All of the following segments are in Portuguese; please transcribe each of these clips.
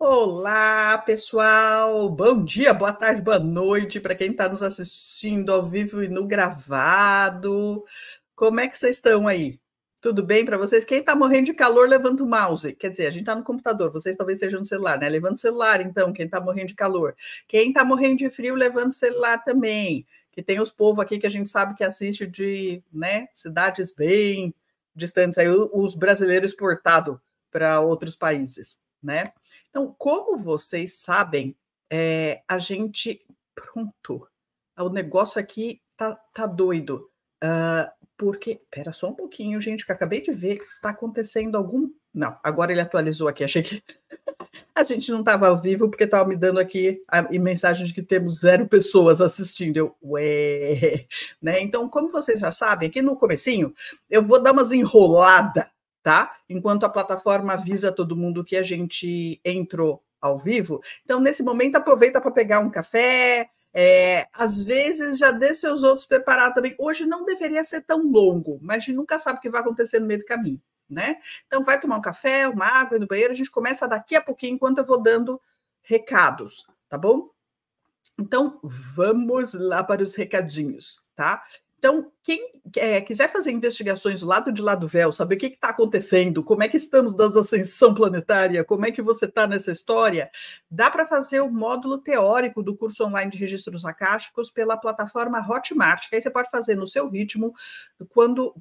Olá, pessoal! Bom dia, boa tarde, boa noite para quem está nos assistindo ao vivo e no gravado. Como é que vocês estão aí? Tudo bem para vocês? Quem está morrendo de calor, levanta o mouse. Quer dizer, a gente está no computador, vocês talvez estejam no celular, né? Levanta o celular, então, quem está morrendo de calor. Quem está morrendo de frio, levanta o celular também. Que tem os povos aqui que a gente sabe que assiste de né, cidades bem distantes, aí os brasileiros exportados para outros países, né? Então, como vocês sabem, é, a gente. Pronto, o negócio aqui tá, tá doido. Uh, porque. Pera só um pouquinho, gente, que eu acabei de ver que está acontecendo algum. Não, agora ele atualizou aqui, achei que a gente não tava ao vivo, porque estava me dando aqui a mensagem de que temos zero pessoas assistindo. Eu, ué, né? Então, como vocês já sabem, aqui no comecinho, eu vou dar umas enroladas tá? Enquanto a plataforma avisa todo mundo que a gente entrou ao vivo. Então, nesse momento, aproveita para pegar um café. É, às vezes já deixa seus outros preparar também. Hoje não deveria ser tão longo, mas a gente nunca sabe o que vai acontecer no meio do caminho, né? Então vai tomar um café, uma água ir no banheiro. A gente começa daqui a pouquinho, enquanto eu vou dando recados, tá bom? Então vamos lá para os recadinhos, tá? Então, quem é, quiser fazer investigações do lado de lá do véu, saber o que está acontecendo, como é que estamos da ascensão planetária, como é que você está nessa história, dá para fazer o módulo teórico do curso online de registros acásticos pela plataforma Hotmart, que aí você pode fazer no seu ritmo, quando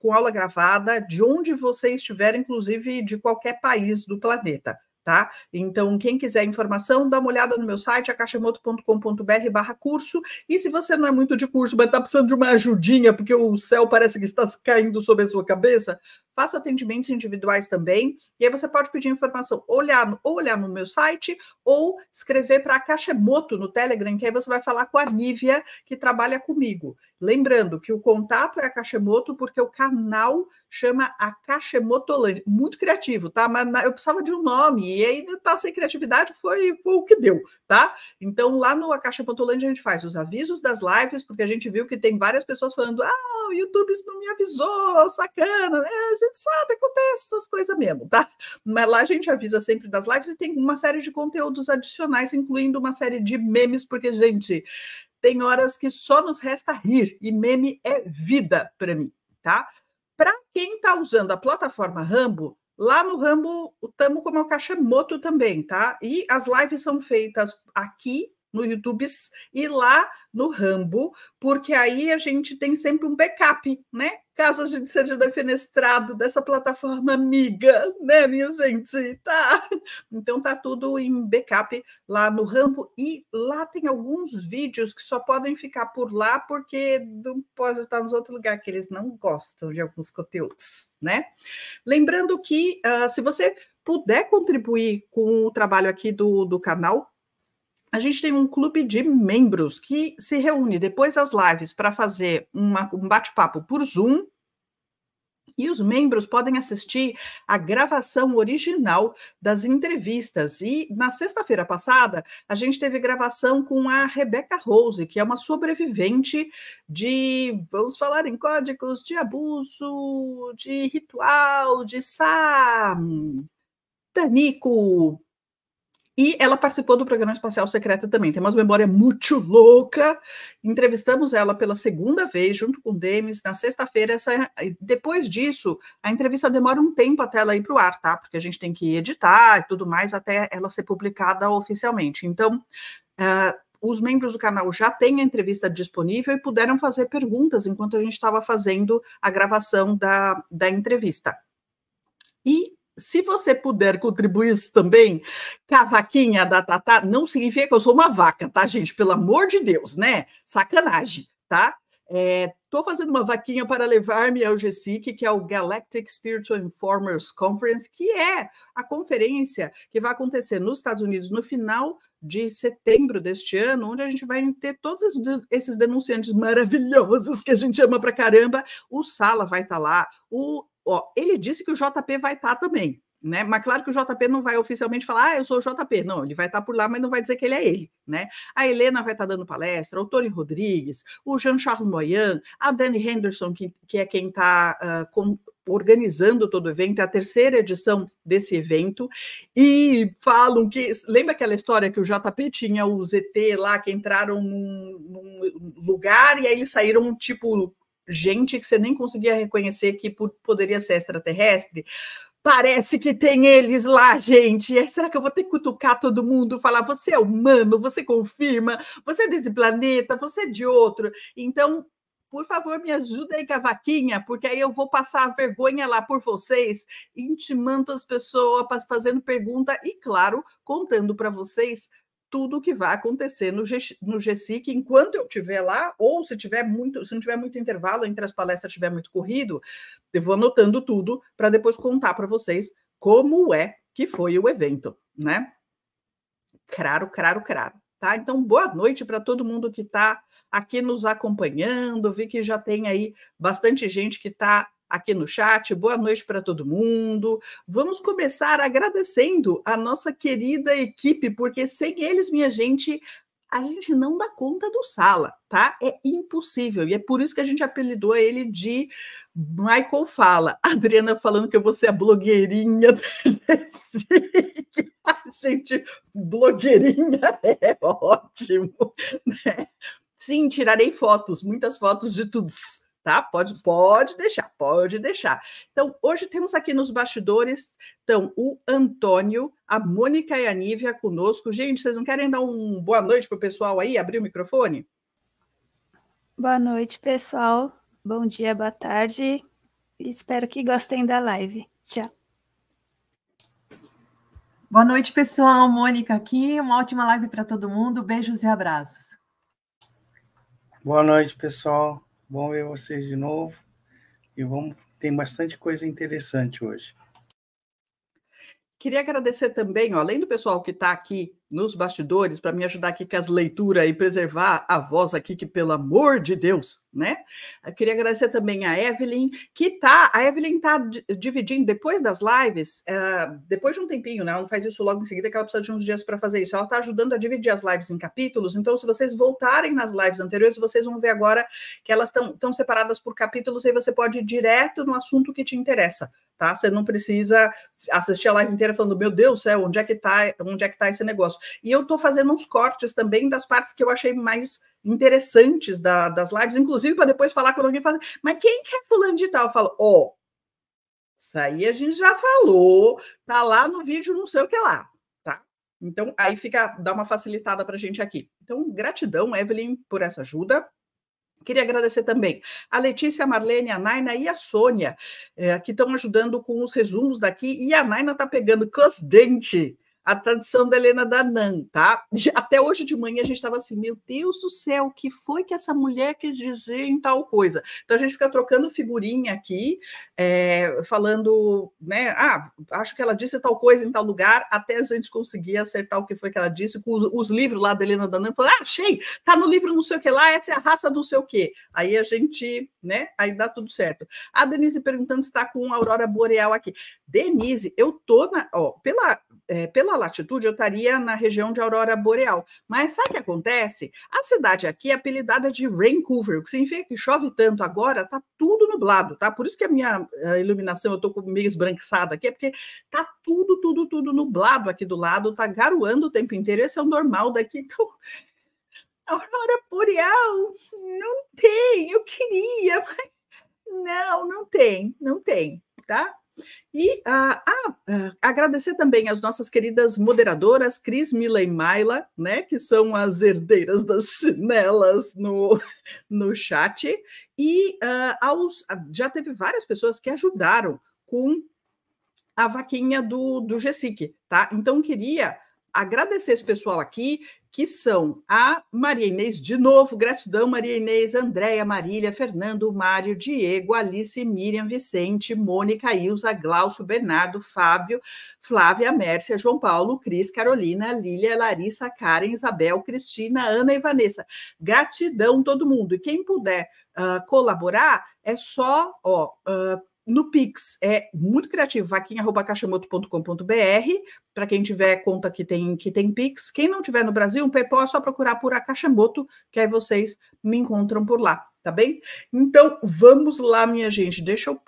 com aula gravada, de onde você estiver, inclusive de qualquer país do planeta. Tá? Então, quem quiser informação, dá uma olhada no meu site, acaixamoto.com.br barra curso, e se você não é muito de curso, mas está precisando de uma ajudinha, porque o céu parece que está caindo sobre a sua cabeça, faço atendimentos individuais também, e aí você pode pedir informação, olhar, no, ou olhar no meu site, ou escrever para a Moto no Telegram, que aí você vai falar com a Nívia, que trabalha comigo. Lembrando que o contato é a Kachemoto, porque o canal chama a Kachemotolândia. Muito criativo, tá? Mas eu precisava de um nome, e aí tá sem criatividade, foi, foi o que deu, tá? Então lá no Acachemotolândia a gente faz os avisos das lives, porque a gente viu que tem várias pessoas falando: ah, o YouTube não me avisou, sacana. É, a gente sabe, acontece essas coisas mesmo, tá? Mas lá a gente avisa sempre das lives e tem uma série de conteúdos adicionais, incluindo uma série de memes, porque, gente, tem horas que só nos resta rir, e meme é vida para mim, tá? Para quem está usando a plataforma Rambo, lá no Rambo estamos como o Cachemoto também, tá? E as lives são feitas aqui no YouTube e lá no Rambo, porque aí a gente tem sempre um backup, né? Caso a gente seja defenestrado dessa plataforma amiga, né, minha gente? Tá? Então tá tudo em backup lá no Rambo e lá tem alguns vídeos que só podem ficar por lá porque não pode estar nos outros lugares que eles não gostam de alguns conteúdos, né? Lembrando que uh, se você puder contribuir com o trabalho aqui do, do canal, a gente tem um clube de membros que se reúne depois das lives para fazer uma, um bate-papo por Zoom. E os membros podem assistir a gravação original das entrevistas. E na sexta-feira passada, a gente teve gravação com a Rebeca Rose, que é uma sobrevivente de, vamos falar em códigos, de abuso, de ritual, de SAM, Danico, e ela participou do programa espacial secreto também. Tem uma memória muito louca. Entrevistamos ela pela segunda vez, junto com o Demis, na sexta-feira. Essa... Depois disso, a entrevista demora um tempo até ela ir para o ar, tá? Porque a gente tem que editar e tudo mais até ela ser publicada oficialmente. Então, uh, os membros do canal já têm a entrevista disponível e puderam fazer perguntas enquanto a gente estava fazendo a gravação da, da entrevista. E se você puder contribuir também, cavaquinha da Tatá, não significa que eu sou uma vaca, tá, gente? Pelo amor de Deus, né? Sacanagem, tá? Estou é, fazendo uma vaquinha para levar-me ao GSIC, que é o Galactic Spiritual Informers Conference, que é a conferência que vai acontecer nos Estados Unidos no final de setembro deste ano, onde a gente vai ter todos esses denunciantes maravilhosos que a gente ama pra caramba. O Sala vai estar tá lá, o Ó, ele disse que o JP vai estar tá também, né? Mas claro que o JP não vai oficialmente falar, ah, eu sou o JP. Não, ele vai estar tá por lá, mas não vai dizer que ele é ele, né? A Helena vai estar tá dando palestra, o Tony Rodrigues, o Jean-Charles Moyan, a Dani Henderson, que, que é quem está uh, ah, organizando todo o evento, é a terceira edição desse evento, e falam que. Lembra aquela história que o JP tinha o ZT lá que entraram num, num lugar e aí eles saíram tipo gente que você nem conseguia reconhecer que poderia ser extraterrestre. Parece que tem eles lá, gente. É, será que eu vou ter que cutucar todo mundo, falar você é humano, você confirma, você é desse planeta, você é de outro? Então, por favor, me ajuda aí, vaquinha, porque aí eu vou passar a vergonha lá por vocês, intimando as pessoas, fazendo pergunta e, claro, contando para vocês tudo o que vai acontecer no, no GSIC enquanto eu estiver lá, ou se tiver muito, se não tiver muito intervalo entre as palestras, tiver muito corrido, eu vou anotando tudo para depois contar para vocês como é que foi o evento, né? Claro, claro, claro. Tá? Então, boa noite para todo mundo que está aqui nos acompanhando. Vi que já tem aí bastante gente que está aqui no chat. Boa noite para todo mundo. Vamos começar agradecendo a nossa querida equipe, porque sem eles, minha gente, a gente não dá conta do Sala, tá? É impossível. E é por isso que a gente apelidou ele de Michael Fala. A Adriana falando que eu vou ser a blogueirinha. a gente, blogueirinha é ótimo, né? Sim, tirarei fotos, muitas fotos de todos tá? Pode, pode deixar, pode deixar. Então, hoje temos aqui nos bastidores então, o Antônio, a Mônica e a Nívia conosco. Gente, vocês não querem dar um boa noite para o pessoal aí? Abrir o microfone? Boa noite, pessoal. Bom dia, boa tarde. Espero que gostem da live. Tchau. Boa noite, pessoal. Mônica aqui. Uma ótima live para todo mundo. Beijos e abraços. Boa noite, pessoal. Bom ver vocês de novo. E vamos, tem bastante coisa interessante hoje. Queria agradecer também, ó, além do pessoal que está aqui nos bastidores para me ajudar aqui com as leituras e preservar a voz aqui, que pelo amor de Deus né? Eu queria agradecer também a Evelyn, que tá, a Evelyn tá dividindo depois das lives, uh, depois de um tempinho, né? Ela não faz isso logo em seguida, que ela precisa de uns dias para fazer isso. Ela tá ajudando a dividir as lives em capítulos, então se vocês voltarem nas lives anteriores, vocês vão ver agora que elas estão separadas por capítulos, e você pode ir direto no assunto que te interessa. Tá? Você não precisa assistir a live inteira falando, meu Deus do céu, onde é que tá, onde é que tá esse negócio? E eu estou fazendo uns cortes também das partes que eu achei mais interessantes da, das lives, inclusive para depois falar quando alguém fala, mas quem que é fulano de tal? Eu falo, ó, oh, isso aí a gente já falou, tá lá no vídeo não sei o que lá, tá? Então, aí fica, dá uma facilitada para a gente aqui. Então, gratidão, Evelyn, por essa ajuda. Queria agradecer também a Letícia, a Marlene, a Naina e a Sônia, é, que estão ajudando com os resumos daqui. E a Naina está pegando cosdente a tradição da Helena Danan, tá? Até hoje de manhã a gente estava assim, meu Deus do céu, o que foi que essa mulher quis dizer em tal coisa? Então a gente fica trocando figurinha aqui, é, falando, né? Ah, acho que ela disse tal coisa em tal lugar, até a gente conseguir acertar o que foi que ela disse, com os, os livros lá da Helena Danan, falando, ah, achei, tá no livro não sei o que lá, essa é a raça do sei o que. Aí a gente, né? Aí dá tudo certo. A Denise perguntando se está com Aurora Boreal aqui. Denise, eu tô na, ó, pela, é, pela pela latitude, eu estaria na região de Aurora Boreal. Mas sabe o que acontece? A cidade aqui é apelidada de Vancouver, o que significa que chove tanto agora, tá tudo nublado, tá? Por isso que a minha a eh, iluminação, eu tô meio esbranquiçada aqui, é porque tá tudo, tudo, tudo nublado aqui do lado, tá garoando o tempo inteiro, esse é o normal daqui, então... Aurora Boreal, não tem, eu queria, mas não, não tem, não tem, tá? E ah, ah, ah, agradecer também às nossas queridas moderadoras, Cris, Mila e Maila, né, que são as herdeiras das chinelas no, no chat. E ah, aos, ah, já teve várias pessoas que ajudaram com a vaquinha do, do GSIC, tá? Então, queria agradecer esse pessoal aqui que são a Maria Inês, de novo, gratidão, Maria Inês, Andréia, Marília, Fernando, Mário, Diego, Alice, Miriam, Vicente, Mônica, Ilza, Glaucio, Bernardo, Fábio, Flávia, Mércia, João Paulo, Cris, Carolina, Lília, Larissa, Karen, Isabel, Cristina, Ana e Vanessa. Gratidão todo mundo. E quem puder uh, colaborar, é só ó, uh, no Pix é muito criativo, vaquinha.caixamoto.com.br, para quem tiver conta que tem, que tem Pix. Quem não tiver no Brasil, um PayPal é só procurar por a Caixamoto, que aí vocês me encontram por lá, tá bem? Então, vamos lá, minha gente. Deixa eu...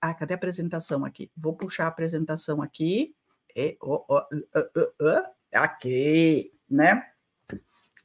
Ah, cadê a apresentação aqui? Vou puxar a apresentação aqui. E, aqui, né?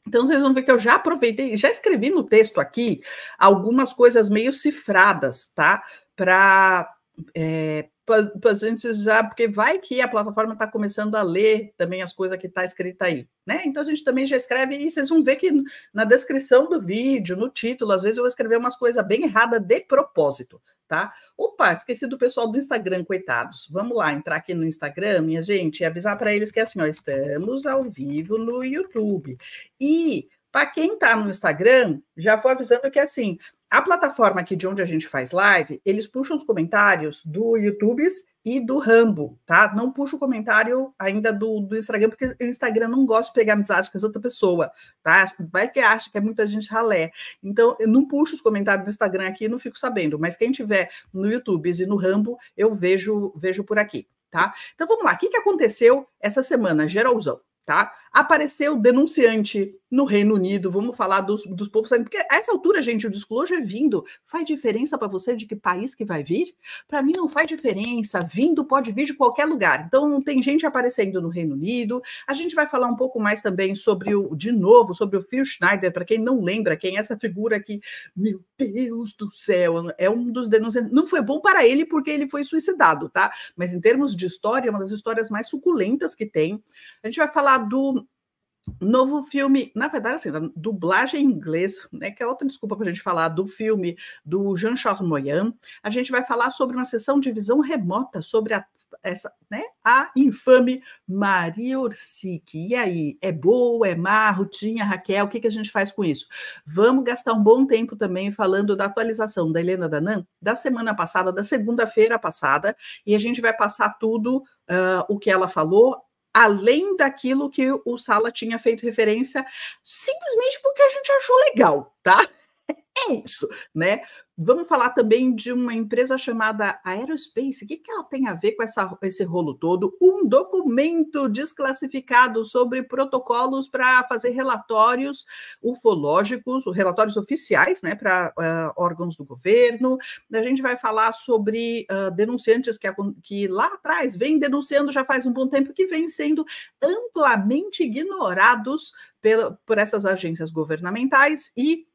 Então vocês vão ver que eu já aproveitei, já escrevi no texto aqui algumas coisas meio cifradas, tá? para é, para a gente já, porque vai que a plataforma está começando a ler também as coisas que está escrita aí, né? Então a gente também já escreve e vocês vão ver que na descrição do vídeo, no título, às vezes eu vou escrever umas coisas bem erradas de propósito, tá? Opa, esqueci do pessoal do Instagram, coitados. Vamos lá, entrar aqui no Instagram, minha gente, e avisar para eles que é assim, ó, estamos ao vivo no YouTube. E para quem está no Instagram, já vou avisando que é assim, a plataforma aqui de onde a gente faz live, eles puxam os comentários do YouTube e do Rambo, tá? Não puxa o comentário ainda do, do Instagram, porque o Instagram não gosta de pegar amizade com as outra pessoa, tá? Vai que acha que é muita gente ralé. Então, eu não puxo os comentários do Instagram aqui, não fico sabendo. Mas quem tiver no YouTube e no Rambo, eu vejo, vejo por aqui, tá? Então, vamos lá. O que, que aconteceu essa semana, geralzão, tá? Apareceu denunciante no Reino Unido, vamos falar dos, dos povos, porque a essa altura, gente, o disclosure é vindo. Faz diferença para você de que país que vai vir? Para mim não faz diferença, vindo pode vir de qualquer lugar. Então tem gente aparecendo no Reino Unido. A gente vai falar um pouco mais também sobre o de novo, sobre o Phil Schneider, para quem não lembra, quem é essa figura aqui, meu Deus do céu, é um dos denunciantes. Não foi bom para ele porque ele foi suicidado, tá? Mas em termos de história, é uma das histórias mais suculentas que tem. A gente vai falar do Novo filme, na verdade, assim, da dublagem em inglês, né, que é outra desculpa para a gente falar do filme do Jean-Charles Moyan, a gente vai falar sobre uma sessão de visão remota sobre a, essa, né, a infame Maria Orsic. E aí, é boa, é má, Rutinha, Raquel, o que, que a gente faz com isso? Vamos gastar um bom tempo também falando da atualização da Helena Danan da semana passada, da segunda-feira passada, e a gente vai passar tudo uh, o que ela falou, além daquilo que o Sala tinha feito referência, simplesmente porque a gente achou legal, tá? É isso, né? Vamos falar também de uma empresa chamada Aerospace. O que, que ela tem a ver com essa, esse rolo todo? Um documento desclassificado sobre protocolos para fazer relatórios ufológicos, relatórios oficiais, né, para uh, eh, órgãos do governo. A gente vai falar sobre uh, denunciantes que, que lá atrás vêm denunciando já faz um bom tempo, que vêm sendo amplamente ignorados pela, por essas agências governamentais e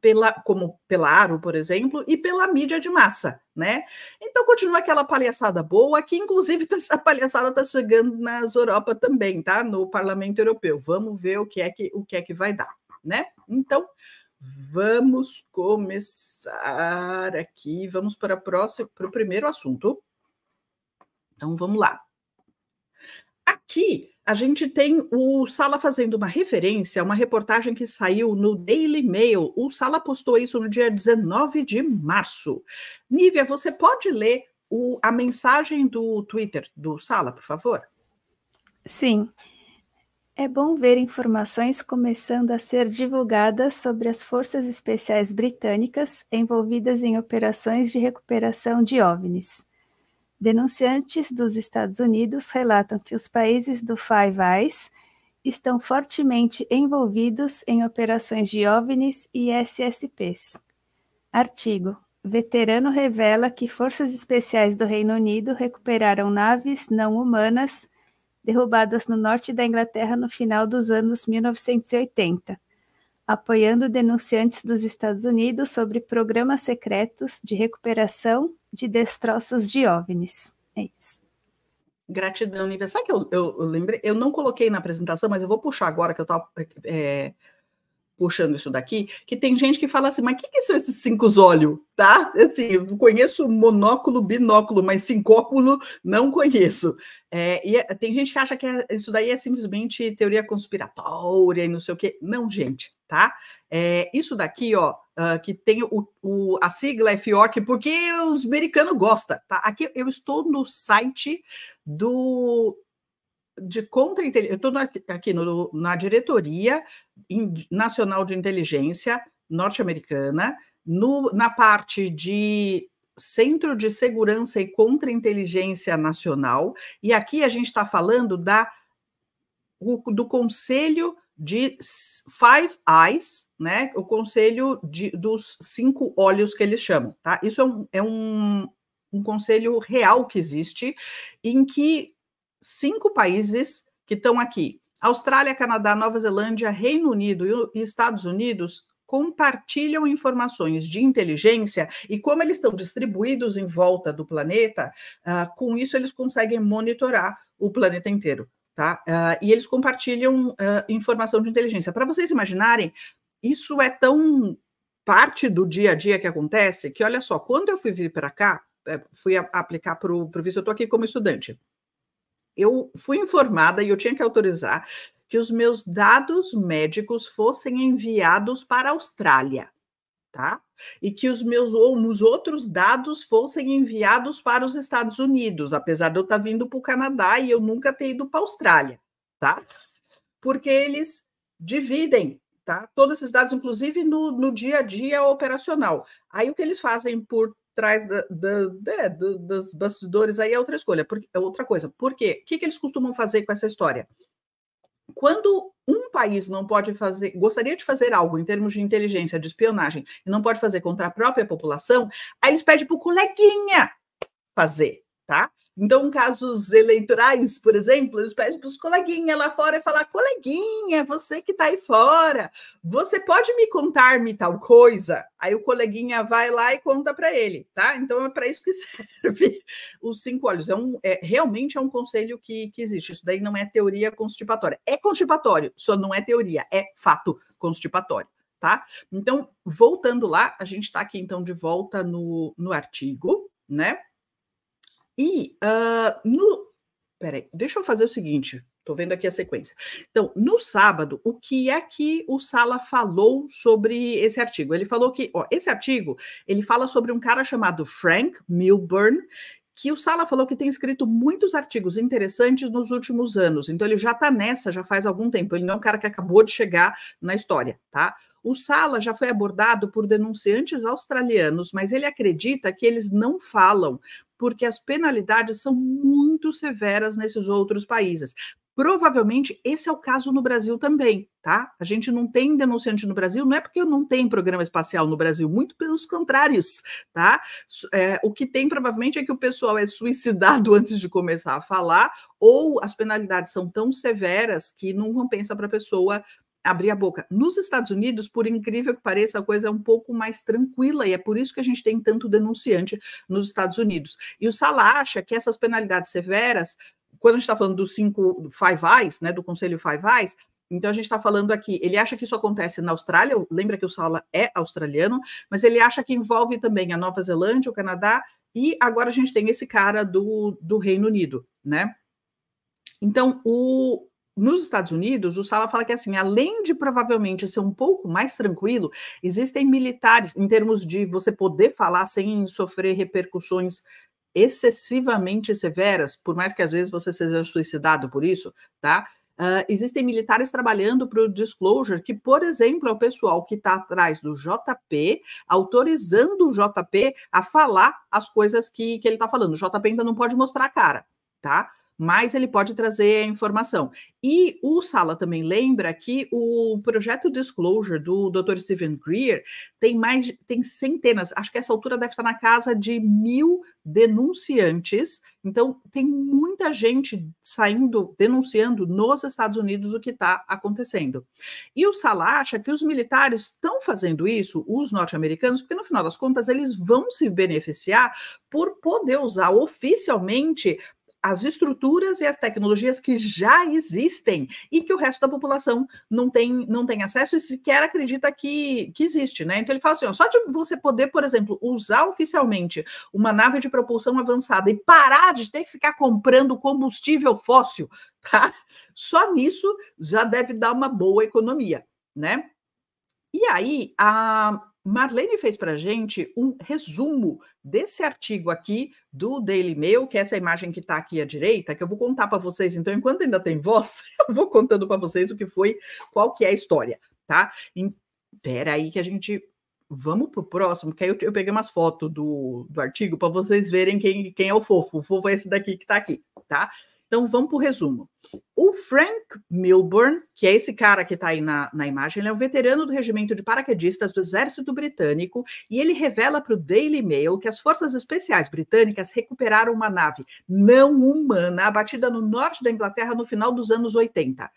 pela, como pela Aro, por exemplo, e pela mídia de massa, né? Então continua aquela palhaçada boa, que inclusive tá, essa palhaçada está chegando nas Europa também, tá? No Parlamento Europeu. Vamos ver o que é que o que é que vai dar, né? Então vamos começar aqui, vamos para próximo para o primeiro assunto. Então vamos lá. Aqui a gente tem o Sala fazendo uma referência a uma reportagem que saiu no Daily Mail. O Sala postou isso no dia 19 de março. Nívia, você pode ler o, a mensagem do Twitter do Sala, por favor? Sim. É bom ver informações começando a ser divulgadas sobre as forças especiais britânicas envolvidas em operações de recuperação de OVNIs. Denunciantes dos Estados Unidos relatam que os países do Five Eyes estão fortemente envolvidos em operações de OVNIs e SSPs. Artigo: Veterano revela que forças especiais do Reino Unido recuperaram naves não humanas derrubadas no norte da Inglaterra no final dos anos 1980 apoiando denunciantes dos Estados Unidos sobre programas secretos de recuperação de destroços de OVNIs. É isso. Gratidão, Nívia. Sabe que eu, eu, eu, lembrei? Eu não coloquei na apresentação, mas eu vou puxar agora que eu estava é, puxando isso daqui, que tem gente que fala assim, mas o que, que, são esses cinco olhos, tá? Assim, eu conheço monóculo, binóculo, mas sincóculo não conheço. É, e é, tem gente que acha que é, isso daí é simplesmente teoria conspiratória e não sei o quê. Não, gente tá? É, isso daqui, ó, uh, que tem o, o, a sigla é FORC, porque os americanos gostam, tá? Aqui eu estou no site do de contra eu estou aqui no, na diretoria nacional de inteligência norte-americana na parte de Centro de Segurança e Contra-Inteligência Nacional, e aqui a gente está falando da, do Conselho de Five Eyes, né? O conselho de, dos cinco olhos que eles chamam, tá? Isso é um, é um, um conselho real que existe, em que cinco países que estão aqui, Austrália, Canadá, Nova Zelândia, Reino Unido e Estados Unidos, compartilham informações de inteligência e como eles estão distribuídos em volta do planeta, uh, com isso eles conseguem monitorar o planeta inteiro tá? Uh, e eles compartilham uh, informação de inteligência. Para vocês imaginarem, isso é tão parte do dia a dia que acontece que, olha só, quando eu fui vir para cá, é, fui a, aplicar para o visto, eu estou aqui como estudante. Eu fui informada e eu tinha que autorizar que os meus dados médicos fossem enviados para a Austrália, tá? e que os meus ou os outros dados fossem enviados para os Estados Unidos, apesar de eu estar tá vindo para o Canadá e eu nunca ter ido para a Austrália, tá? Porque eles dividem tá? Todos esses dados, inclusive no, no dia a dia operacional. Aí o que eles fazem por trás da, da, né, da, dos bastidores aí é outra escolha, porque é outra coisa. Por quê? O que, que eles costumam fazer com essa história? quando um país não pode fazer, gostaria de fazer algo em termos de inteligência, de espionagem, e não pode fazer contra a própria população, aí eles pedem para o coleguinha fazer, tá? Então, casos eleitorais, por exemplo, eles pedem para os coleguinhas lá fora e falar: coleguinha, você que está aí fora, você pode me contar-me tal coisa? Aí o coleguinha vai lá e conta para ele, tá? Então é para isso que serve os cinco olhos. É um, é, realmente é um conselho que, que existe. Isso daí não é teoria constipatória. É constipatório, só não é teoria, é fato constipatório. Tá? Então, voltando lá, a gente está aqui então de volta no, no artigo, né? E uh, no. Peraí, deixa eu fazer o seguinte. Estou vendo aqui a sequência. Então, no sábado, o que é que o Sala falou sobre esse artigo? Ele falou que, ó, esse artigo, ele fala sobre um cara chamado Frank Milburn, que o Sala falou que tem escrito muitos artigos interessantes nos últimos anos. Então ele já está nessa já faz algum tempo. Ele não é um cara que acabou de chegar na história, tá? O Sala já foi abordado por denunciantes australianos, mas ele acredita que eles não falam porque as penalidades são muito severas nesses outros países. Provavelmente esse é o caso no Brasil também, tá? A gente não tem denunciante no Brasil, não é porque não tem programa espacial no Brasil, muito pelos contrários, tá? É, o que tem provavelmente é que o pessoal é suicidado antes de começar a falar, ou as penalidades são tão severas que não compensa para a pessoa abrir a boca. Nos Estados Unidos, por incrível que pareça, a coisa é um pouco mais tranquila e é por isso que a gente tem tanto denunciante nos Estados Unidos. E o Sala acha que essas penalidades severas, quando a gente está falando dos cinco Five Eyes, né, do Conselho Five Eyes, então a gente está falando aqui, ele acha que isso acontece na Austrália, lembra que o Sala é australiano, mas ele acha que envolve também a Nova Zelândia, o Canadá, e agora a gente tem esse cara do, do Reino Unido, né? Então, o, nos Estados Unidos, o Sala fala que, assim, além de provavelmente ser um pouco mais tranquilo, existem militares, em termos de você poder falar sem sofrer repercussões excessivamente severas, por mais que às vezes você seja suicidado por isso, tá? Uh, existem militares trabalhando para o disclosure, que, por exemplo, é o pessoal que está atrás do JP, autorizando o JP a falar as coisas que, que ele está falando. O JP ainda não pode mostrar a cara, tá? mais ele pode trazer a informação. E o Sala também lembra que o projeto Disclosure do Dr. Stephen Greer tem mais, tem centenas, acho que essa altura deve estar na casa de mil denunciantes. Então, tem muita gente saindo, denunciando nos Estados Unidos o que está acontecendo. E o Sala acha que os militares estão fazendo isso, os norte-americanos, porque no final das contas eles vão se beneficiar por poder usar oficialmente as estruturas e as tecnologias que já existem e que o resto da população não tem, não tem acesso e sequer acredita que, que existe, né? Então ele fala assim: ó, só de você poder, por exemplo, usar oficialmente uma nave de propulsão avançada e parar de ter que ficar comprando combustível fóssil, tá? Só nisso já deve dar uma boa economia, né? E aí, a, Marlene fez para a gente um resumo desse artigo aqui do Daily Mail, que é essa imagem que está aqui à direita, que eu vou contar para vocês. Então, enquanto ainda tem voz, eu vou contando para vocês o que foi, qual que é a história, tá? Espera aí que a gente vamos pro próximo, que aí eu, eu peguei umas fotos do, do artigo para vocês verem quem, quem é o fofo. O fofo é esse daqui que está aqui, tá? Então vamos para o resumo. O Frank Milburn, que é esse cara que está aí na, na imagem, ele é um veterano do regimento de paraquedistas do Exército Britânico e ele revela para o Daily Mail que as forças especiais britânicas recuperaram uma nave não humana abatida no norte da Inglaterra no final dos anos 80.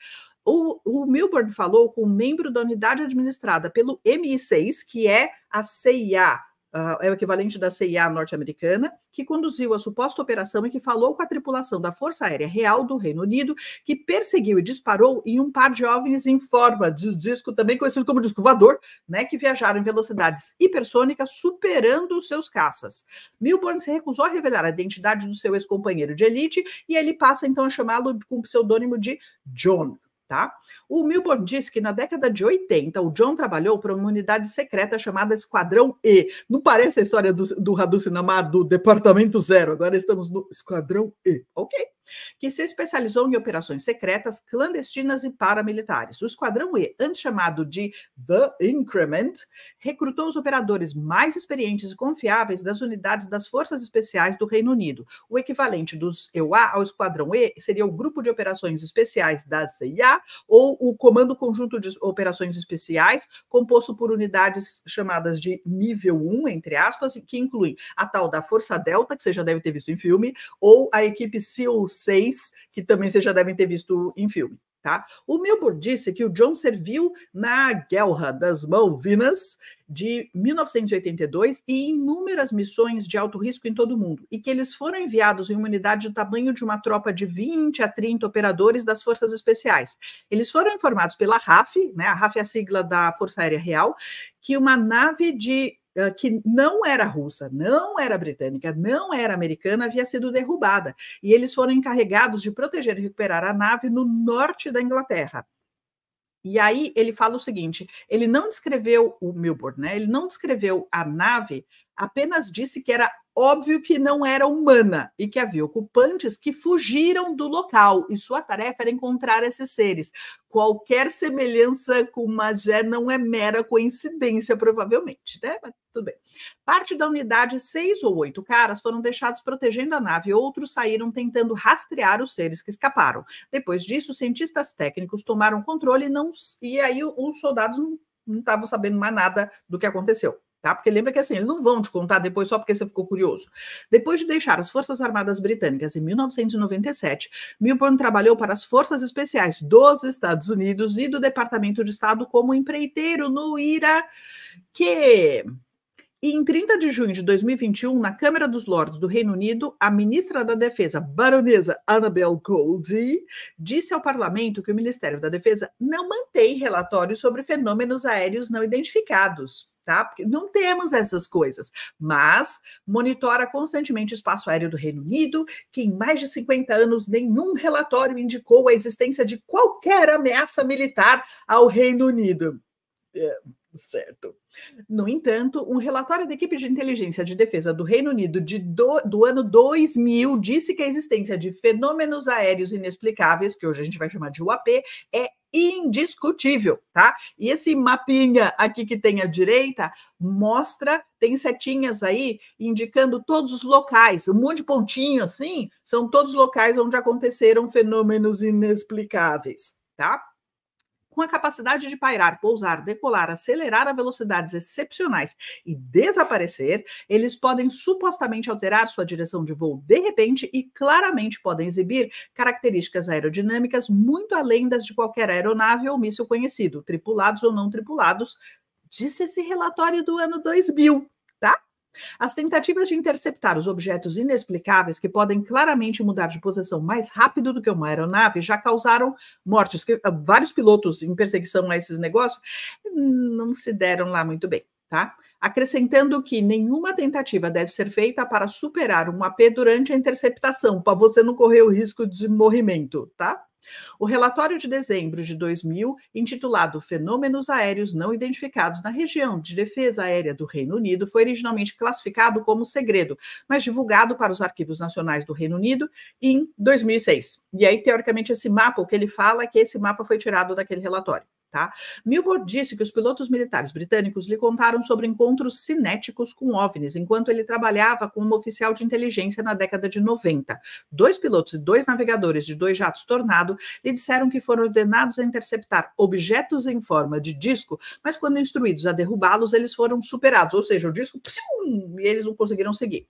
O, o, Milburn falou com um membro da unidade administrada pelo MI6, que é a CIA, uh, é o equivalente da CIA norte-americana, que conduziu a suposta operação e que falou com a tripulação da Força Aérea Real do Reino Unido, que perseguiu e disparou em um par de OVNIs em forma de disco, também conhecido como disco voador, né, que viajaram em velocidades hipersônicas, superando os seus caças. Milborn se recusou a revelar a identidade do seu ex-companheiro de elite e ele passa então a chamá-lo com o pseudônimo de John tá? O Milborn disse que na década de 80 o John trabalhou para uma unidade secreta chamada Esquadrão E. Não parece a história do, do Radu Sinamar do Departamento Zero, agora estamos no Esquadrão E, ok? que se especializou em operações secretas, clandestinas e paramilitares. O Esquadrão E, antes chamado de The Increment, recrutou os operadores mais experientes e confiáveis das unidades das Forças Especiais do Reino Unido. O equivalente dos EUA ao Esquadrão E seria o Grupo de Operações Especiais da CIA ou o Comando Conjunto de Operações Especiais, composto por unidades chamadas de nível 1, entre aspas, que incluem a tal da Força Delta, que você já deve ter visto em filme, ou a equipe SEALs que também vocês já devem ter visto em filme. Tá? O Milburn disse que o John serviu na Guerra das Malvinas de 1982 e em inúmeras missões de alto risco em todo o mundo, e que eles foram enviados em uma unidade do tamanho de uma tropa de 20 a 30 operadores das Forças Especiais. Eles foram informados pela RAF, né, a RAF é a sigla da Força Aérea Real, que uma nave de eh, que não era russa, não era britânica, não era americana, havia sido derrubada. E eles foram encarregados de proteger e recuperar a nave no norte da Inglaterra. E aí ele fala o seguinte: ele não descreveu o Milbourne, né? Ele não descreveu a nave apenas disse que era óbvio que não era humana e que havia ocupantes que fugiram do local e sua tarefa era encontrar esses seres. Qualquer semelhança com Magé não é mera coincidência, provavelmente, né? Mas tudo bem. Parte da unidade, seis ou oito caras foram deixados protegendo a nave, outros saíram tentando rastrear os seres que escaparam. Depois disso, cientistas técnicos tomaram controle e, não, e aí os soldados não estavam sabendo mais nada do que aconteceu tá? Porque lembra que assim, eles não vão te contar depois só porque você ficou curioso. Depois de deixar as Forças Armadas Britânicas em 1997, Milburn trabalhou para as Forças Especiais dos Estados Unidos e do Departamento de Estado como empreiteiro no Iraque. E em 30 de junho de 2021, na Câmara dos Lordes do Reino Unido, a ministra da Defesa, baronesa Annabel Goldie, disse ao parlamento que o Ministério da Defesa não mantém relatórios sobre fenômenos aéreos não identificados tá? Porque não temos essas coisas, mas monitora constantemente o espaço aéreo do Reino Unido, que em mais de 50 anos nenhum relatório indicou a existência de qualquer ameaça militar ao Reino Unido é, certo. No entanto, um relatório da equipe de inteligência de defesa do Reino Unido de do, do ano 2000 disse que a existência de fenômenos aéreos inexplicáveis, que hoje a gente vai chamar de UAP, é indiscutível, tá? E esse mapinha aqui que tem à direita mostra, tem setinhas aí indicando todos os locais, um monte de pontinho assim, são todos locais onde aconteceram fenômenos inexplicáveis, tá? com a capacidade de pairar, pousar, decolar, acelerar a velocidades excepcionais e desaparecer, eles podem supostamente alterar sua direção de voo de repente e claramente podem exibir características aerodinâmicas muito além das de qualquer aeronave ou míssil conhecido, tripulados ou não tripulados, disse esse relatório do ano 2000. As tentativas de interceptar os objetos inexplicáveis, que podem claramente mudar de posição mais rápido do que uma aeronave, já causaram mortes. Que, ah, vários pilotos em perseguição a esses negócios não se deram lá muito bem, tá? Acrescentando que nenhuma tentativa deve ser feita para superar um AP durante a interceptação, para você não correr o risco de morrimento, tá? O relatório de dezembro de 2000, intitulado Fenômenos Aéreos Não Identificados na Região de Defesa Aérea do Reino Unido, foi originalmente classificado como segredo, mas divulgado para os arquivos nacionais do Reino Unido em 2006. E aí, teoricamente, esse mapa, o que ele fala é que esse mapa foi tirado daquele relatório. Tá? disse que os pilotos militares britânicos lhe contaram sobre encontros cinéticos com OVNIs, enquanto ele trabalhava como oficial de inteligência na década de 90. Dois pilotos e dois navegadores de dois jatos Tornado lhe disseram que foram ordenados a interceptar objetos em forma de disco, mas quando instruídos a derrubá-los, eles foram superados, ou seja, o disco psium, e eles não conseguiram seguir.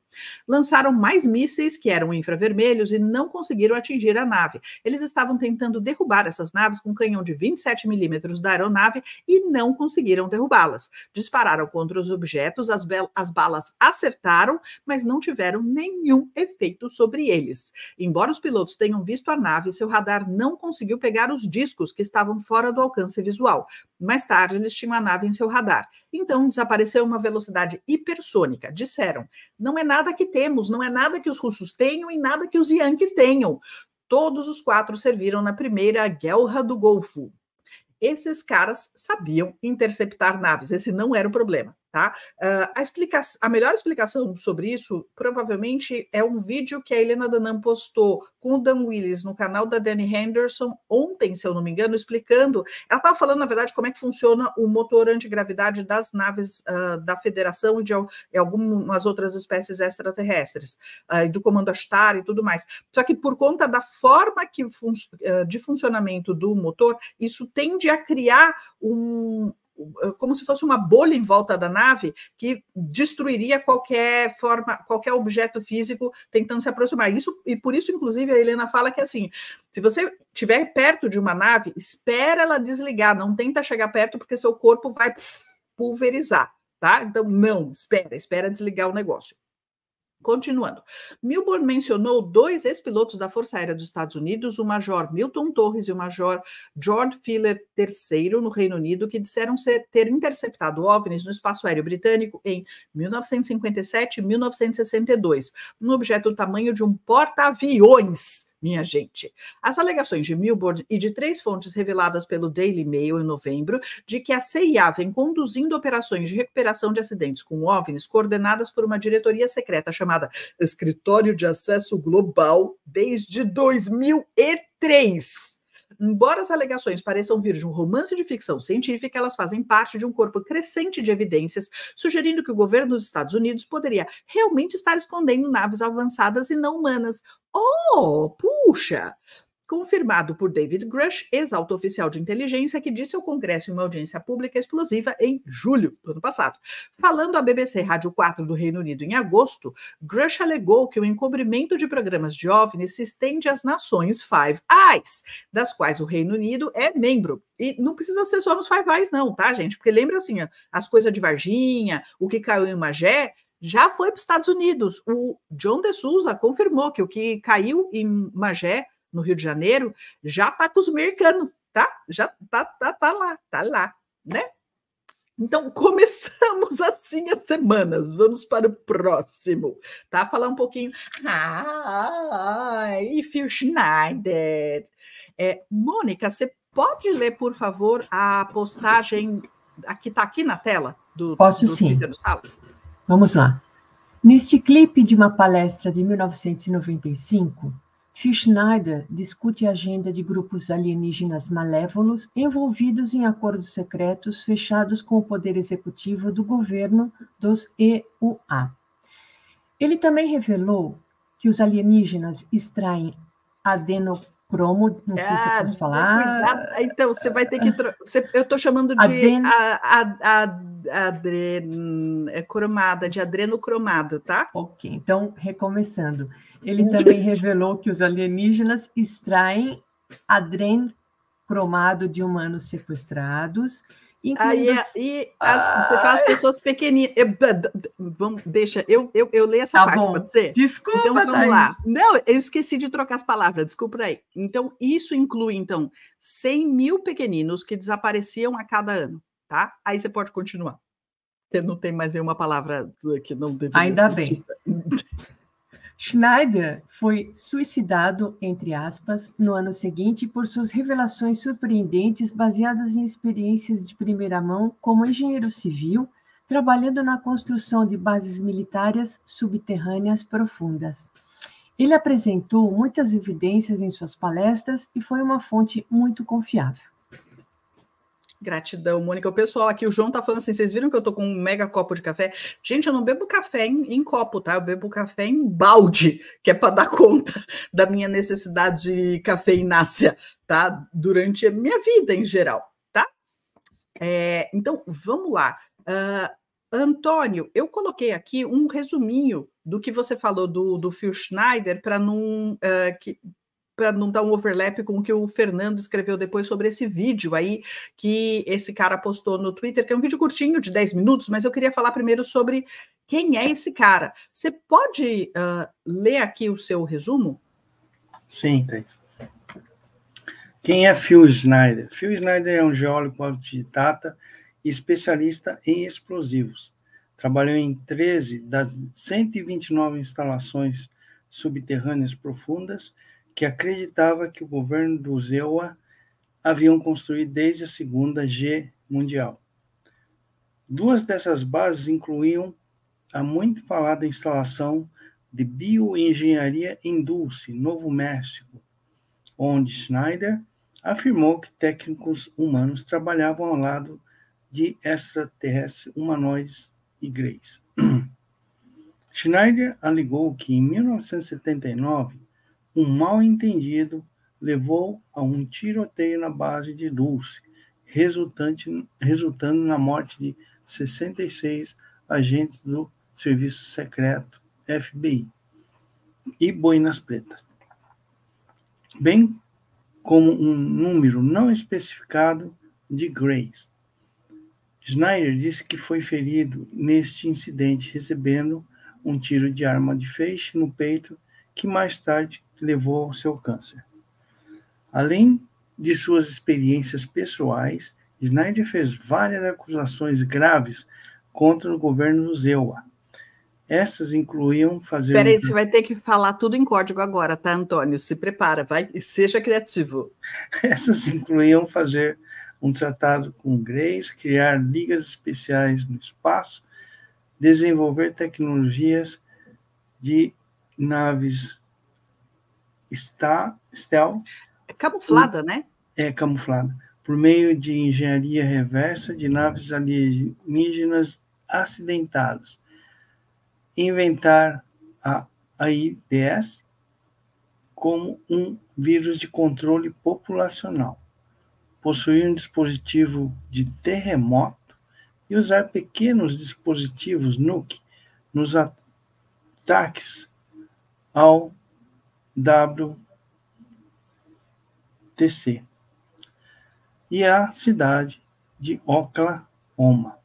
Lançaram mais mísseis que eram infravermelhos e não conseguiram atingir a nave. Eles estavam tentando derrubar essas naves com um canhão de 27 milímetros da aeronave e não conseguiram derrubá-las. Dispararam contra os objetos, as, as balas acertaram, mas não tiveram nenhum efeito sobre eles. Embora os pilotos tenham visto a nave, seu radar não conseguiu pegar os discos que estavam fora do alcance visual. Mais tarde, eles tinham a nave em seu radar. Então, desapareceu uma velocidade hipersônica. Disseram: não é nada que temos, não é nada que os russos tenham e nada que os Yankees tenham. Todos os quatro serviram na primeira guerra do Golfo. Esses caras sabiam interceptar naves, esse não era o problema. Tá? Uh, a, explica a melhor explicação sobre isso provavelmente é um vídeo que a Helena Danan postou com o Dan Willis no canal da Danny Henderson ontem, se eu não me engano, explicando. Ela estava falando, na verdade, como é que funciona o motor antigravidade das naves uh, da Federação e de, de, algumas outras espécies extraterrestres, uh, do comando Astar e tudo mais. Só que por conta da forma que fun de funcionamento do motor, isso tende a criar um, eh, como se fosse uma bolha em volta da nave que destruiria qualquer forma, qualquer objeto físico tentando se aproximar. Isso e por isso inclusive a Helena fala que assim, se você estiver perto de uma nave, espera ela desligar, não tenta chegar perto porque seu corpo vai pulverizar, tá? Então não, espera, espera desligar o negócio. Continuando, Milburn mencionou dois ex-pilotos da Força Aérea dos Estados Unidos, o Major Milton Torres e o Major George Filler III, no Reino Unido, que disseram ser, ter interceptado OVNIs no espaço aéreo britânico em 1957 e 1962, um objeto do tamanho de um porta-aviões minha gente. As alegações de Milbourn e de três fontes reveladas pelo Daily Mail em novembro de que a CIA vem conduzindo operações de recuperação de acidentes com OVNIs coordenadas por uma diretoria secreta chamada Escritório de Acesso Global desde 2003 Embora as alegações pareçam vir de um romance de ficção científica, elas fazem parte de um corpo crescente de evidências, sugerindo que o governo dos Estados Unidos poderia realmente estar escondendo naves avançadas e não humanas. Oh, puxa! confirmado por David Grush, ex-alto oficial de inteligência, que disse ao Congresso em uma audiência pública explosiva em julho do ano passado. Falando à BBC Rádio 4 do Reino Unido em agosto, Grush alegou que o encobrimento de programas de OVNIs se estende às nações Five Eyes, das quais o Reino Unido é membro. E não precisa ser só nos Five Eyes, não, tá, gente? Porque lembra assim, as coisas de Varginha, o que caiu em Magé, já foi para os Estados Unidos. O John de Souza confirmou que o que caiu em Magé no Rio de Janeiro, já está com os americanos, tá? Já tá, tá, tá lá, tá lá, né? Então, começamos assim as semanas. Vamos para o próximo, tá? Falar um pouquinho. Ah, Phil Schneider. É, Mônica, você pode ler, por favor, a postagem que está aqui na tela? Do, Posso do sim. Vamos lá. Neste clipe de uma palestra de 1995, Schneider discute a agenda de grupos alienígenas malévolos envolvidos em acordos secretos fechados com o poder executivo do governo dos EUA. Ele também revelou que os alienígenas extraem adeno promo, não sei se eu ah, posso então falar. Então, você vai ter que. Você, eu estou chamando de Aden... a, a, a, adren... é cromada, de adreno cromado, tá? Ok, então, recomeçando. Ele hum. também revelou que os alienígenas extraem cromado de humanos sequestrados Aí, aí é, as, ah. você faz pessoas pequeninas. vamos, deixa, eu, eu, eu leio essa tá parte, bom. pode ser? Desculpa, Então, vamos Thaís. lá. Não, eu esqueci de trocar as palavras, desculpa aí. Então, isso inclui, então, 100 mil pequeninos que desapareciam a cada ano, tá? Aí você pode continuar. Porque não tem mais nenhuma palavra eh, que não deveria Ainda ser bem. Schneider foi suicidado, entre aspas, no ano seguinte por suas revelações surpreendentes baseadas em experiências de primeira mão como engenheiro civil, trabalhando na construção de bases militares subterrâneas profundas. Ele apresentou muitas evidências em suas palestras e foi uma fonte muito confiável. Gratidão, Mônica. O pessoal aqui, o João tá falando assim, vocês viram que eu tô com um mega copo de café? Gente, eu não bebo café em, em copo, tá? Eu bebo café em balde, que é para dar conta da minha necessidade de cafeinacia, tá? Durante a minha vida em geral, tá? É, então, vamos lá. Uh, Antônio, eu coloquei aqui um resuminho do que você falou do, do Phil Schneider para não uh, que para não dar um overlap com o que o Fernando escreveu depois sobre esse vídeo aí que esse cara postou no Twitter, que é um vídeo curtinho de 10 minutos, mas eu queria falar primeiro sobre quem é esse cara. Você pode uh, ler aqui o seu resumo? Sim, Thais. Quem é Phil Schneider? Phil Schneider é um geólogo autodidata e especialista em explosivos. Trabalhou em 13 das 129 instalações subterrâneas profundas que acreditava que o governo do Zewa haviam construído desde a Segunda G Mundial. Duas dessas bases incluíam a muito falada instalação de bioengenharia em Dulce, Novo México, onde Schneider afirmou que técnicos humanos trabalhavam ao lado de extraterrestres humanoides e greys. Schneider alegou que em 1979 um mal entendido levou a um tiroteio na base de Dulce, resultante, resultando na morte de 66 agentes do Serviço Secreto FBI e Boinas Pretas, bem como um número não especificado de Grays. Snyder disse que foi ferido neste incidente, recebendo um tiro de arma de feixe no peito, que mais tarde que levou ao seu câncer. Além de suas experiências pessoais, Schneider fez várias acusações graves contra o governo Zewa. Essas incluíam fazer. Peraí, um... você vai ter que falar tudo em código agora, tá, Antônio? Se prepara, vai, E seja criativo. Essas incluíam fazer um tratado com Grace, criar ligas especiais no espaço, desenvolver tecnologias de naves está Estel. É camuflada, né? É camuflada. Por meio de engenharia reversa de naves alienígenas acidentadas. Inventar a AIDS como um vírus de controle populacional. Possuir um dispositivo de terremoto e usar pequenos dispositivos NUC nos ataques ao WTC e a cidade de Oklahoma.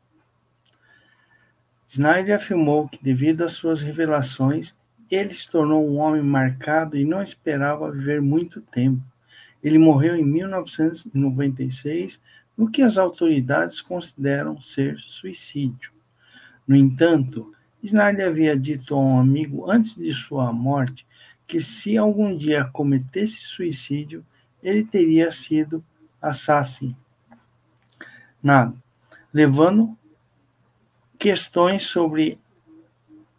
Snyder afirmou que, devido às suas revelações, ele se tornou um homem marcado e não esperava viver muito tempo. Ele morreu em 1996, no que as autoridades consideram ser suicídio. No entanto, Snyder havia dito a um amigo antes de sua morte que se algum dia cometesse suicídio, ele teria sido assassinado, levando questões sobre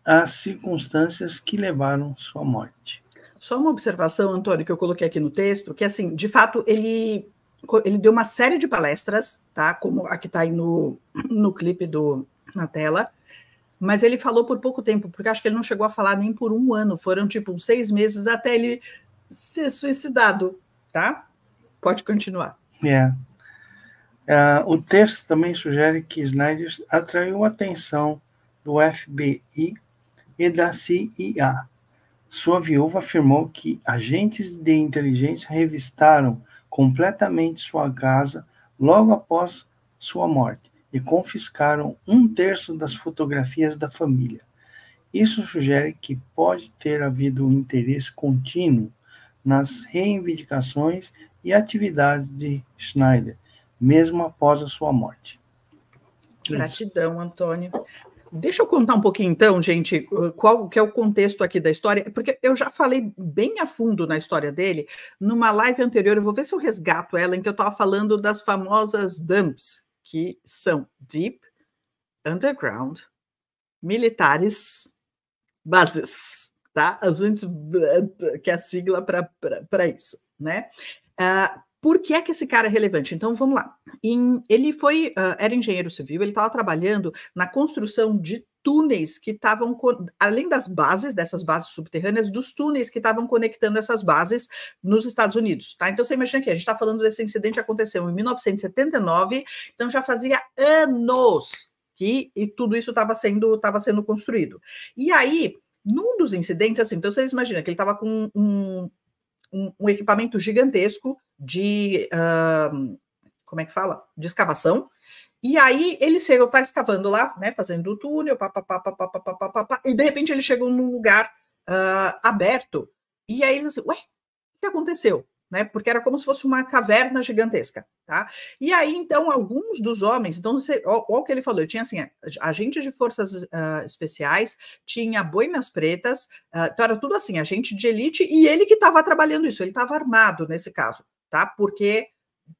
as circunstâncias que levaram sua morte. Só uma observação, Antônio, que eu coloquei aqui no texto, que assim, de fato, ele ele deu uma série de palestras, tá? Como a que está aí no, no clipe do, na tela mas ele falou por pouco tempo, porque acho que ele não chegou a falar nem por um ano, foram tipo uns seis meses até ele ser suicidado, tá? Pode continuar. É. Uh, o texto também sugere que Snyder atraiu a atenção do FBI e da CIA. Sua viúva afirmou que agentes de inteligência revistaram completamente sua casa logo após sua morte e confiscaram um terço das fotografias da família. Isso sugere que pode ter havido um interesse contínuo nas reivindicações e atividades de Schneider, mesmo após a sua morte. Gratidão, Antônio. Deixa eu contar um pouquinho então, gente, qual que é o contexto aqui da história, porque eu já falei bem a fundo na história dele numa live anterior, eu vou ver se eu resgato ela, em que eu estava falando das famosas dumps, que são deep, underground, militares, bases, tá? As antes, que é a sigla para isso, né? Uh, por que é que esse cara é relevante? Então vamos lá. Em, ele foi, uh, era engenheiro civil, ele estava trabalhando na construção de túneis que estavam, além das bases, dessas bases subterrâneas, dos túneis que estavam conectando essas bases nos Estados Unidos, tá? Então você imagina que a gente está falando desse incidente que aconteceu em 1979, então já fazia anos que e tudo isso estava sendo, tava sendo construído. E aí, num dos incidentes, assim, então vocês imaginam que ele estava com um, um, um, equipamento gigantesco de. Uh, como é que fala? De escavação e aí ele chegou, tá escavando lá, né, fazendo o túnel, papapá, papapá, papapá, e de repente ele chegou num lugar uh, aberto. E aí ele assim, ué, o que aconteceu? Né, porque era como se fosse uma caverna gigantesca, tá? E aí, então, alguns dos homens, então, você, olha o que ele falou, tinha, assim, agente de forças uh, especiais, tinha boinas pretas, uh, então era tudo assim, agente de elite, e ele que estava trabalhando isso, ele estava armado nesse caso, tá? Porque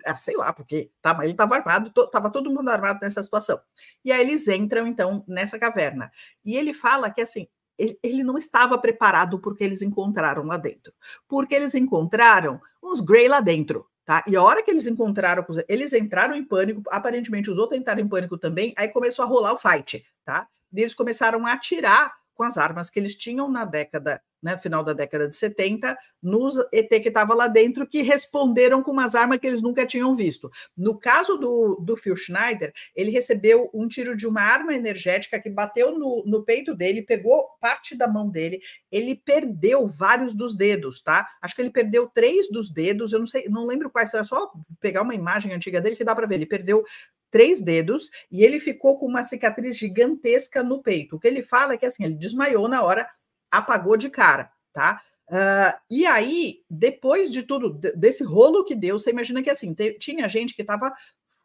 ah, sei lá, porque tava, ele estava armado, to, tava todo mundo armado nessa situação. E aí eles entram, então, nessa caverna. E ele fala que, assim, ele, ele não estava preparado porque eles encontraram lá dentro. Porque eles encontraram uns Grey lá dentro. Tá? E a hora que eles encontraram, eles entraram em pânico, aparentemente os outros entraram em pânico também, aí começou a rolar o fight, tá? E eles começaram a atirar com as armas que eles tinham na década né, final da década de 70, nos ET que estava lá dentro, que responderam com umas armas que eles nunca tinham visto. No caso do, do Phil Schneider, ele recebeu um tiro de uma arma energética que bateu no, no peito dele, pegou parte da mão dele, ele perdeu vários dos dedos, tá? Acho que ele perdeu três dos dedos, eu não sei, não lembro quais, é só pegar uma imagem antiga dele que dá para ver, ele perdeu três dedos e ele ficou com uma cicatriz gigantesca no peito. O que ele fala é que assim, ele desmaiou na hora, apagou de cara, tá? Uh, e aí, depois de tudo, desse rolo que deu, você imagina que assim, tinha gente que estava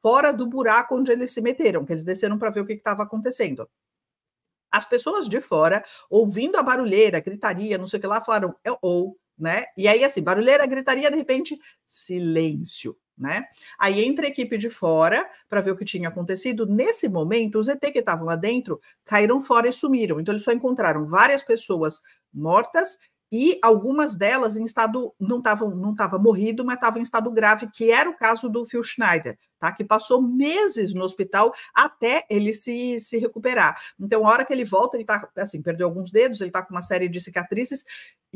fora do buraco onde eles se meteram, que eles desceram para ver o que estava acontecendo. As pessoas de fora, ouvindo a barulheira, gritaria, não sei o que lá, falaram, ou, né? E aí, assim, barulheira, gritaria, de repente, silêncio né? Aí entra a equipe de fora para ver o que tinha acontecido. Nesse momento, os ET que estavam lá dentro caíram fora e sumiram. Então, eles só encontraram várias pessoas mortas e algumas delas em estado não estavam não estava morrido, mas estava em estado grave, que era o caso do Phil Schneider, tá? Que passou meses no hospital até ele se, se recuperar. Então, a hora que ele volta, ele tá assim, perdeu alguns dedos, ele tá com uma série de cicatrizes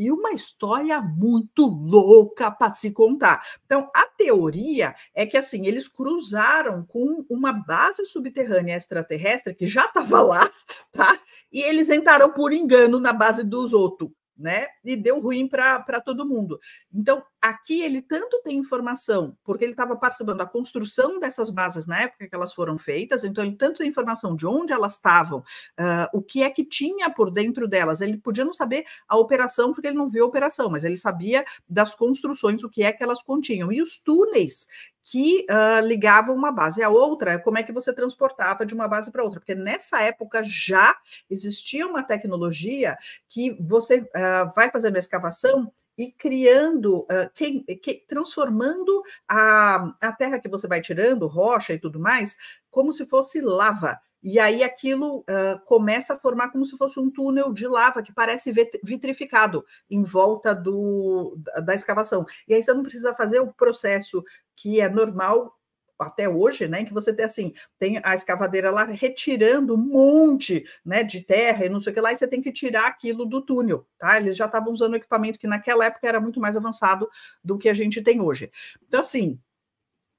e uma história muito louca para se contar. Então, a teoria é que assim, eles cruzaram com uma base subterrânea extraterrestre que já estava lá, tá? E eles entraram por engano na base dos outros. Né? E deu ruim para todo mundo. Então, Aqui ele tanto tem informação, porque ele estava participando da construção dessas bases na época que elas foram feitas, então ele tanto tem informação de onde elas estavam, uh, o que é que tinha por dentro delas. Ele podia não saber a operação, porque ele não viu a operação, mas ele sabia das construções, o que é que elas continham. E os túneis que uh, ligavam uma base à outra, como é que você transportava de uma base para outra, porque nessa época já existia uma tecnologia que você uh, vai fazendo a escavação e criando, uh, que, que, transformando a, a terra que você vai tirando, rocha e tudo mais, como se fosse lava. E aí aquilo uh, começa a formar como se fosse um túnel de lava que parece vitrificado em volta do, da, da, escavação. E aí você não precisa fazer o processo que é normal até hoje, né, que você tem assim, tem a escavadeira lá retirando um monte, né, de terra e não sei o que lá, e você tem que tirar aquilo do túnel, tá? Eles já estavam usando equipamento que naquela época era muito mais avançado do que a gente tem hoje. Então assim,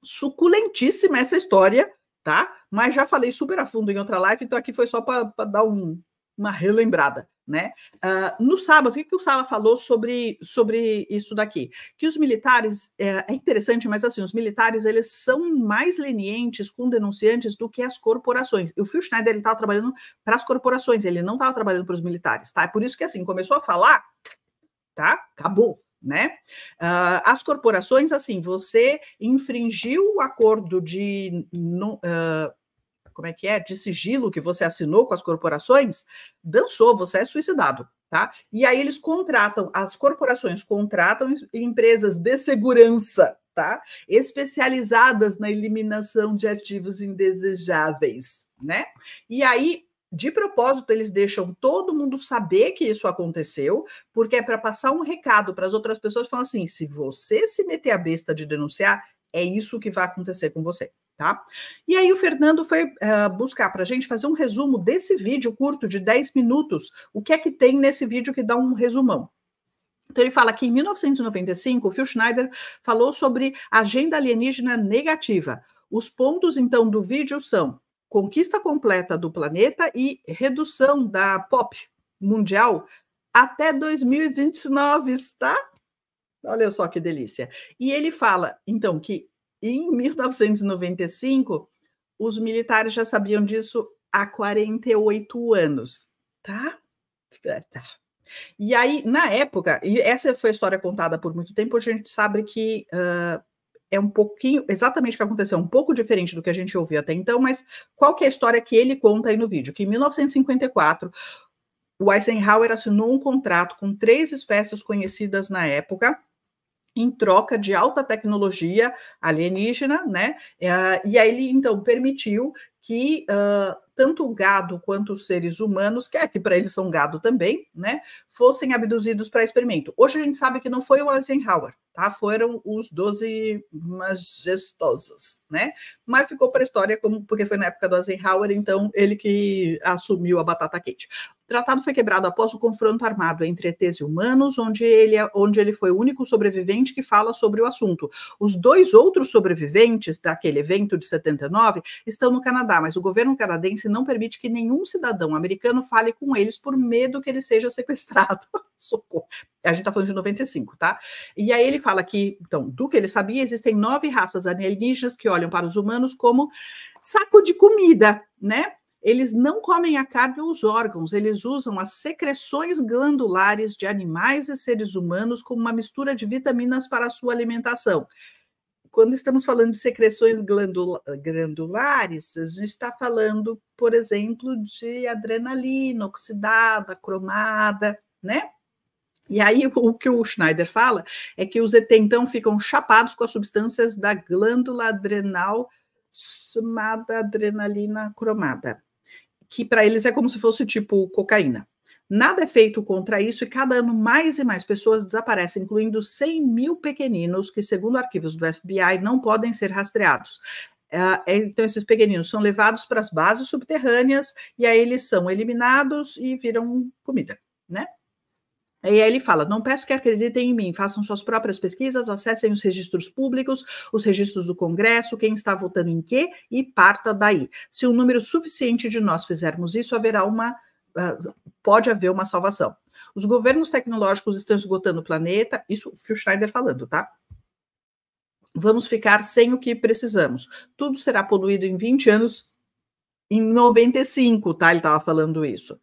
suculentíssima essa história, tá? Mas já falei super a fundo em outra live, então aqui foi só para dar um, uma relembrada. Né? Uh, no sábado, o que, o Sala falou sobre, sobre isso daqui? Que os militares, é, é, interessante, mas assim, os militares, eles são mais lenientes com denunciantes do que as corporações. O Phil Schneider, ele estava trabalhando para as corporações, ele não estava trabalhando para os militares, tá? É por isso que, assim, começou a falar, tá? Acabou, né? Uh, as corporações, assim, você infringiu o acordo de... No, uh, como é que é, de sigilo que você assinou com as corporações, dançou, você é suicidado, tá? E aí eles contratam, as corporações contratam empresas de segurança, tá? Especializadas na eliminação de ativos indesejáveis, né? E aí de propósito, eles deixam todo mundo saber que isso aconteceu, porque é para passar um recado para as outras pessoas, falar assim: se você se meter a besta de denunciar, é isso que vai acontecer com você tá? E aí o Fernando foi uh, buscar para a gente fazer um resumo desse vídeo curto de 10 minutos, o que é que tem nesse vídeo que dá um resumão. Então, ele fala que em 1995, o Phil Schneider falou sobre agenda alienígena negativa. Os pontos, então, do vídeo são conquista completa do planeta e redução da pop mundial até 2029, tá? Olha só que delícia. E ele fala, então, que em 1995, os militares já sabiam disso há 48 anos, tá? E aí, na época, e essa foi a história contada por muito tempo, a gente sabe que uh, é um pouquinho, exatamente o que aconteceu, é um pouco diferente do que a gente ouviu até então, mas qual que é a história que ele conta aí no vídeo? Que em 1954, o Eisenhower assinou um contrato com três espécies conhecidas na época, em troca de alta tecnologia alienígena, né? Eh, e aí ele então permitiu que uh, tanto o gado quanto os seres humanos, que é que para eles são gado também, né, fossem abduzidos para experimento. Hoje a gente sabe que não foi o Eisenhower, tá? Foram os 12 majestosos, né? Mas ficou para a história como porque foi na época do Eisenhower, então ele que assumiu a batata quente. O tratado foi quebrado após o confronto armado entre ETs e humanos, onde ele, é, onde ele foi o único sobrevivente que fala sobre o assunto. Os dois outros sobreviventes daquele evento de 79 estão no Canadá, mas o governo canadense não permite que nenhum cidadão americano fale com eles por medo que ele seja sequestrado. Socorro. A gente está falando de 95, tá? E aí ele fala que então, do que ele sabia, existem nove raças alienígenas que olham para os humanos como saco de comida, né? Eles não comem a carne ou os órgãos, eles usam as secreções glandulares de animais e seres humanos como uma mistura de vitaminas para a sua alimentação. Quando estamos falando de secreções glandulares, a gente está falando, por exemplo, de adrenalina oxidada, cromada, né? E aí o que o Schneider fala é que os ET então ficam chapados com as substâncias da glândula adrenal chamada adrenalina cromada, que para eles é como se fosse tipo cocaína. Nada é feito contra isso e cada ano mais e mais pessoas desaparecem, incluindo 100 mil pequeninos que, segundo arquivos do FBI, não podem ser rastreados. É, é, então, esses pequeninos são levados para as bases subterrâneas e aí eles são eliminados e viram comida, né? E aí ele fala: não peço que acreditem em mim, façam suas próprias pesquisas, acessem os registros públicos, os registros do Congresso, quem está votando em quê, e parta daí. Se um número suficiente de nós fizermos isso, haverá uma. Ah, pode haver uma salvação. Os governos tecnológicos estão esgotando o planeta, isso o Phil Schneider falando, tá? Vamos ficar sem o que precisamos. Tudo será poluído em 20 anos, em 95, tá? Ele estava falando isso.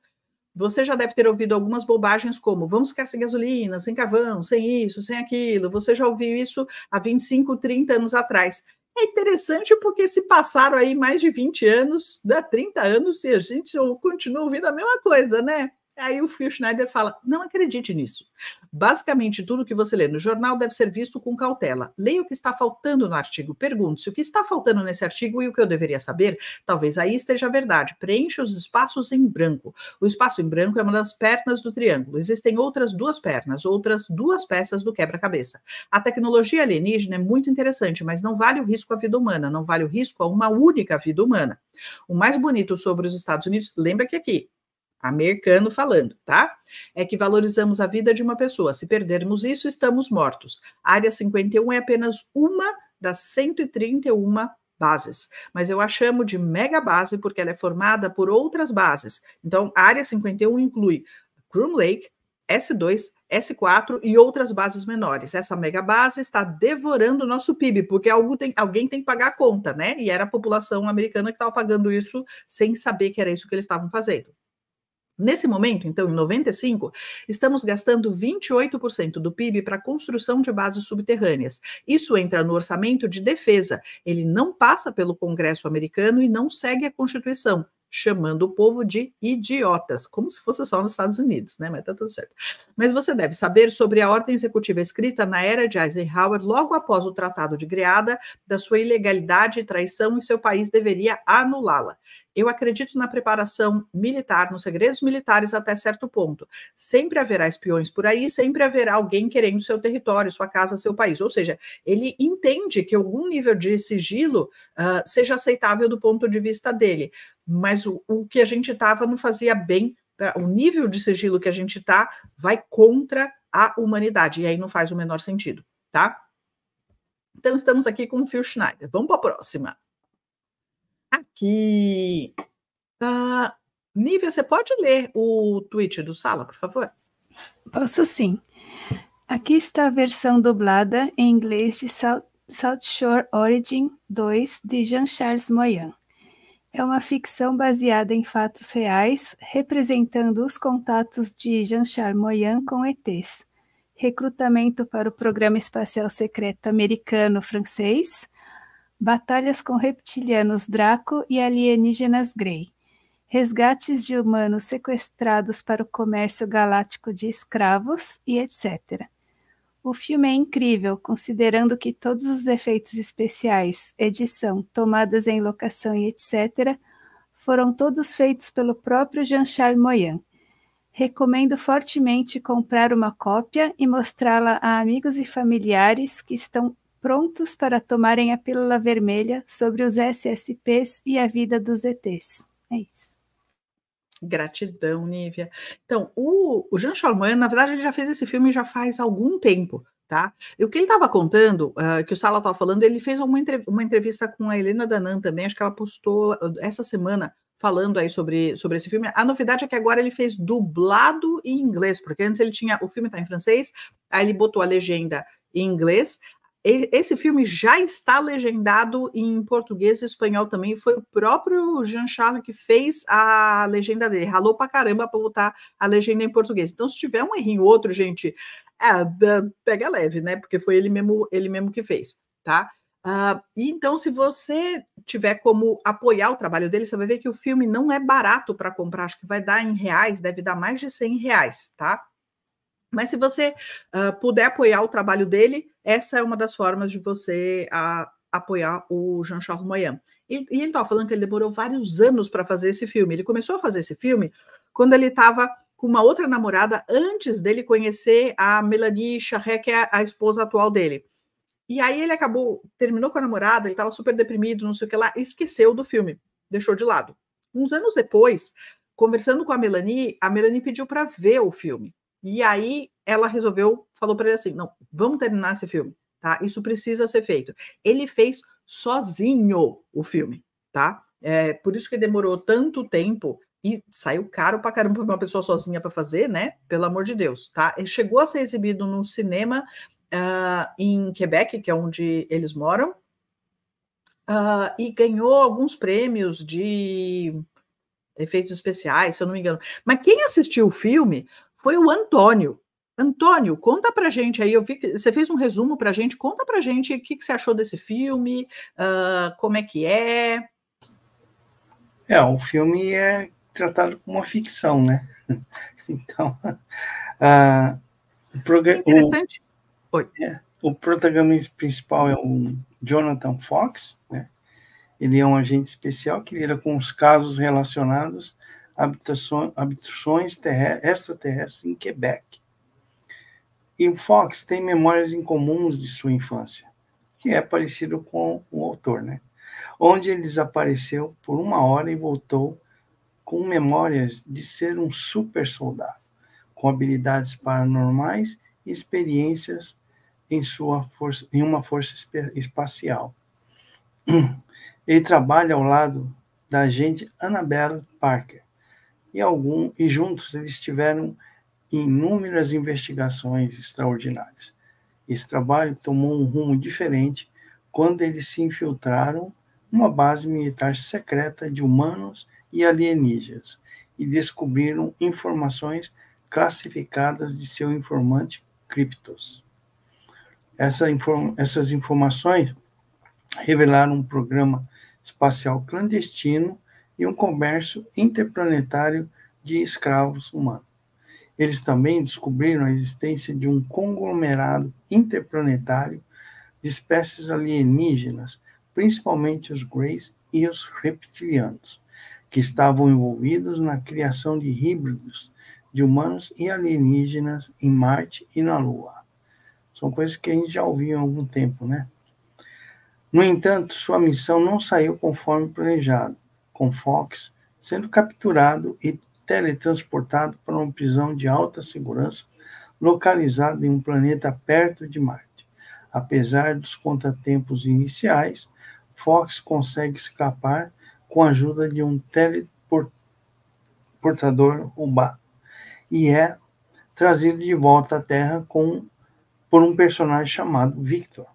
Você já deve ter ouvido algumas bobagens como vamos ficar sem gasolina, sem carvão, sem isso, sem aquilo. Você já ouviu isso há 25, 30 anos atrás. É interessante porque se passaram aí mais de 20 anos, dá 30 anos, e a gente continua ouvindo a mesma coisa, né? Aí o Phil Schneider fala: não acredite nisso. Basicamente, tudo que você lê no jornal deve ser visto com cautela. Leia o que está faltando no artigo, pergunte-se o que está faltando nesse artigo e o que eu deveria saber. Talvez aí esteja a verdade. Preencha os espaços em branco. O espaço em branco é uma das pernas do triângulo. Existem outras duas pernas, outras duas peças do quebra-cabeça. A tecnologia alienígena é muito interessante, mas não vale o risco à vida humana, não vale o risco a uma única vida humana. O mais bonito sobre os Estados Unidos, lembra que aqui americano falando, tá? É que valorizamos a vida de uma pessoa. Se perdermos isso, estamos mortos. A área 51 é apenas uma das 131 bases, mas eu a chamo de mega base porque ela é formada por outras bases. Então, a área 51 inclui Groom Lake, S2, S4 e outras bases menores. Essa mega base está devorando o nosso PIB, porque tem, alguém tem que pagar a conta, né? E era a população americana que estava pagando isso sem saber que era isso que eles estavam fazendo. Nesse momento, então, em 95, estamos gastando 28% do PIB para construção de bases subterrâneas. Isso entra no orçamento de defesa. Ele não passa pelo Congresso americano e não segue a Constituição chamando o povo de idiotas, como se fosse só nos Estados Unidos, né? Mas tá tudo certo. Mas você deve saber sobre a ordem executiva escrita na era de Eisenhower, logo após o Tratado de Greada, da sua ilegalidade e traição, e seu país deveria anulá-la. Eu acredito na preparação militar, nos segredos militares até certo ponto. Sempre haverá espiões por aí, sempre haverá alguém querendo seu território, sua casa, seu país. Ou seja, ele entende que algum nível de sigilo uh, seja aceitável do ponto de vista dele mas o, o que a gente estava não fazia bem, o nível de sigilo que a gente está vai contra a humanidade, e aí não faz o menor sentido, tá? Então estamos aqui com o Phil Schneider. Vamos para a próxima. Aqui. Uh, Nívia, você pode ler o tweet do Sala, por favor? Posso sim. Aqui está a versão dublada em inglês de South, South Shore Origin 2 de Jean-Charles Moyen é uma ficção baseada em fatos reais, representando os contatos de Jean-Charles Moyan com ETs, recrutamento para o Programa Espacial Secreto Americano-Francês, batalhas com reptilianos Draco e alienígenas Grey, resgates de humanos sequestrados para o comércio galáctico de escravos e etc. O filme é incrível, considerando que todos os efeitos especiais, edição, tomadas em locação e etc., foram todos feitos pelo próprio Jean-Charles Moyen. Recomendo fortemente comprar uma cópia e mostrá-la a amigos e familiares que estão prontos para tomarem a pílula vermelha sobre os SSPs e a vida dos ETs. É isso. Gratidão, Nívia. Então, o, o Jean Chalman, na verdade, ele já fez esse filme já faz algum tempo, tá? E o que ele estava contando, uh, que o Sala estava falando, ele fez uma, uma entrevista com a Helena Danan também, acho que ela postou eh, essa semana falando aí sobre, sobre esse filme. A novidade é que agora ele fez dublado em inglês, porque antes ele tinha, o filme está em francês, aí ele botou a legenda em inglês, esse filme já está legendado em português e espanhol também. Foi o próprio Jean Charles que fez a legenda dele. Ralou pra caramba para botar a legenda em português. Então, se tiver um errinho ou outro, gente, é, pega leve, né? Porque foi ele mesmo, ele mesmo que fez, tá? Uh, e então, se você tiver como apoiar o trabalho dele, você vai ver que o filme não é barato para comprar. Acho que vai dar em reais, deve dar mais de 100 reais, tá? Mas se você uh, puder apoiar o trabalho dele, essa é uma das formas de você a, apoiar o Jean-Charles Moyen. E, e ele estava falando que ele demorou vários anos para fazer esse filme. Ele começou a fazer esse filme quando ele estava com uma outra namorada antes dele conhecer a Melanie Charré, que é a, a esposa atual dele. E aí ele acabou, terminou com a namorada, ele estava super deprimido, não sei o que lá, esqueceu do filme, deixou de lado. Uns anos depois, conversando com a Melanie, a Melanie pediu para ver o filme. E aí ela resolveu, falou para ele assim: não, vamos terminar esse filme, tá? Isso precisa ser feito. Ele fez sozinho o filme, tá? É, por isso que demorou tanto tempo e saiu caro pra caramba pra uma pessoa sozinha para fazer, né? Pelo amor de Deus, tá? Ele chegou a ser exibido no cinema uh, em Quebec, que é onde eles moram, uh, e ganhou alguns prêmios de efeitos especiais, se eu não me engano. Mas quem assistiu o filme foi o Antônio, Antônio, conta pra gente aí, eu vi que você fez um resumo pra gente, conta pra gente o que, que você achou desse filme, uh, como é que é. É, o filme é tratado como uma ficção, né? Então, uh, o, Interessante. O, é, o protagonista principal é o Jonathan Fox, né? Ele é um agente especial que lida com os casos relacionados a habitações extraterrestres em Quebec. E o Fox tem memórias incomuns de sua infância, que é parecido com o autor, né? Onde ele desapareceu por uma hora e voltou com memórias de ser um super soldado, com habilidades paranormais e experiências em, sua força, em uma força espacial. Ele trabalha ao lado da agente Annabelle Parker, e, algum, e juntos eles tiveram inúmeras investigações extraordinárias. Esse trabalho tomou um rumo diferente quando eles se infiltraram numa base militar secreta de humanos e alienígenas e descobriram informações classificadas de seu informante Cryptos. Essa inform essas informações revelaram um programa espacial clandestino e um comércio interplanetário de escravos humanos. Eles também descobriram a existência de um conglomerado interplanetário de espécies alienígenas, principalmente os Greys e os reptilianos, que estavam envolvidos na criação de híbridos de humanos e alienígenas em Marte e na Lua. São coisas que a gente já ouviu há algum tempo, né? No entanto, sua missão não saiu conforme planejado, com Fox sendo capturado e teletransportado para uma prisão de alta segurança localizada em um planeta perto de Marte. Apesar dos contratempos iniciais, Fox consegue escapar com a ajuda de um teleportador Uba e é trazido de volta à Terra com, por um personagem chamado Victor.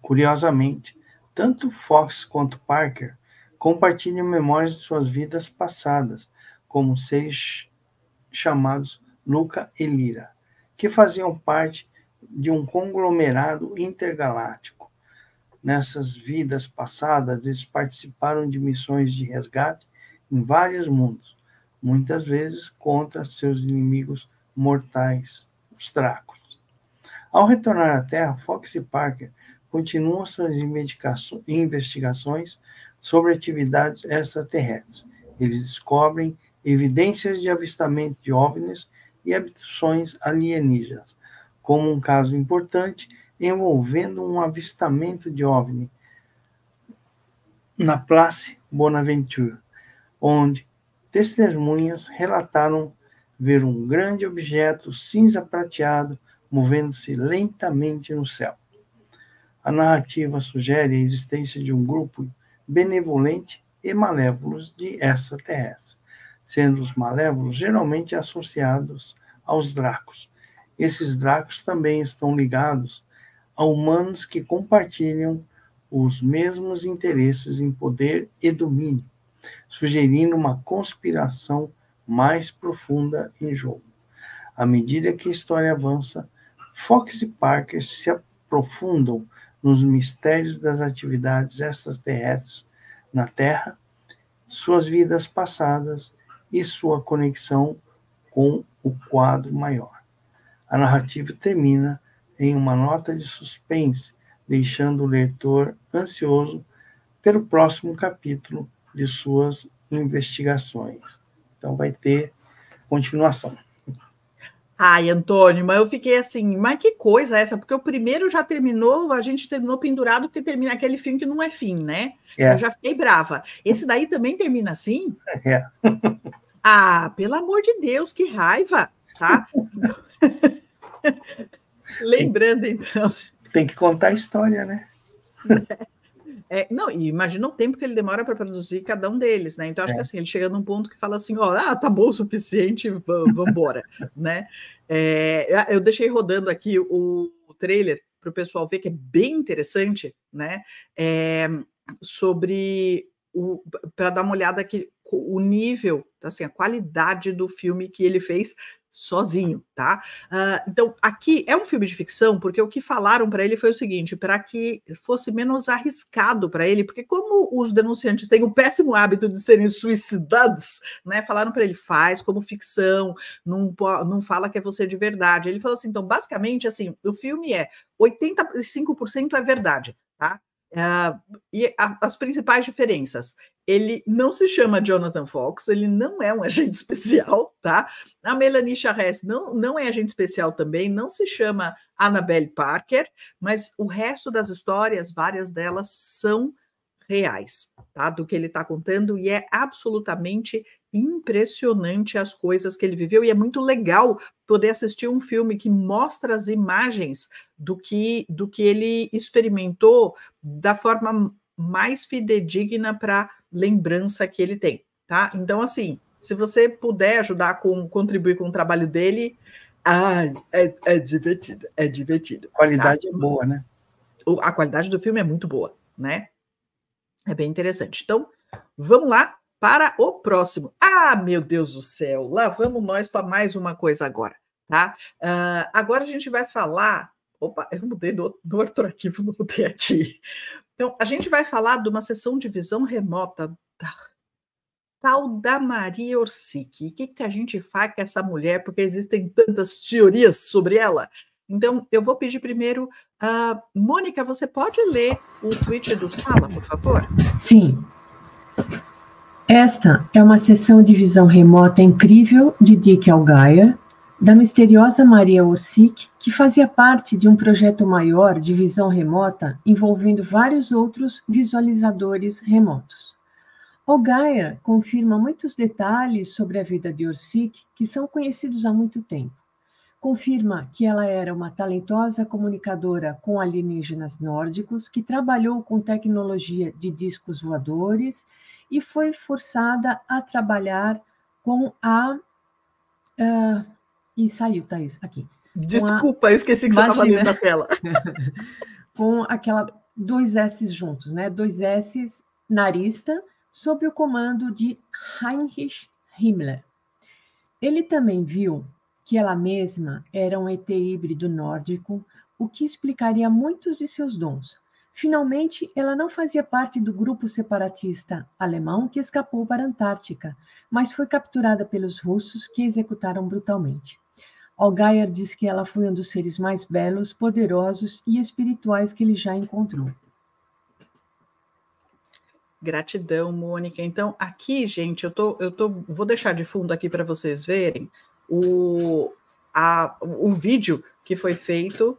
Curiosamente, tanto Fox quanto Parker compartilham memórias de suas vidas passadas, como seis chamados Luca e Lira, que faziam parte de um conglomerado intergaláctico. Nessas vidas passadas, eles participaram de missões de resgate em vários mundos, muitas vezes contra seus inimigos mortais, os Tracos. Ao retornar à Terra, Fox e Parker continuam suas investigações sobre atividades extraterrestres. Eles descobrem evidências de avistamento de OVNIs e abduções alienígenas, como um caso importante envolvendo um avistamento de OVNI na Place Bonaventure, onde testemunhas relataram ver um grande objeto cinza prateado movendo-se lentamente no céu. A narrativa sugere a existência de um grupo benevolente e malévolos de extraterrestres sendo os malévolos geralmente associados aos dracos. Esses dracos também estão ligados a humanos que compartilham os mesmos interesses em poder e domínio, sugerindo uma conspiração mais profunda em jogo. À medida que a história avança, Fox e Parker se aprofundam nos mistérios das atividades extraterrestres na Terra, suas vidas passadas e sua conexão com o quadro maior. A narrativa termina em uma nota de suspense, deixando o leitor ansioso pelo próximo capítulo de suas investigações. Então vai ter continuação. Ai, Antônio, mas eu fiquei assim, mas que coisa é essa? Porque o primeiro já terminou, a gente terminou pendurado porque termina aquele filme que não é fim, né? É. Eu já fiquei brava. Esse daí também termina assim? É. Ah, pelo amor de Deus, que raiva, tá? Lembrando, então. Tem que contar a história, né? É, não, e imagina o tempo que ele demora para produzir cada um deles, né? Então, acho é. que assim, ele chega num ponto que fala assim, ó, ah, tá bom o suficiente, vambora, né? É, eu deixei rodando aqui o, o trailer para o pessoal ver que é bem interessante, né? É, sobre o para dar uma olhada aqui o nível, assim, a qualidade do filme que ele fez sozinho, tá? Uh, então, aqui é um filme de ficção, porque o que falaram para ele foi o seguinte, para que fosse menos arriscado para ele, porque como os denunciantes têm o péssimo hábito de serem suicidados, né? Falaram para ele, faz como ficção, não, não fala que é você de verdade. Ele falou assim, então, basicamente, assim, o filme é 85% é verdade, tá? Uh, e a, as principais diferenças. Ele não se chama Jonathan Fox, ele não é um agente especial, tá? A Melanie Charres não, não é agente especial também, não se chama Annabelle Parker, mas o resto das histórias, várias delas são reais, tá? Do que ele está contando e é absolutamente impressionante as coisas que ele viveu e é muito legal poder assistir um filme que mostra as imagens do que do que ele experimentou da forma mais fidedigna para lembrança que ele tem, tá? Então, assim, se você puder ajudar com contribuir com o trabalho dele, ai, é, é divertido, é divertido. A qualidade tá? é boa, né? A qualidade do filme é muito boa, né? É bem interessante. Então, vamos lá para o próximo. Ah, meu Deus do céu! Lá vamos nós para mais uma coisa agora, tá? Uh, agora a gente vai falar Opa, eu mudei no, no outro arquivo, mudei aqui. Então, a gente vai falar de uma sessão de visão remota da tal da Maria Orsic. O que, que a gente faz com essa mulher? Porque existem tantas teorias sobre ela. Então, eu vou pedir primeiro. Uh, Mônica, você pode ler o tweet do Sala, por favor? Sim. Esta é uma sessão de visão remota incrível de Dick Algaia da misteriosa Maria Ossic, que fazia parte de um projeto maior de visão remota envolvendo vários outros visualizadores remotos. O Gaia confirma muitos detalhes sobre a vida de Orsic que são conhecidos há muito tempo. Confirma que ela era uma talentosa comunicadora com alienígenas nórdicos que trabalhou com tecnologia de discos voadores e foi forçada a trabalhar com a uh, e saiu, Thaís, aqui. Desculpa, a... eu esqueci que Imagina. você estava na tela. com aquela dois S juntos, né? Dois S narista, sob o comando de Heinrich Himmler. Ele também viu que ela mesma era um ET híbrido nórdico, o que explicaria muitos de seus dons. Finalmente, ela não fazia parte do grupo separatista alemão que escapou para a Antártica, mas foi capturada pelos russos que executaram brutalmente. Algaier diz que ela foi um dos seres mais belos, poderosos e espirituais que ele já encontrou. Gratidão, Mônica. Então, aqui, gente, eu tô, eu tô, vou deixar de fundo aqui para vocês verem o, a, o vídeo que foi feito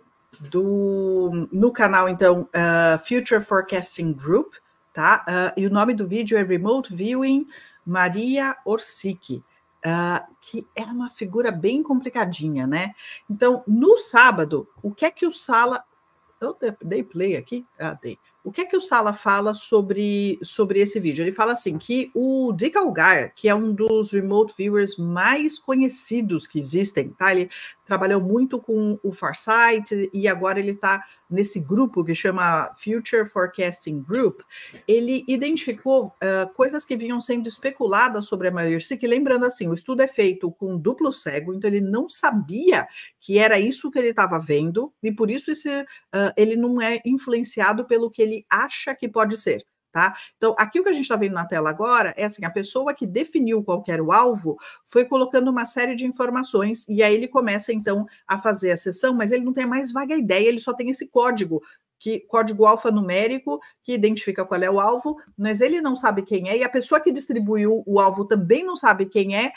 do no canal então uh, Future Forecasting Group, tá? Uh, e o nome do vídeo é Remote Viewing Maria Orsic. Uh, que é uma figura bem complicadinha, né? Então, no sábado, o que é que o Sala. Eu dei play aqui? Ah, dei. O que é que o Sala fala sobre, sobre esse vídeo? Ele fala assim que o Dick Algar, que é um dos remote viewers mais conhecidos que existem, tá? Ele trabalhou muito com o Farsight e agora ele está nesse grupo que chama Future Forecasting Group. Ele identificou uh, coisas que vinham sendo especuladas sobre a Marirsi, que lembrando assim, o estudo é feito com duplo cego, então ele não sabia que era isso que ele estava vendo e por isso esse, uh, ele não é influenciado pelo que ele acha que pode ser tá? Então, aqui o que a gente está vendo na tela agora é assim: a pessoa que definiu qual era o alvo foi colocando uma série de informações, e aí ele começa então a fazer a sessão, mas ele não tem a mais vaga ideia, ele só tem esse código que código alfanumérico que identifica qual é o alvo, mas ele não sabe quem é, e a pessoa que distribuiu o alvo também não sabe quem é,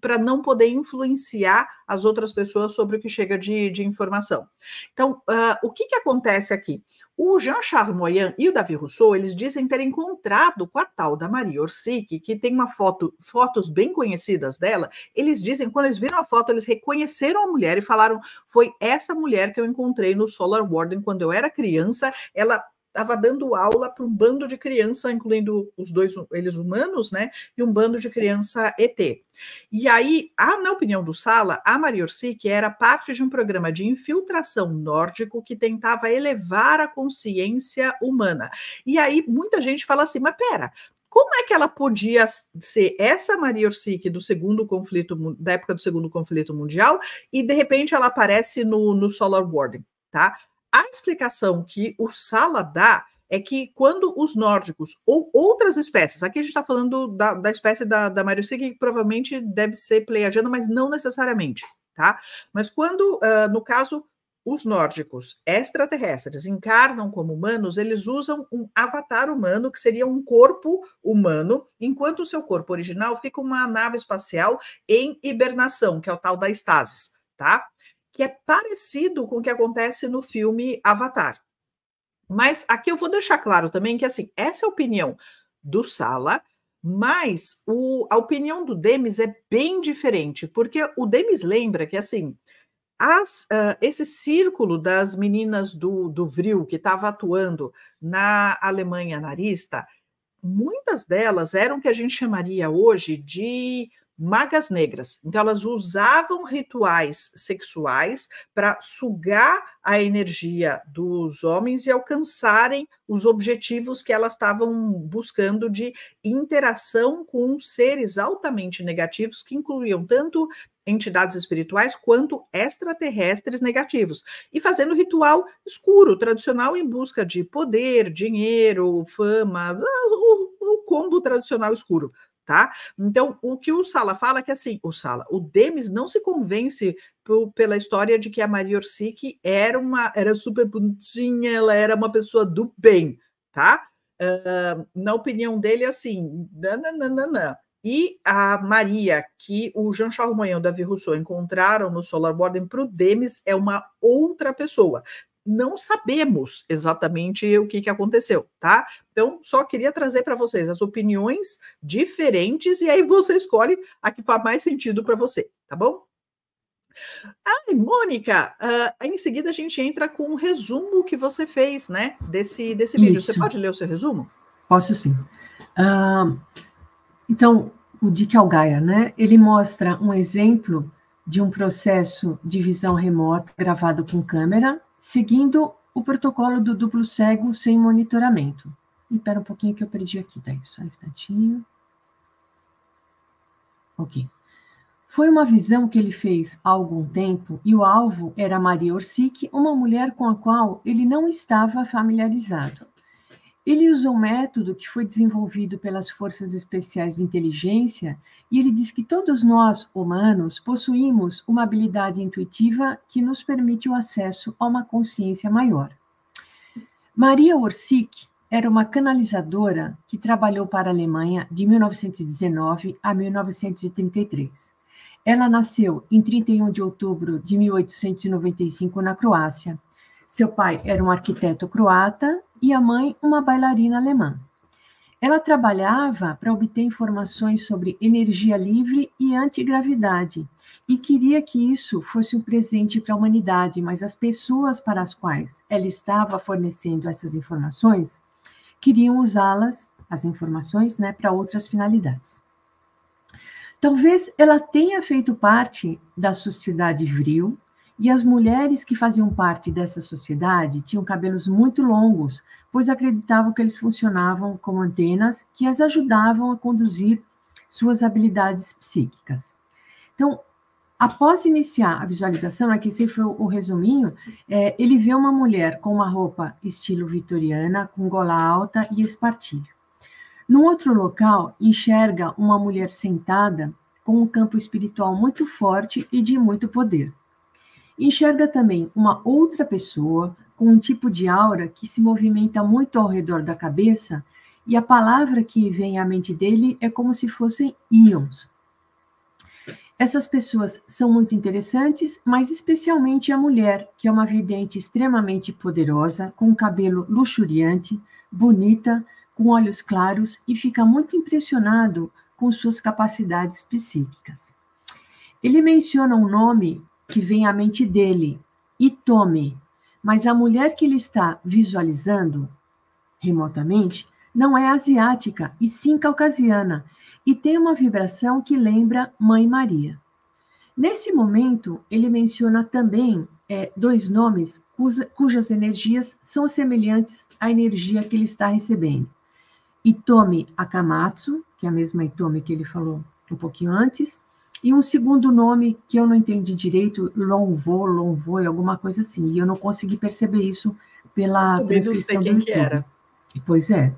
para não poder influenciar as outras pessoas sobre o que chega de, de informação. Então, uh, o que, que acontece aqui? O Jean-Charles Moyan e o Davi Rousseau, eles dizem ter encontrado com a tal da Maria Orsic, que tem uma foto, fotos bem conhecidas dela. Eles dizem, quando eles viram a foto, eles reconheceram a mulher e falaram: foi essa mulher que eu encontrei no Solar Warden quando eu era criança. Ela estava dando aula para um bando de criança, incluindo os dois, eles humanos, né? E um bando de criança ET. E aí, a, na opinião do Sala, a Maria Orsic era parte de um programa de infiltração nórdico que tentava elevar a consciência humana. E aí, muita gente fala assim, mas pera, como é que ela podia ser essa Maria Orsic do segundo conflito, da época do segundo conflito mundial, e de repente ela aparece no, no Solar Warden, tá? A explicação que o Sala dá é que quando os nórdicos ou outras espécies, aqui a gente está falando da, da, espécie da, da Mariusica, que provavelmente deve ser pleiadiana, mas não necessariamente, tá? Mas quando, uh, no caso, os nórdicos extraterrestres encarnam como humanos, eles usam um avatar humano, que seria um corpo humano, enquanto o seu corpo original fica uma nave espacial em hibernação, que é o tal da estasis, tá? que é parecido com o que acontece no filme Avatar. Mas aqui eu vou deixar claro também que assim, essa é a opinião do Sala, mas o, a opinião do Demis é bem diferente, porque o Demis lembra que assim, as, uh, esse círculo das meninas do, do Vril que estava atuando na Alemanha narista, muitas delas eram o que a gente chamaria hoje de magas negras. Então, elas usavam rituais sexuais para sugar a energia dos homens e alcançarem os objetivos que elas estavam buscando de interação com seres altamente negativos, que incluíam tanto entidades espirituais quanto extraterrestres negativos, e fazendo ritual escuro, tradicional, em busca de poder, dinheiro, fama, o, o combo tradicional escuro tá? Então, o que o Sala fala é que assim, o Sala, o Demis não se convence pela história de que a Maria Orsic era uma era super bonitinha, ela era uma pessoa do bem, tá? Uh, na opinião dele, é assim, nananana. E a Maria, que o Jean Charles Moyen e o Davi Rousseau encontraram no Solar Border, para o Demis é uma outra pessoa não sabemos exatamente o que, que aconteceu, tá? Então, só queria trazer para vocês as opiniões diferentes e aí você escolhe a que faz mais sentido para você, tá bom? Ai, Mônica, uh, em seguida a gente entra com o um resumo que você fez, né, desse, desse vídeo. Você pode ler o seu resumo? Posso sim. Uh, então, o Dick Algaia, né, ele mostra um exemplo de um processo de visão remota gravado com câmera, seguindo o protocolo do duplo cego sem monitoramento. E espera um pouquinho que eu perdi aqui, tá? Só um instantinho. Ok. Foi uma visão que ele fez há algum tempo e o alvo era Maria Orsic, uma mulher com a qual ele não estava familiarizado. Ele usa um método que foi desenvolvido pelas forças especiais de inteligência e ele diz que todos nós, humanos, possuímos uma habilidade intuitiva que nos permite o acesso a uma consciência maior. Maria Orsic era uma canalizadora que trabalhou para a Alemanha de 1919 a 1933. Ela nasceu em 31 de outubro de 1895 na Croácia. Seu pai era um arquiteto croata e a mãe, uma bailarina alemã. Ela trabalhava para obter informações sobre energia livre e antigravidade e queria que isso fosse um presente para a humanidade, mas as pessoas para as quais ela estava fornecendo essas informações queriam usá-las, as informações, né, para outras finalidades. Talvez ela tenha feito parte da sociedade vril, e as mulheres que faziam parte dessa sociedade tinham cabelos muito longos, pois acreditavam que eles funcionavam como antenas que as ajudavam a conduzir suas habilidades psíquicas. Então, após iniciar a visualização, aqui sempre foi o resuminho, é, ele vê uma mulher com uma roupa estilo vitoriana, com gola alta e espartilho. No outro local, enxerga uma mulher sentada com um campo espiritual muito forte e de muito poder. Enxerga também uma outra pessoa com um tipo de aura que se movimenta muito ao redor da cabeça e a palavra que vem à mente dele é como se fossem íons. Essas pessoas são muito interessantes, mas especialmente a mulher, que é uma vidente extremamente poderosa, com cabelo luxuriante, bonita, com olhos claros e fica muito impressionado com suas capacidades psíquicas. Ele menciona um nome que vem à mente dele e tome. Mas a mulher que ele está visualizando remotamente não é asiática e sim caucasiana e tem uma vibração que lembra Mãe Maria. Nesse momento, ele menciona também é, dois nomes cuja, cujas energias são semelhantes à energia que ele está recebendo. Itomi Akamatsu, que é a mesma Itomi que ele falou um pouquinho antes, e um segundo nome que eu não entendi direito, Lonvô, Lonvô, é alguma coisa assim, e eu não consegui perceber isso pela Também transcrição não sei quem que era. Pois é.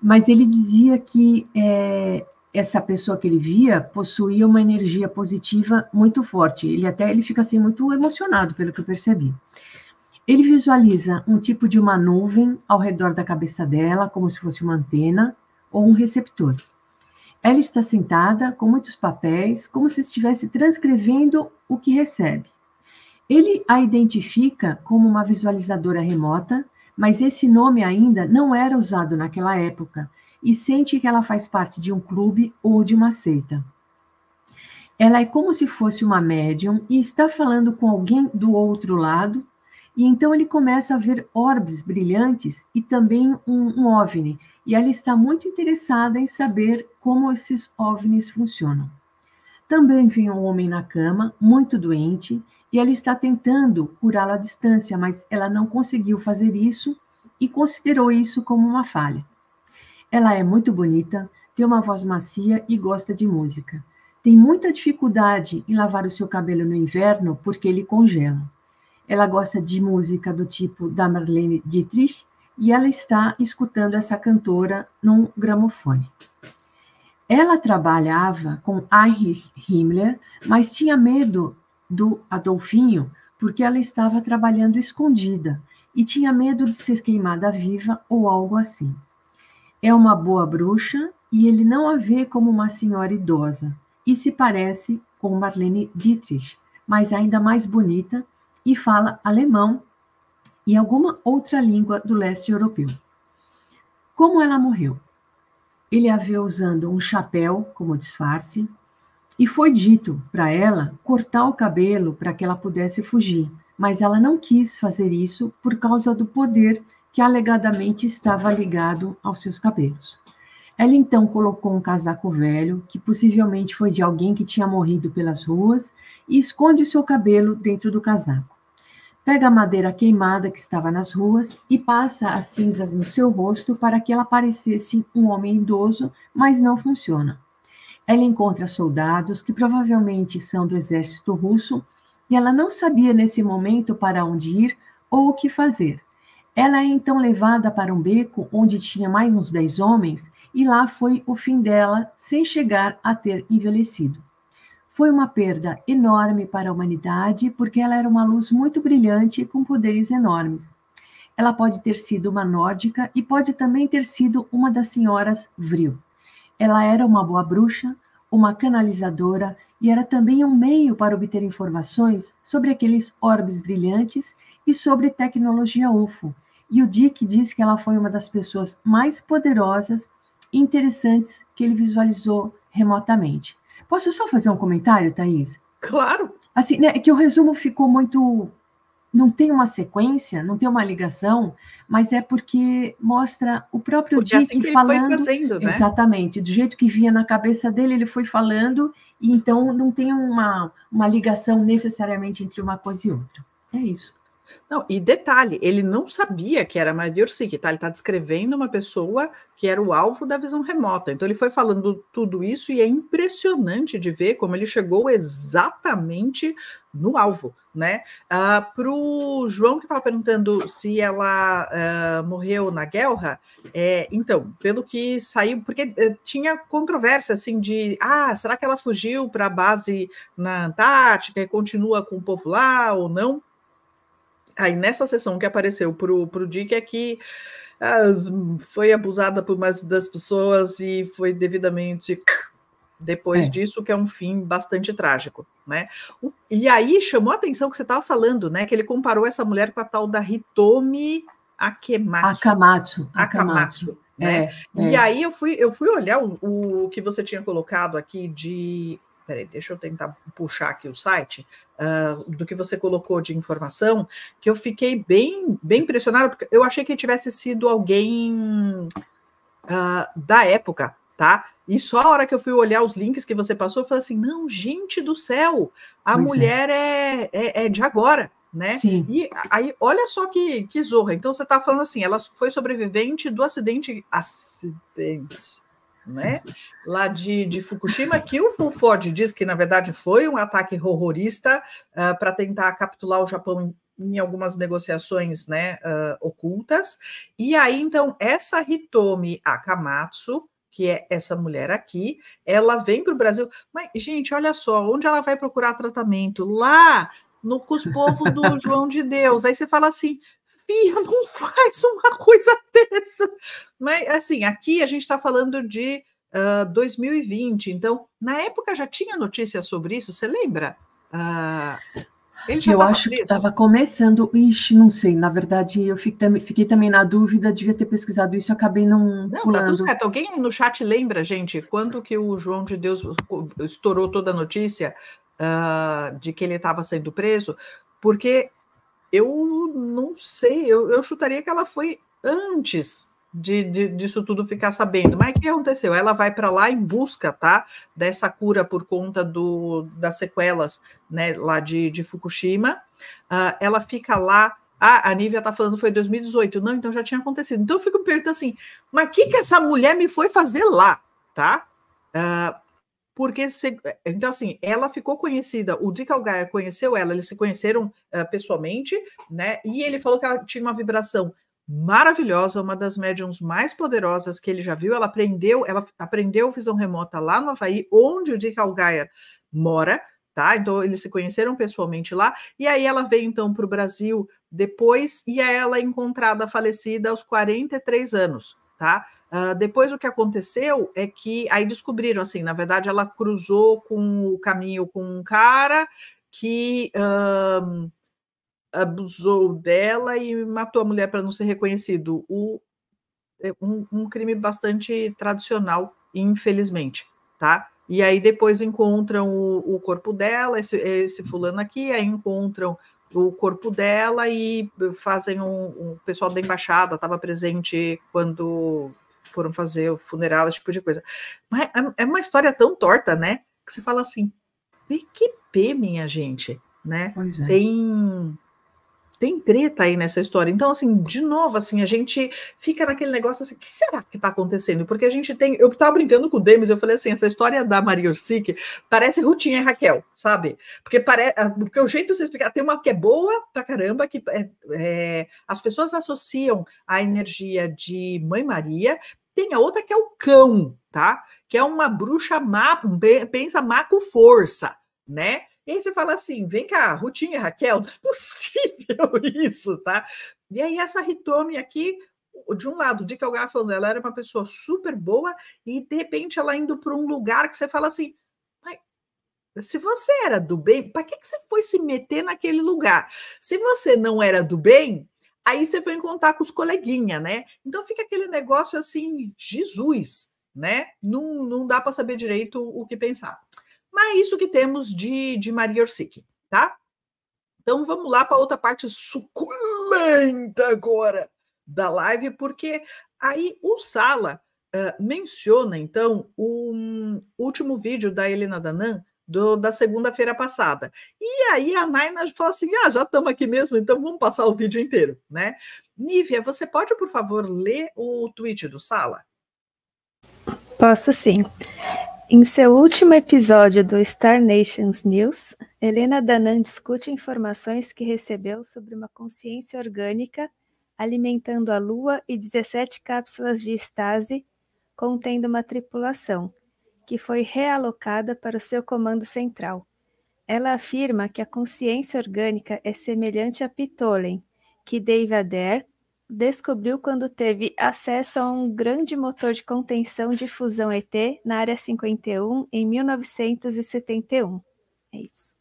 Mas ele dizia que é, essa pessoa que ele via possuía uma energia positiva muito forte. Ele até ele fica assim muito emocionado pelo que eu percebi. Ele visualiza um tipo de uma nuvem ao redor da cabeça dela, como se fosse uma antena ou um receptor. Ela está sentada, com muitos papéis, como se estivesse transcrevendo o que recebe. Ele a identifica como uma visualizadora remota, mas esse nome ainda não era usado naquela época e sente que ela faz parte de um clube ou de uma seita. Ela é como se fosse uma médium e está falando com alguém do outro lado, e então ele começa a ver orbes brilhantes e também um, um OVNI. E ela está muito interessada em saber como esses OVNIs funcionam. Também vem um homem na cama, muito doente, e ela está tentando curá-lo à distância, mas ela não conseguiu fazer isso e considerou isso como uma falha. Ela é muito bonita, tem uma voz macia e gosta de música. Tem muita dificuldade em lavar o seu cabelo no inverno porque ele congela. Ela gosta de música do tipo da Marlene Dietrich e ela está escutando essa cantora num gramofone. Ela trabalhava com Heinrich Himmler, mas tinha medo do Adolfinho porque ela estava trabalhando escondida e tinha medo de ser queimada viva ou algo assim. É uma boa bruxa e ele não a vê como uma senhora idosa e se parece com Marlene Dietrich, mas ainda mais bonita e fala alemão e alguma outra língua do leste europeu. Como ela morreu? Ele a vê usando um chapéu como disfarce e foi dito para ela cortar o cabelo para que ela pudesse fugir, mas ela não quis fazer isso por causa do poder que alegadamente estava ligado aos seus cabelos. Ela então colocou um casaco velho, que possivelmente foi de alguém que tinha morrido pelas ruas, e esconde seu cabelo dentro do casaco. Pega a madeira queimada que estava nas ruas e passa as cinzas no seu rosto para que ela parecesse um homem idoso, mas não funciona. Ela encontra soldados que provavelmente são do exército russo e ela não sabia nesse momento para onde ir ou o que fazer. Ela é então levada para um beco onde tinha mais uns dez homens e lá foi o fim dela, sem chegar a ter envelhecido. Foi uma perda enorme para a humanidade, porque ela era uma luz muito brilhante com poderes enormes. Ela pode ter sido uma nórdica e pode também ter sido uma das senhoras Vril. Ela era uma boa bruxa, uma canalizadora e era também um meio para obter informações sobre aqueles orbes brilhantes e sobre tecnologia UFO. E o Dick diz que ela foi uma das pessoas mais poderosas interessantes que ele visualizou remotamente. Posso só fazer um comentário, Thaís? Claro. Assim, né, é que o resumo ficou muito não tem uma sequência, não tem uma ligação, mas é porque mostra o próprio porque é Dick assim que falando. Ele foi fazendo, né? Exatamente, do jeito que vinha na cabeça dele, ele foi falando, e então não tem uma, uma ligação necessariamente entre uma coisa e outra. É isso. Não, e detalhe, ele não sabia que era Madjursik, tá? Ele está descrevendo uma pessoa que era o alvo da visão remota. Então ele foi falando tudo isso e é impressionante de ver como ele chegou exatamente no alvo, né? Uh, ah, Para o João que estava perguntando se ela uh, morreu na guerra, é, então, pelo que saiu, porque uh, tinha controvérsia assim de ah, será que ela fugiu para a base na Antártica e continua com o povo lá ou não? Aí nessa sessão que apareceu pro, pro Dick é que as, foi abusada por mais das pessoas e foi devidamente depois é. disso, que é um fim bastante trágico, né? O, e aí chamou a atenção que você estava falando, né? Que ele comparou essa mulher com a tal da Hitomi Akematsu. Akamatsu. Akamatsu. Né? É, é. E aí eu fui, eu fui olhar o, o que você tinha colocado aqui de Peraí, deixa eu tentar puxar aqui o site uh, do que você colocou de informação, que eu fiquei bem, bem impressionada, porque eu achei que tivesse sido alguém uh, da época, tá? E só a hora que eu fui olhar os links que você passou, eu falei assim: não, gente do céu, a pois é. mulher é. É, é, de agora, né? Sim. E aí, olha só que, que zorra. Então, você está falando assim: ela foi sobrevivente do acidente. Acidentes né? Lá de, de Fukushima, que o Ford diz que, na verdade, foi um ataque horrorista uh, ah, para tentar capturar o Japão em algumas negociações né, uh, ocultas. E aí, então, essa Hitomi Akamatsu, que é essa mulher aqui, ela vem para o Brasil. Mas, gente, olha só, onde ela vai procurar tratamento? Lá no com do João de Deus. Aí você fala assim, filha, não faz uma coisa mas, assim, aqui a gente está falando de uh, ah, 2020, então, na época já tinha notícia sobre isso, você lembra? Uh, eu acho preso. que estava começando, ixi, não sei, na verdade eu fiquei, fiquei, também na dúvida, devia ter pesquisado isso, acabei não Não, pulando. tá tudo certo, alguém no chat lembra, gente, quando que o João de Deus estourou toda a notícia uh, de que ele estava sendo preso? Porque eu não sei, eu, eu chutaria que ela foi antes de, de, disso tudo ficar sabendo. Mas o que aconteceu? Ela vai para lá em busca, tá? Dessa cura por conta do, das sequelas, né? Lá de, de Fukushima. Uh, ela fica lá. Ah, a Nívia tá falando foi 2018. Não, então já tinha acontecido. Então eu fico me perguntando assim, mas o que, que essa mulher me foi fazer lá, tá? Uh, porque se, então assim ela ficou conhecida o Dick Algar conheceu ela eles se conheceram uh, pessoalmente né e ele falou que ela tinha uma vibração maravilhosa, uma das médiums mais poderosas que ele já viu. Ela aprendeu, ela aprendeu visão remota lá no Havaí, onde o Dick Algaier mora, tá? Então eles se conheceram pessoalmente lá, e aí ela veio então para o Brasil depois, e aí é ela é encontrada falecida aos 43 anos, tá? Uh, depois o que aconteceu é que aí descobriram assim, na verdade ela cruzou com o caminho com um cara que abusou dela e matou a mulher para não ser reconhecido. O, é, um, um, crime bastante tradicional, infelizmente, tá? E aí depois encontram o, o corpo dela, esse, esse, fulano aqui, aí encontram o corpo dela e fazem um, um pessoal da embaixada estava presente quando foram fazer o funeral, esse tipo de coisa. Mas é, é uma história tão torta, né? Que você fala assim, PQP, minha gente, né? É. Tem tem treta aí nessa história. Então, assim, de novo, assim, a gente fica naquele negócio assim, o que será que está acontecendo? Porque a gente tem. Eu estava brincando com o Demis, eu falei assim, essa história da Maria Ursic parece Rutinha e Raquel, sabe? Porque, parece ah, Porque o jeito de você explicar, tem uma que é boa pra caramba, que é, é... as pessoas associam a energia de Mãe Maria, tem a outra que é o cão, tá? Que é uma bruxa má, pensa má com força, né? E aí você fala assim: vem cá, Rutinha Raquel, não é possível isso, tá? E aí essa ritome aqui, de um lado, o Dick alguém falando, ela era uma pessoa super boa, e de repente ela indo para um lugar que você fala assim. Se você era do bem, para que, que você foi se meter naquele lugar? Se você não era do bem, aí você foi encontrar com os coleguinha, né? Então fica aquele negócio assim, Jesus, né? Não, não dá para saber direito o que pensar. Mas é isso que temos de, de Maria Orsic, tá? Então vamos lá para outra parte suculenta agora da live, porque aí o Sala uh, menciona então o um, último vídeo da Helena Danan do, da segunda-feira passada. E aí a Naina fala assim: ah, já estamos aqui mesmo, então vamos passar o vídeo inteiro, né? Nívia, você pode, por favor, ler o tweet do Sala? Posso sim. Em seu último episódio do Star Nations News, Helena Danan discute informações que recebeu sobre uma consciência orgânica alimentando a Lua e 17 cápsulas de estase contendo uma tripulação, que foi realocada para o seu comando central. Ela afirma que a consciência orgânica é semelhante a Pitolen, que Dave Adair descobriu quando teve acesso a um grande motor de contenção de fusão ET na Área 51 em 1971. É isso.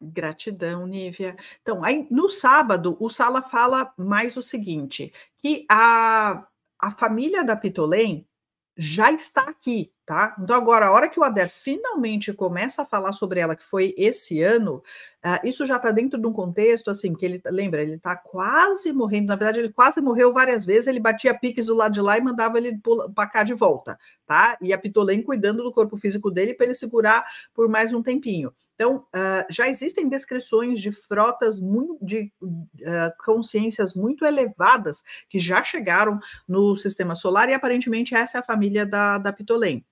Gratidão, Nívia. Então, aí, no sábado, o Sala fala mais o seguinte: que a, a família da Pitolém já está aqui, tá? Então, agora, a hora que o Ader finalmente começa a falar sobre ela, que foi esse ano, ah, isso já está dentro de um contexto, assim, que ele, tá, lembra, ele está quase morrendo, na verdade, ele quase morreu várias vezes, ele batia piques do lado de lá e mandava ele para cá de volta, tá? E a Pitolém cuidando do corpo físico dele para ele segurar por mais um tempinho. Então, uh, já existem descrições de frotas muito, de uh, consciências muito elevadas que já chegaram no sistema solar, e aparentemente essa é a família da, da Pitolém.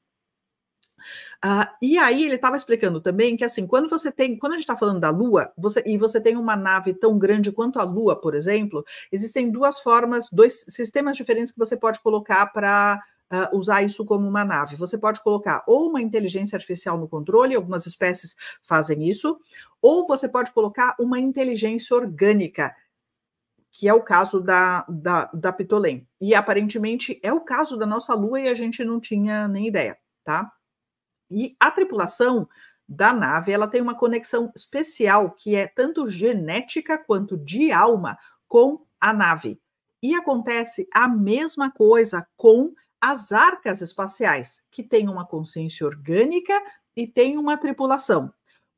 Uh, e aí ele estava explicando também que assim, quando você tem, quando a gente está falando da Lua, você, e você tem uma nave tão grande quanto a Lua, por exemplo, existem duas formas, dois sistemas diferentes que você pode colocar para Uh, ah, usar isso como uma nave. Você pode colocar ou uma inteligência artificial no controle, algumas espécies fazem isso, ou você pode colocar uma inteligência orgânica, que é o caso da, da, da Pitolém. E aparentemente é o caso da nossa Lua e a gente não tinha nem ideia, tá? E a tripulação da nave, ela tem uma conexão especial que é tanto genética quanto de alma com a nave. E acontece a mesma coisa com as arcas espaciais, que têm uma consciência orgânica e têm uma tripulação.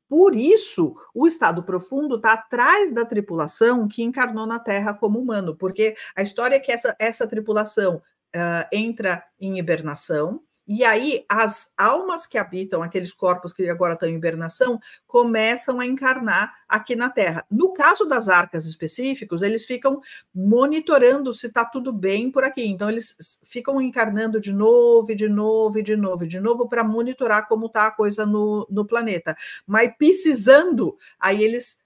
Por isso, o estado profundo está atrás da tripulação que encarnou na Terra como humano, porque a história é que essa, essa tripulação uh, entra em hibernação, e aí as almas que habitam aqueles corpos que agora estão em hibernação começam a encarnar aqui na Terra. No caso das arcas específicos, eles ficam monitorando se está tudo bem por aqui. Então eles ficam encarnando de novo, de novo, de novo, de novo para monitorar como está a coisa no, no planeta. Mas precisando, aí eles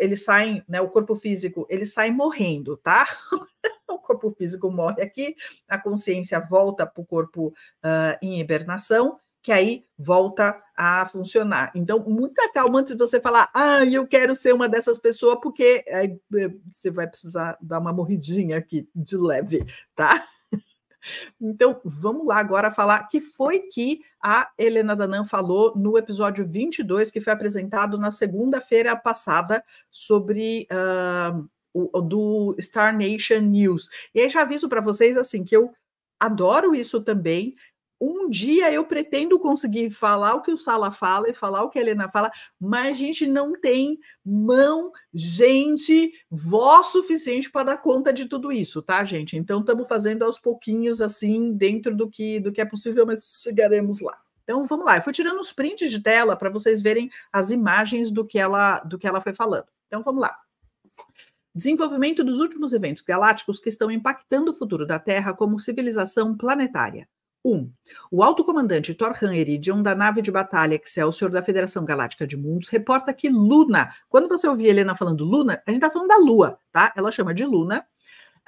eles saem, né, o corpo físico, eles saem morrendo, tá? o corpo físico morre aqui, a consciência volta para o corpo uh, em hibernação, que aí volta a funcionar. Então, muita calma antes de você falar, ah, eu quero ser uma dessas pessoas, porque aí eh, você vai precisar dar uma morridinha aqui de leve, tá? Então, vamos lá agora falar que foi que a Helena Danan falou no episódio 22, que foi apresentado na segunda-feira passada, sobre uh, o, do Star Nation News. E aí já aviso para vocês assim que eu adoro isso também. Um dia eu pretendo conseguir falar o que o Sala fala e falar o que a Helena fala, mas a gente não tem mão, gente, voz suficiente para dar conta de tudo isso, tá, gente? Então estamos fazendo aos pouquinhos assim, dentro do que do que é possível, mas chegaremos lá. Então vamos lá, eu fui tirando os prints de tela para vocês verem as imagens do que ela do que ela foi falando. Então vamos lá. Desenvolvimento dos últimos eventos galácticos que estão impactando o futuro da Terra como civilização planetária. 1. Um, o alto comandante Torhan Eridion da nave de batalha Excelsior da Federação Galáctica de Mundos reporta que Luna, quando você ouvir Helena falando Luna, a gente está falando da Lua, tá? Ela chama de Luna.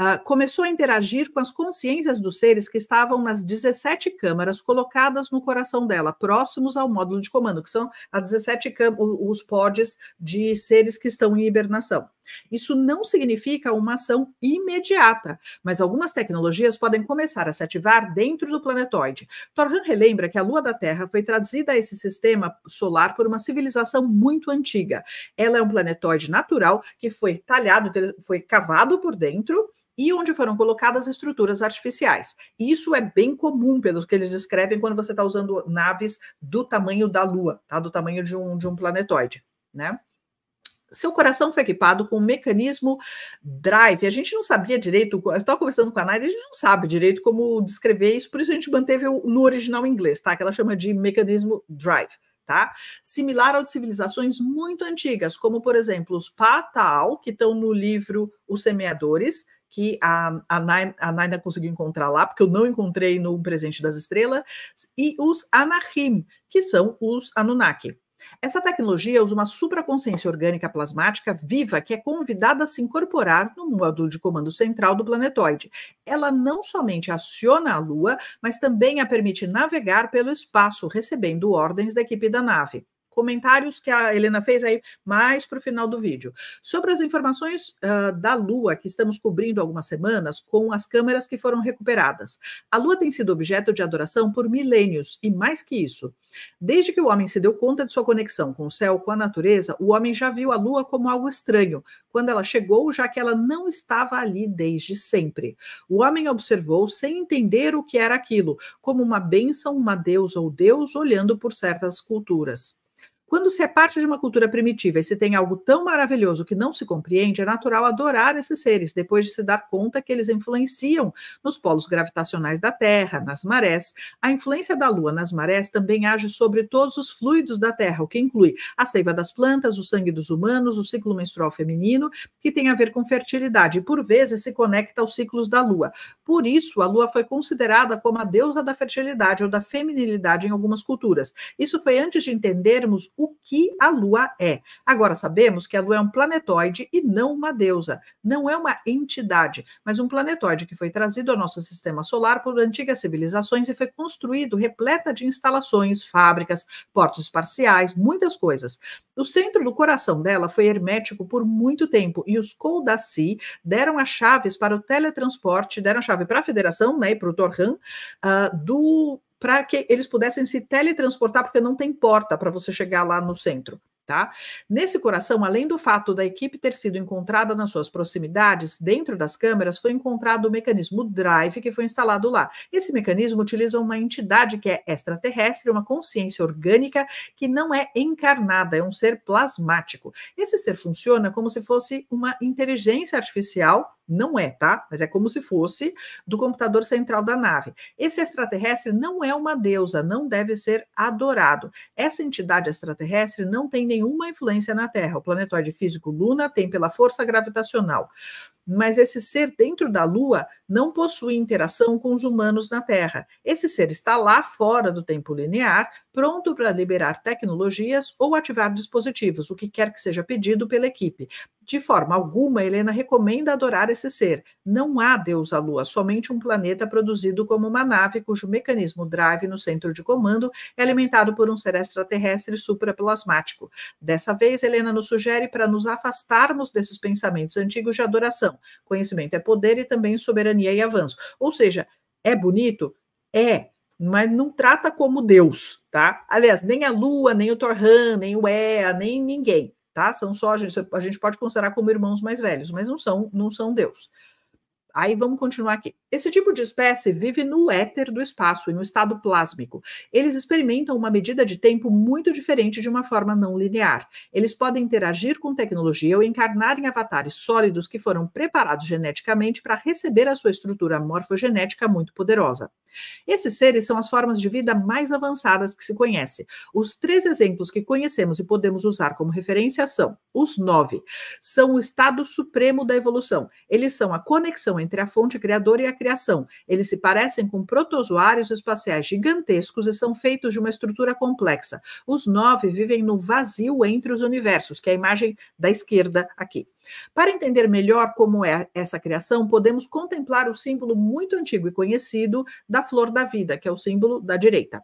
Uh, começou a interagir com as consciências dos seres que estavam nas 17 câmaras colocadas no coração dela, próximos ao módulo de comando, que são as 17 os pods de seres que estão em hibernação. Isso não significa uma ação imediata, mas algumas tecnologias podem começar a se ativar dentro do planetoide. Torhan relembra que a Lua da Terra foi trazida a esse sistema solar por uma civilização muito antiga. Ela é um planetoide natural que foi talhado, foi cavado por dentro e onde foram colocadas estruturas artificiais. Isso é bem comum, pelo que eles escrevem, quando você está usando naves do tamanho da Lua, tá? do tamanho de um, de um planetoide. Né? seu coração foi equipado com o um mecanismo drive. A gente não sabia direito, eu estava conversando com a Nath, a gente não sabe direito como descrever isso, por isso a gente manteve no original inglês, tá? Que ela chama de mecanismo drive. Tá? Similar ao de civilizações muito antigas, como por exemplo os Patal, que estão no livro Os Semeadores, que a, a, Naina, a Naina conseguiu encontrar lá, porque eu não encontrei no Presente das Estrelas, e os Anahim, que são os Anunnaki. Essa tecnologia usa uma supraconsciência orgânica plasmática viva que é convidada a se incorporar no módulo de comando central do planetoide. Ela não somente aciona a Lua, mas também a permite navegar pelo espaço, recebendo ordens da equipe da nave comentários que a Helena fez aí mais para o final do vídeo. Sobre as informações uh, da Lua, que estamos cobrindo algumas semanas, com as câmeras que foram recuperadas. A Lua tem sido objeto de adoração por milênios, e mais que isso. Desde que o homem se deu conta de sua conexão com o céu, com a natureza, o homem já viu a Lua como algo estranho, quando ela chegou, já que ela não estava ali desde sempre. O homem observou sem entender o que era aquilo, como uma bênção, uma deusa ou deus olhando por certas culturas. Quando se é parte de uma cultura primitiva e se tem algo tão maravilhoso que não se compreende, é natural adorar esses seres, depois de se dar conta que eles influenciam nos polos gravitacionais da Terra, nas marés. A influência da Lua nas marés também age sobre todos os fluidos da Terra, o que inclui a seiva das plantas, o sangue dos humanos, o ciclo menstrual feminino, que tem a ver com fertilidade, e por vezes se conecta aos ciclos da Lua. Por isso, a Lua foi considerada como a deusa da fertilidade ou da feminilidade em algumas culturas. Isso foi antes de entendermos o que a Lua é. Agora sabemos que a Lua é um planetoide e não uma deusa, não é uma entidade, mas um planetoide que foi trazido ao nosso sistema solar por antigas civilizações e foi construído repleta de instalações, fábricas, portos parciais, muitas coisas. O centro do coração dela foi hermético por muito tempo e os Koldassi deram as chaves para o teletransporte, deram a chave para a Federação né, e para o Torhan uh, do para que eles pudessem se teletransportar, porque não tem porta para você chegar lá no centro. Tá? Nesse coração, além do fato da equipe ter sido encontrada nas suas proximidades, dentro das câmeras foi encontrado o mecanismo Drive que foi instalado lá. Esse mecanismo utiliza uma entidade que é extraterrestre, uma consciência orgânica que não é encarnada, é um ser plasmático. Esse ser funciona como se fosse uma inteligência artificial não é, tá? Mas é como se fosse do computador central da nave. Esse extraterrestre não é uma deusa, não deve ser adorado. Essa entidade extraterrestre não tem nenhuma influência na Terra. O planetoide físico Luna tem pela força gravitacional. Mas esse ser dentro da Lua não possui interação com os humanos na Terra. Esse ser está lá fora do tempo linear, pronto para liberar tecnologias ou ativar dispositivos, o que quer que seja pedido pela equipe. De forma alguma, Helena recomenda adorar esse ser. Não há Deus à Lua, somente um planeta produzido como uma nave cujo mecanismo drive no centro de comando é alimentado por um ser extraterrestre supraplasmático. Dessa vez, Helena nos sugere para nos afastarmos desses pensamentos antigos de adoração. Conhecimento é poder e também soberania e avanço. Ou seja, é bonito? É, mas não trata como Deus, tá? Aliás, nem a Lua, nem o Torhan, nem o Ea, nem ninguém tá? São só a gente, a gente pode considerar como irmãos mais velhos, mas não são, não são Deus. Aí vamos continuar aqui. Esse tipo de espécie vive no éter do espaço, em um estado plásmico. Eles experimentam uma medida de tempo muito diferente de uma forma não linear. Eles podem interagir com tecnologia ou encarnar em avatares sólidos que foram preparados geneticamente para receber a sua estrutura morfogenética muito poderosa. Esses seres são as formas de vida mais avançadas que se conhece. Os três exemplos que conhecemos e podemos usar como referência são os nove. São o estado supremo da evolução. Eles são a conexão entre entre a fonte criadora e a criação. Eles se parecem com protozoários espaciais gigantescos e são feitos de uma estrutura complexa. Os nove vivem no vazio entre os universos, que é a imagem da esquerda aqui. Para entender melhor como é essa criação, podemos contemplar o símbolo muito antigo e conhecido da flor da vida, que é o símbolo da direita.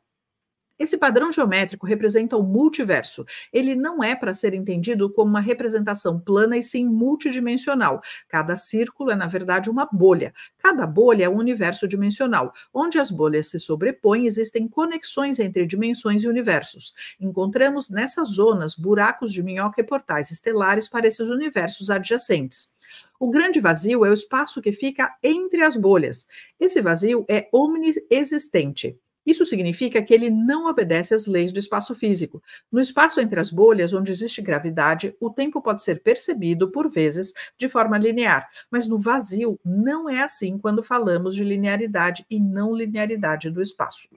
Esse padrão geométrico representa o multiverso. Ele não é para ser entendido como uma representação plana e sim multidimensional. Cada círculo é, na verdade, uma bolha. Cada bolha é um universo dimensional. Onde as bolhas se sobrepõem, existem conexões entre dimensões e universos. Encontramos nessas zonas buracos de minhoca e portais estelares para esses universos adjacentes. O grande vazio é o espaço que fica entre as bolhas. Esse vazio é omniexistente. Isso significa que ele não obedece às leis do espaço físico. No espaço entre as bolhas, onde existe gravidade, o tempo pode ser percebido, por vezes, de forma linear, mas no vazio não é assim quando falamos de linearidade e não linearidade do espaço.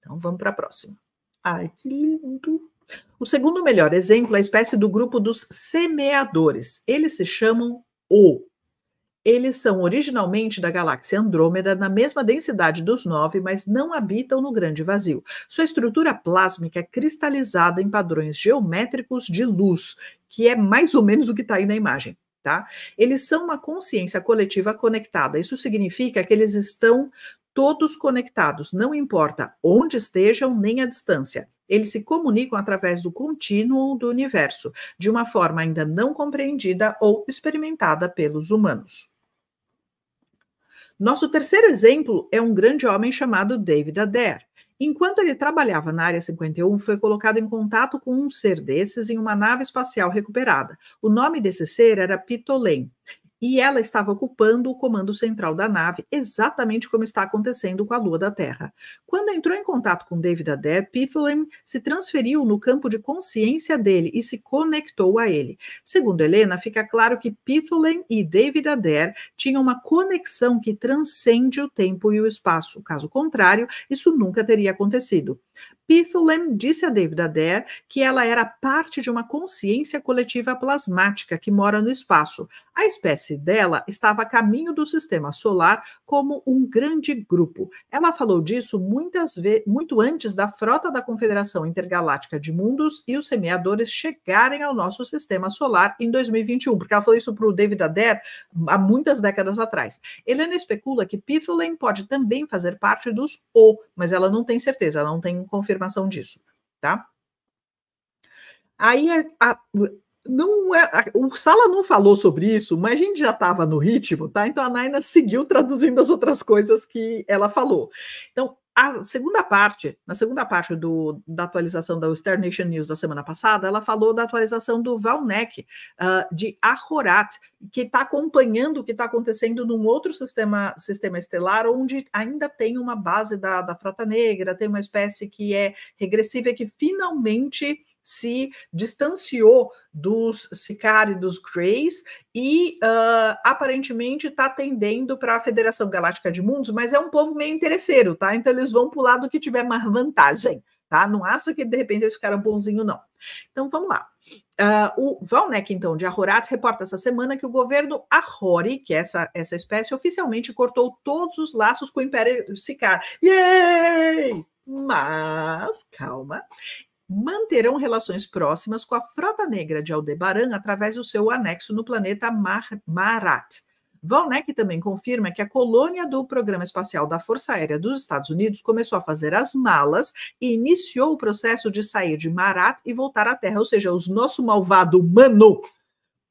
Então vamos para a próxima. Ai, que lindo! O segundo melhor exemplo é a espécie do grupo dos semeadores. Eles se chamam o eles são originalmente da galáxia Andrômeda, na mesma densidade dos nove, mas não habitam no grande vazio. Sua estrutura plásmica é cristalizada em padrões geométricos de luz, que é mais ou menos o que está aí na imagem. Tá? Eles são uma consciência coletiva conectada. Isso significa que eles estão todos conectados, não importa onde estejam nem a distância. Eles se comunicam através do contínuo do universo, de uma forma ainda não compreendida ou experimentada pelos humanos. Nosso terceiro exemplo é um grande homem chamado David Adair. Enquanto ele trabalhava na Área 51, foi colocado em contato com um ser desses em uma nave espacial recuperada. O nome desse ser era Pitolém e ela estava ocupando o comando central da nave, exatamente como está acontecendo com a Lua da Terra. Quando entrou em contato com David Adair, Pithelin se transferiu no campo de consciência dele e se conectou a ele. Segundo Helena, fica claro que Pithelin e David Adair tinham uma conexão que transcende o tempo e o espaço. Caso contrário, isso nunca teria acontecido. Pithulam disse a David Adair que ela era parte de uma consciência coletiva plasmática que mora no espaço. A espécie dela estava a caminho do sistema solar como um grande grupo. Ela falou disso muitas muito antes da frota da Confederação Intergaláctica de Mundos e os semeadores chegarem ao nosso sistema solar em 2021, porque ela falou isso para o David Adair há muitas décadas atrás. Helena especula que Pithulam pode também fazer parte dos O, mas ela não tem certeza, ela não tem confirmação afirmação disso, tá? Aí a, a, não é, a, o Sala não falou sobre isso, mas a gente já estava no ritmo, tá? Então a Naina seguiu traduzindo as outras coisas que ela falou. Então a segunda parte, na segunda parte do, da atualização da Western Nation News da semana passada, ela falou da atualização do Valnec, uh, ah, de Ahorat, que está acompanhando o que está acontecendo num outro sistema, sistema estelar, onde ainda tem uma base da, da Frota Negra, tem uma espécie que é regressiva e que finalmente se distanciou dos Sicari dos Greys e uh, aparentemente está tendendo para a Federação Galáctica de Mundos, mas é um povo meio interesseiro, tá? Então eles vão para o lado que tiver mais vantagem, tá? Não acho que de repente eles ficaram bonzinho, não. Então vamos lá. Uh, o Valnek então, de Arrorates, reporta essa semana que o governo Arrori, que é essa, essa espécie, oficialmente cortou todos os laços com o Império Sicar. Yay! Mas, calma, manterão relações próximas com a frota negra de Aldebaran através do seu anexo no planeta Mar Marat. Valneck também confirma que a colônia do Programa Espacial da Força Aérea dos Estados Unidos começou a fazer as malas e iniciou o processo de sair de Marat e voltar à Terra, ou seja, os nosso malvado Manu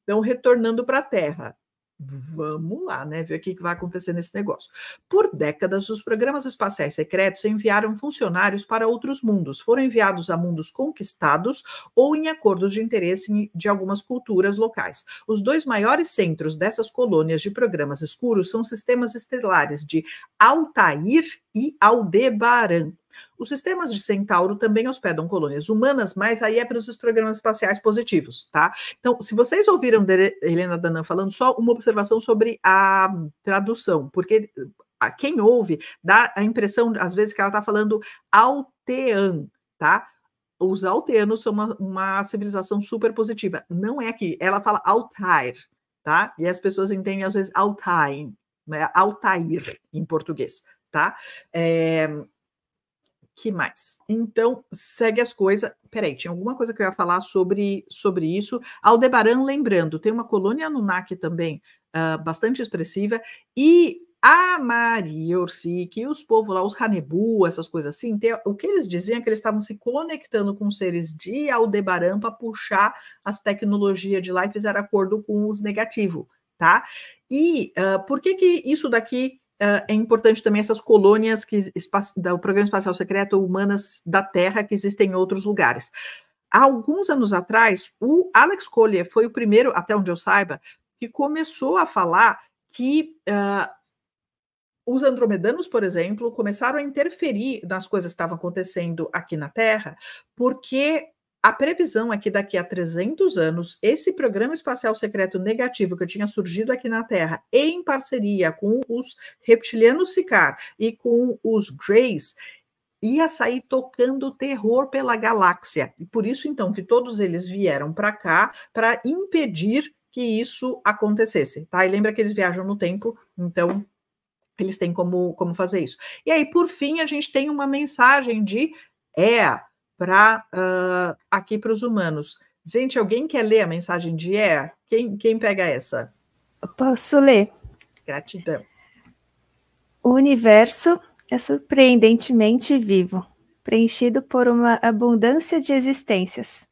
estão retornando para a Terra. Vamos lá, né? Ver o que vai acontecer nesse negócio. Por décadas, os programas espaciais secretos enviaram funcionários para outros mundos. Foram enviados a mundos conquistados ou em acordos de interesse de algumas culturas locais. Os dois maiores centros dessas colônias de programas escuros são sistemas estelares de Altair e Aldebaran. Os sistemas de Centauro também hospedam colônias humanas, mas aí é para os programas espaciais positivos, tá? Então, se vocês ouviram Helena Danan falando, só uma observação sobre a tradução, porque ah, quem ouve dá a impressão, às vezes, que ela está falando Altean, tá? Os alteanos são uma, uma civilização super positiva. Não é aqui. Ela fala Altair, tá? E as pessoas entendem, às vezes, altain, né? Altair em português, tá? É, que mais? Então, segue as coisas. Peraí, tinha alguma coisa que eu ia falar sobre, sobre isso. Aldebaran, lembrando, tem uma colônia Anunnaki também uh, bastante expressiva. E a Maria Orsi que os povos lá, os Hanebu, essas coisas assim, tem, o que eles diziam é que eles estavam se conectando com seres de Aldebaran para puxar as tecnologias de lá e fizeram acordo com os negativos, tá? E uh, por que que isso daqui uh, é importante também essas colônias que do Programa Espacial Secreto Humanas da Terra que existem em outros lugares. Há alguns anos atrás, o Alex Collier foi o primeiro, até onde eu saiba, que começou a falar que uh, os andromedanos, por exemplo, começaram a interferir nas coisas que estavam acontecendo aqui na Terra, porque a previsão é que daqui a 300 anos, esse programa espacial secreto negativo que tinha surgido aqui na Terra, em parceria com os reptilianos Sicar e com os Greys, ia sair tocando terror pela galáxia. E por isso, então, que todos eles vieram para cá para impedir que isso acontecesse, tá? E lembra que eles viajam no tempo, então eles têm como, como fazer isso. E aí, por fim, a gente tem uma mensagem de é para uh, ah, aqui para os humanos. Gente, alguém quer ler a mensagem de É? Quem, quem pega essa? Eu posso ler. Gratidão. O universo é surpreendentemente vivo, preenchido por uma abundância de existências.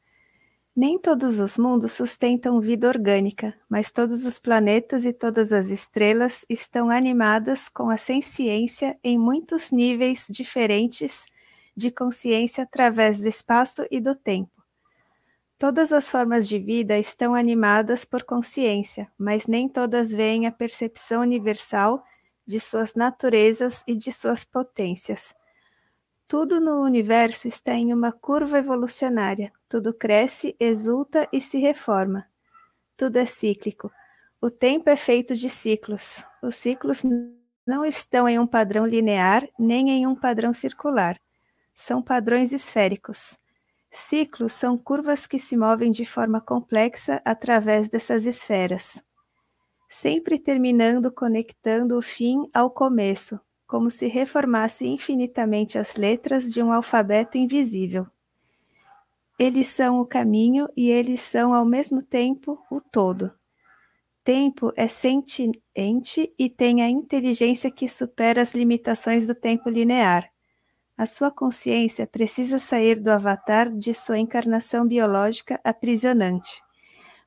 Nem todos os mundos sustentam vida orgânica, mas todos os planetas e todas as estrelas estão animadas com a sem-ciência em muitos níveis diferentes de consciência através do espaço e do tempo. Todas as formas de vida estão animadas por consciência, mas nem todas veem a percepção universal de suas naturezas e de suas potências. Tudo no universo está em uma curva evolucionária, tudo cresce, exulta e se reforma. Tudo é cíclico. O tempo é feito de ciclos. Os ciclos não estão em um padrão linear nem em um padrão circular são padrões esféricos. Ciclos são curvas que se movem de forma complexa através dessas esferas, sempre terminando conectando o fim ao começo, como se reformasse infinitamente as letras de um alfabeto invisível. Eles são o caminho e eles são ao mesmo tempo o todo. Tempo é sentiente e tem a inteligência que supera as limitações do tempo linear a sua consciência precisa sair do avatar de sua encarnação biológica aprisionante.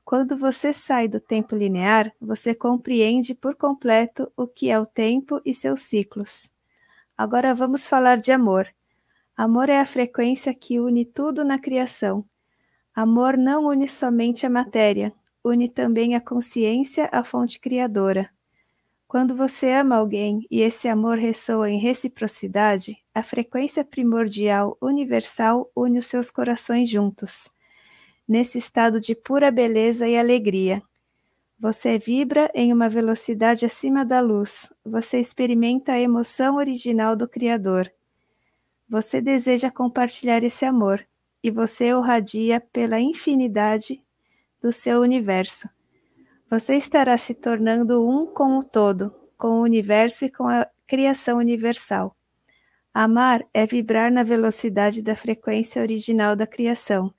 Quando você sai do tempo linear, você compreende por completo o que é o tempo e seus ciclos. Agora vamos falar de amor. Amor é a frequência que une tudo na criação. Amor não une somente a matéria, une também a consciência à fonte criadora. Quando você ama alguém e esse amor ressoa em reciprocidade, a frequência primordial universal une os seus corações juntos, nesse estado de pura beleza e alegria. Você vibra em uma velocidade acima da luz, você experimenta a emoção original do Criador. Você deseja compartilhar esse amor e você o radia pela infinidade do seu universo. Você estará se tornando um com o todo, com o universo e com a criação universal. Amar é vibrar na velocidade da frequência original da criação.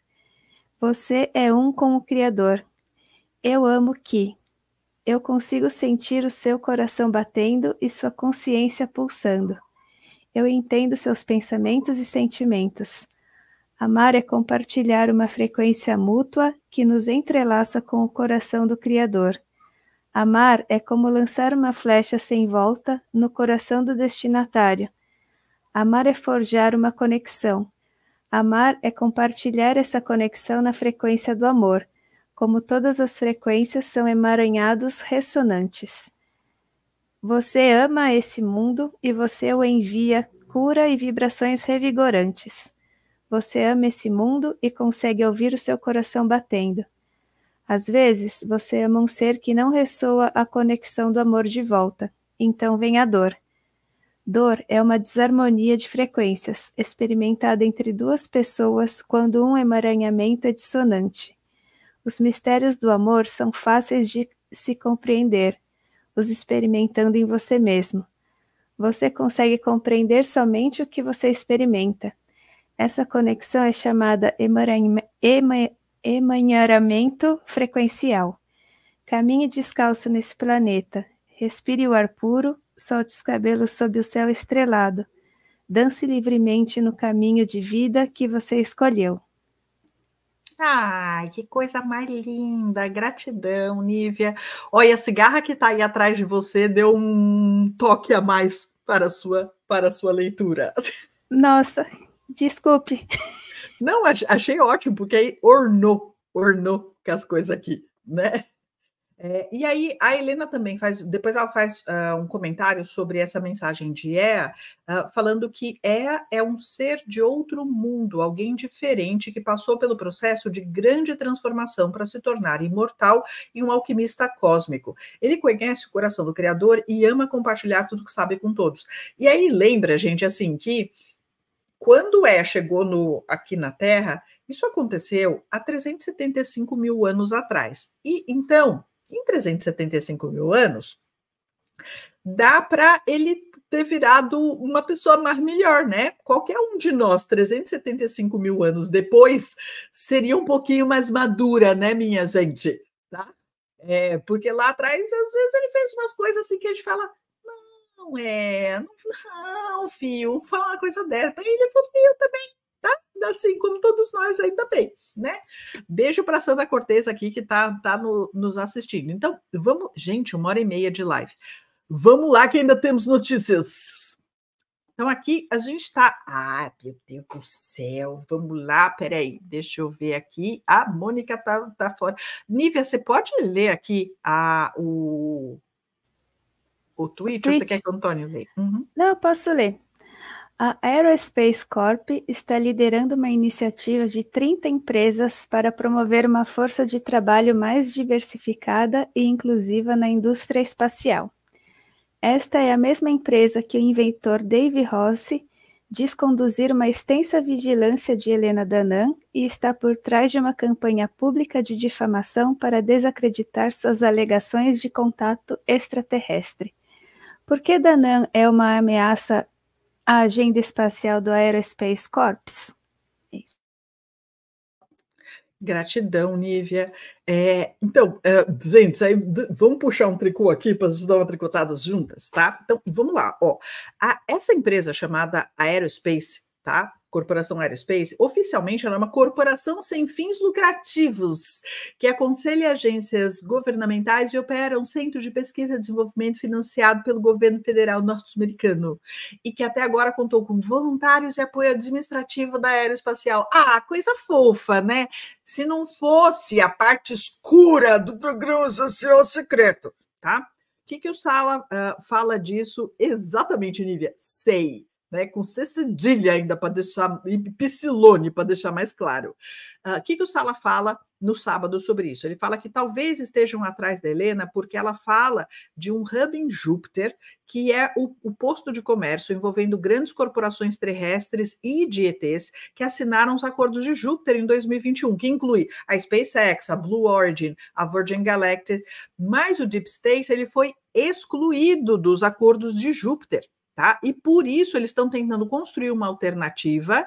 Você é um com o Criador. Eu amo que. Eu consigo sentir o seu coração batendo e sua consciência pulsando. Eu entendo seus pensamentos e sentimentos. Amar é compartilhar uma frequência mútua que nos entrelaça com o coração do Criador. Amar é como lançar uma flecha sem volta no coração do destinatário. Amar é forjar uma conexão. Amar é compartilhar essa conexão na frequência do amor, como todas as frequências são emaranhados ressonantes. Você ama esse mundo e você o envia cura e vibrações revigorantes. Você ama esse mundo e consegue ouvir o seu coração batendo. Às vezes, você ama um ser que não ressoa a conexão do amor de volta. Então vem a dor. Dor é uma desarmonia de frequências experimentada entre duas pessoas quando um emaranhamento é dissonante. Os mistérios do amor são fáceis de se compreender, os experimentando em você mesmo. Você consegue compreender somente o que você experimenta. Essa conexão é chamada emanharamento frequencial. Caminhe descalço nesse planeta, respire o ar puro, solte os cabelos sob o céu estrelado, dance livremente no caminho de vida que você escolheu. Ai, que coisa mais linda! Gratidão, Nívia. Olha, a cigarra que está aí atrás de você deu um toque a mais para a sua, para a sua leitura. Nossa, Desculpe. Não, achei ótimo, porque aí ornou, ornou com as coisas aqui, né? É, e aí a Helena também faz, depois ela faz uh, um comentário sobre essa mensagem de Ea, uh, falando que Ea é um ser de outro mundo, alguém diferente que passou pelo processo de grande transformação para se tornar imortal e um alquimista cósmico. Ele conhece o coração do Criador e ama compartilhar tudo que sabe com todos. E aí lembra, gente, assim, que quando é chegou no, aqui na Terra, isso aconteceu há 375 mil anos atrás. E então, em 375 mil anos, dá para ele ter virado uma pessoa mais melhor, né? Qualquer um de nós, 375 mil anos depois, seria um pouquinho mais madura, né, minha gente? Tá? É, porque lá atrás, às vezes, ele fez umas coisas assim que a gente fala, não é, não, filho, foi uma coisa dessa. E ele eu também, tá? Assim como todos nós ainda bem, né? Beijo para Santa Cortez aqui que tá, tá no, nos assistindo. Então, vamos, gente, uma hora e meia de live. Vamos lá que ainda temos notícias. Então, aqui a gente está. Ah, meu Deus do céu, vamos lá, peraí, deixa eu ver aqui. A Mônica tá, tá fora. Nívia, você pode ler aqui a, o, o tweet, tweet. você quer que o Antônio leia? Uhum. Não, eu posso ler. A Aerospace Corp está liderando uma iniciativa de 30 empresas para promover uma força de trabalho mais diversificada e inclusiva na indústria espacial. Esta é a mesma empresa que o inventor Dave Rossi diz conduzir uma extensa vigilância de Helena Danan e está por trás de uma campanha pública de difamação para desacreditar suas alegações de contato extraterrestre. Por que Danan é uma ameaça à agenda espacial do Aerospace Corps? isso. Gratidão, Nívia. É, então, é, gente, aí, vamos puxar um tricô aqui para vocês dar uma tricotadas juntas, tá? Então, vamos lá. Ó, a, essa empresa chamada Aerospace, tá? Corporação Aerospace, oficialmente ela é uma corporação sem fins lucrativos, que aconselha agências governamentais e opera um centro de pesquisa e desenvolvimento financiado pelo governo federal norte-americano, e que até agora contou com voluntários e apoio administrativo da aeroespacial. Ah, coisa fofa, né? Se não fosse a parte escura do programa social secreto, tá? O que, que o Sala uh, fala disso exatamente, Nívia? Sei né, com C cedilha ainda para deixar, e Psilone para deixar mais claro. Ah, o uh, que, que o Sala fala no sábado sobre isso? Ele fala que talvez estejam atrás da Helena porque ela fala de um hub em Júpiter, que é o, o posto de comércio envolvendo grandes corporações terrestres e de ETs que assinaram os acordos de Júpiter em 2021, que inclui a SpaceX, a Blue Origin, a Virgin Galactic, mas o Deep State ele foi excluído dos acordos de Júpiter tá? E por isso eles estão tentando construir uma alternativa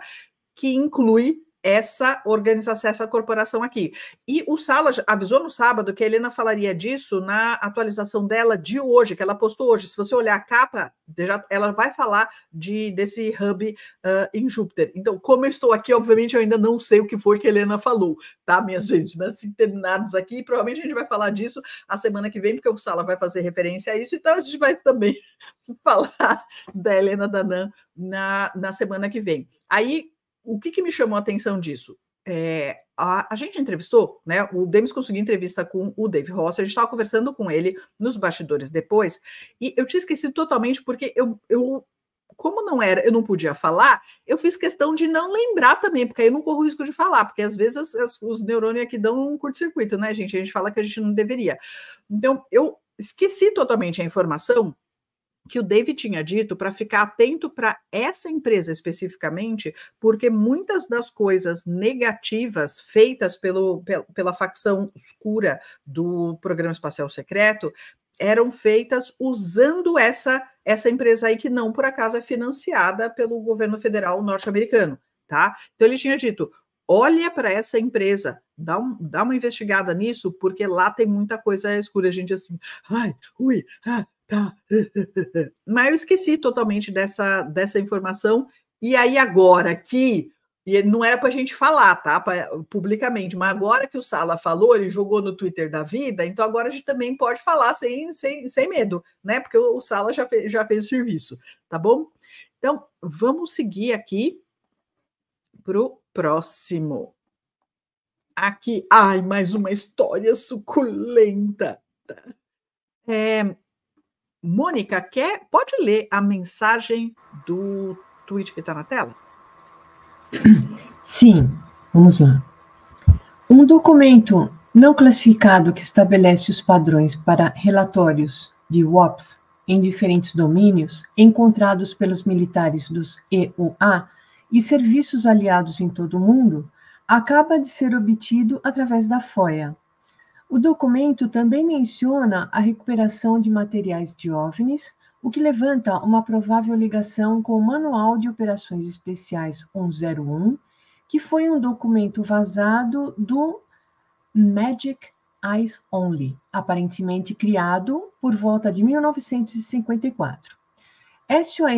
que inclui essa organização, essa corporação aqui. E o Sala avisou no sábado que a Helena falaria disso na atualização dela de hoje, que ela postou hoje. Se você olhar a capa, ela vai falar de desse hub uh, em Júpiter. Então, como eu estou aqui, obviamente eu ainda não sei o que foi que a Helena falou, tá, minha gente? Mas se terminarmos aqui, provavelmente a gente vai falar disso a semana que vem, porque o Sala vai fazer referência a isso, então a gente vai também falar da Helena Danan na, na semana que vem. Aí, o que, que me chamou a atenção disso? É, a, a, gente entrevistou, né? O Demis conseguiu entrevista com o Dave Rossi, a gente estava conversando com ele nos bastidores depois, e eu tinha esquecido totalmente, porque eu, eu como não era, eu não podia falar, eu fiz questão de não lembrar também, porque aí eu não corro risco de falar, porque às vezes as, as, os neurônios aqui dão um curto-circuito, né, gente? A gente fala que a gente não deveria. Então, eu esqueci totalmente a informação que o David tinha dito para ficar atento para essa empresa especificamente, porque muitas das coisas negativas feitas pelo, pela facção escura do programa espacial secreto eram feitas usando essa essa empresa aí que não por acaso é financiada pelo governo federal norte-americano, tá? Então ele tinha dito: olha para essa empresa, dá, um, dá uma investigada nisso, porque lá tem muita coisa escura. A gente assim, ai, ui, ah, tá. Mas eu esqueci totalmente dessa, dessa informação. E aí, agora que. E não era para a gente falar, tá? Pra, publicamente, mas agora que o Sala falou, ele jogou no Twitter da vida, então agora a gente também pode falar sem, sem, sem medo, né? Porque o, Sala já, fez já fez o serviço, tá bom? Então, vamos seguir aqui para o próximo. Aqui, ai, mais uma história suculenta. É, Mônica quer, pode ler a mensagem do tweet que está na tela? Sim, vamos lá. Um documento não classificado que estabelece os padrões para relatórios de WOPs em diferentes domínios encontrados pelos militares dos EUA e serviços aliados em todo o mundo acaba de ser obtido através da FOIA, o documento também menciona a recuperação de materiais de OVNIs, o que levanta uma provável ligação com o Manual de Operações Especiais 101, que foi um documento vazado do Magic Eyes Only, aparentemente criado por volta de 1954. SOM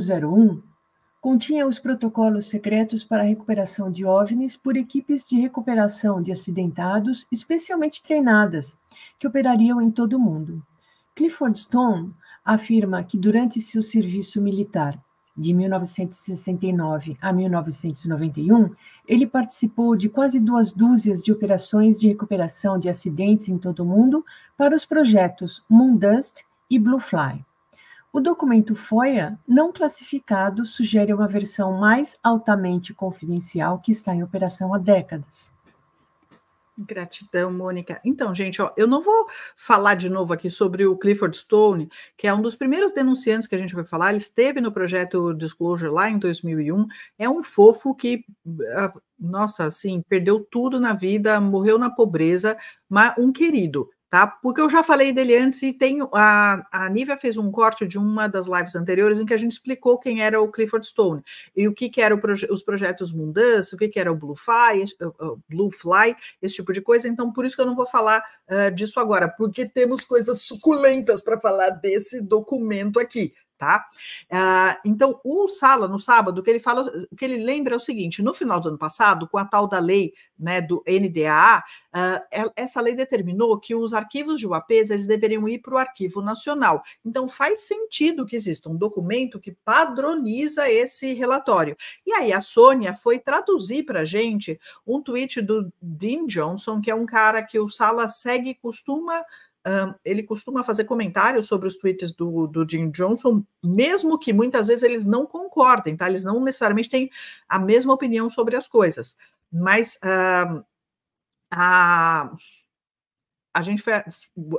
101 Continha os protocolos secretos para a recuperação de OVNIs por equipes de recuperação de acidentados especialmente treinadas, que operariam em todo o mundo. Clifford Stone afirma que durante seu serviço militar de 1969 a 1991, ele participou de quase duas dúzias de operações de recuperação de acidentes em todo o mundo para os projetos Moondust e Bluefly. O documento FOIA não classificado sugere uma versão mais altamente confidencial que está em operação há décadas. Gratidão, Mônica. Então, gente, ó, eu não vou falar de novo aqui sobre o Clifford Stone, que é um dos primeiros denunciantes que a gente vai falar. Ele esteve no projeto Disclosure lá em 2001. É um fofo que, ah, nossa, assim, perdeu tudo na vida, morreu na pobreza, mas um querido tá? Porque eu já falei dele antes e tem a, a Nívia fez um corte de uma das lives anteriores em que a gente explicou quem era o Clifford Stone e o que que eram proje os projetos Mundus, o que que era o Blue Fly, uh, Blue Fly, esse tipo de coisa. Então por isso que eu não vou falar uh, disso agora, porque temos coisas suculentas para falar desse documento aqui, tá? Uh, então, o Sala, no sábado, o que ele fala, que ele lembra é o seguinte: no final do ano passado, com a tal da lei né, do NDAA, uh, ah, é, essa lei determinou que os arquivos de UAPs eles deveriam ir para o Arquivo Nacional. Então, faz sentido que exista um documento que padroniza esse relatório. E aí, a Sônia foi traduzir para a gente um tweet do Dean Johnson, que é um cara que o Sala segue e costuma ele costuma fazer comentários sobre os tweets do, do Jim Johnson, mesmo que muitas vezes eles não concordem, tá? Eles não necessariamente têm a mesma opinião sobre as coisas. Mas a, a gente foi,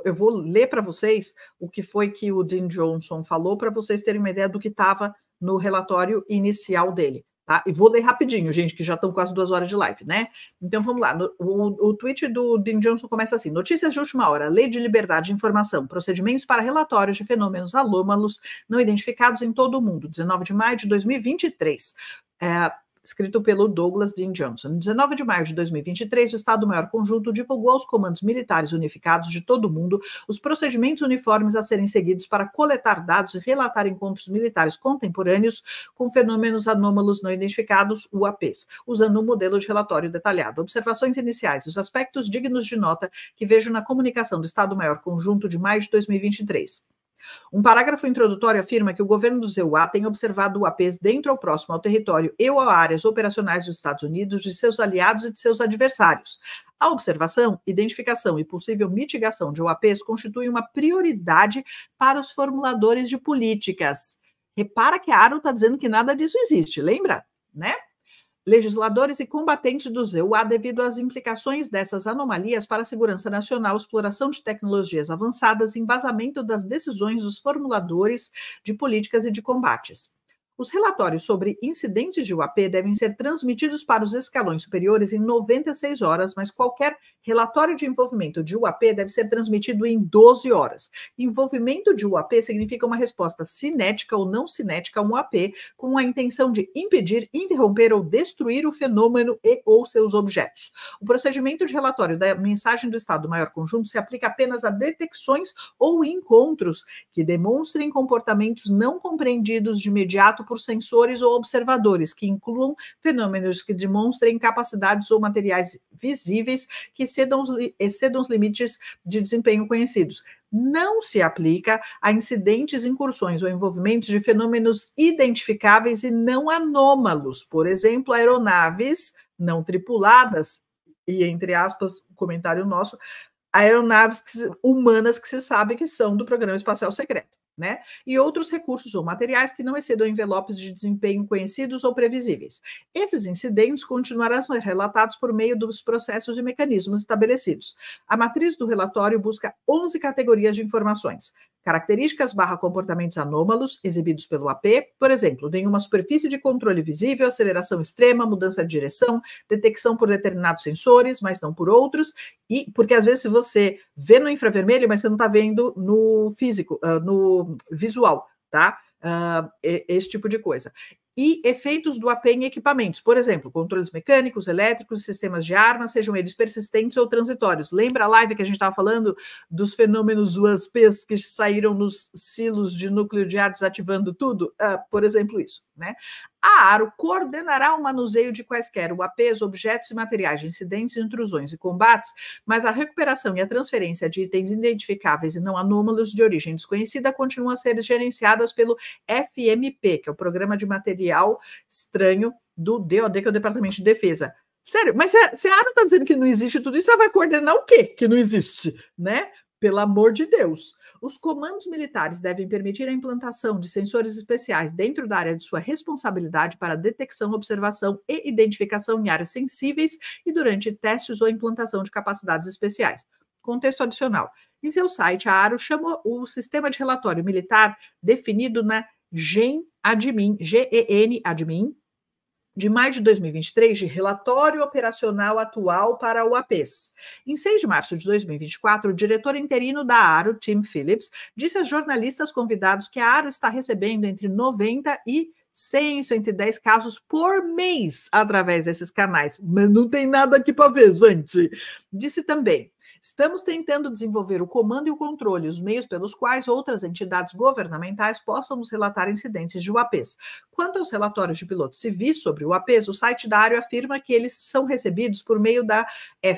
eu vou ler para vocês o que foi que o Jim Johnson falou para vocês terem uma ideia do que estava no relatório inicial dele. Tá? E vou ler rapidinho, gente, que já estão quase duas horas de live, né? Então vamos lá. No, o, o tweet do Dean Johnson começa assim: notícias de última hora, lei de liberdade de informação, procedimentos para relatórios de fenômenos alômalos não identificados em todo o mundo, 19 de maio de 2023. É, escrito pelo Douglas Dean Johnson. 19 de maio de 2023, o Estado-Maior Conjunto divulgou aos comandos militares unificados de todo o mundo os procedimentos uniformes a serem seguidos para coletar dados e relatar encontros militares contemporâneos com fenômenos anômalos não identificados, UAPs, usando um modelo de relatório detalhado. Observações iniciais, os aspectos dignos de nota que vejo na comunicação do Estado-Maior Conjunto de maio de 2023. Um parágrafo introdutório afirma que o governo do ZEUA tem observado o APs dentro ou próximo ao território e ou a áreas operacionais dos Estados Unidos, de seus aliados e de seus adversários. A observação, identificação e possível mitigação de UAPs constitui uma prioridade para os formuladores de políticas. Repara que a Aro está dizendo que nada disso existe, lembra? Né? legisladores e combatentes do ZEUA devido às implicações dessas anomalias para a segurança nacional, exploração de tecnologias avançadas, embasamento das decisões dos formuladores de políticas e de combates. Os relatórios sobre incidentes de UAP devem ser transmitidos para os escalões superiores em 96 horas, mas qualquer relatório de envolvimento de UAP deve ser transmitido em 12 horas. Envolvimento de UAP significa uma resposta cinética ou não cinética a um UAP com a intenção de impedir, interromper ou destruir o fenômeno e ou seus objetos. O procedimento de relatório da mensagem do Estado Maior Conjunto se aplica apenas a detecções ou encontros que demonstrem comportamentos não compreendidos de imediato por sensores ou observadores, que incluam fenômenos que demonstrem capacidades ou materiais visíveis que cedam os, excedam eh, os limites de desempenho conhecidos não se aplica a incidentes, incursões ou envolvimentos de fenômenos identificáveis e não anômalos, por exemplo, aeronaves não tripuladas, e entre aspas, comentário nosso, aeronaves que, humanas que se sabe que são do programa espacial secreto né? E outros recursos ou materiais que não excedam envelopes de desempenho conhecidos ou previsíveis. Esses incidentes continuarão a ser relatados por meio dos processos e mecanismos estabelecidos. A matriz do relatório busca 11 categorias de informações, Características barra comportamentos anômalos exibidos pelo AP, por exemplo, nenhuma uma superfície de controle visível, aceleração extrema, mudança de direção, detecção por determinados sensores, mas não por outros, e porque às vezes você vê no infravermelho, mas você não está vendo no físico, ah, no visual, tá? Uh, esse tipo de coisa e efeitos do AP em equipamentos, por exemplo, controles mecânicos, elétricos, sistemas de armas, sejam eles persistentes ou transitórios. Lembra a live que a gente estava falando dos fenômenos UASPs que saíram nos silos de núcleo de ar desativando tudo? Uh, por exemplo, isso. Né? A ARO coordenará o manuseio de quaisquer o objetos e materiais de incidentes, intrusões e combates, mas a recuperação e a transferência de itens identificáveis e não anômalos de origem desconhecida continuam a ser gerenciadas pelo FMP, que é o Programa de Material Estranho do DOD, que é o Departamento de Defesa. Sério, mas se a ARO está dizendo que não existe tudo isso, ela vai coordenar o quê que não existe, né? Pelo amor de Deus. Os comandos militares devem permitir a implantação de sensores especiais dentro da área de sua responsabilidade para detecção, observação e identificação em áreas sensíveis e durante testes ou implantação de capacidades especiais. Contexto adicional. Em seu site, a ARO chama o sistema de relatório militar definido na GEN Admin, GEN Admin, de maio de 2023 de relatório operacional atual para o APES. Em 6 de março de 2024, o diretor interino da Aro, Tim Phillips, disse a jornalistas convidados que a Aro está recebendo entre 90 e 100 110 casos por mês através desses canais. Mas não tem nada aqui para ver, gente. Disse também Estamos tentando desenvolver o comando e o controle, os meios pelos quais outras entidades governamentais possam nos relatar incidentes de UAPs. Quanto aos relatórios de pilotos civis sobre UAPs, o site da área afirma que eles são recebidos por meio da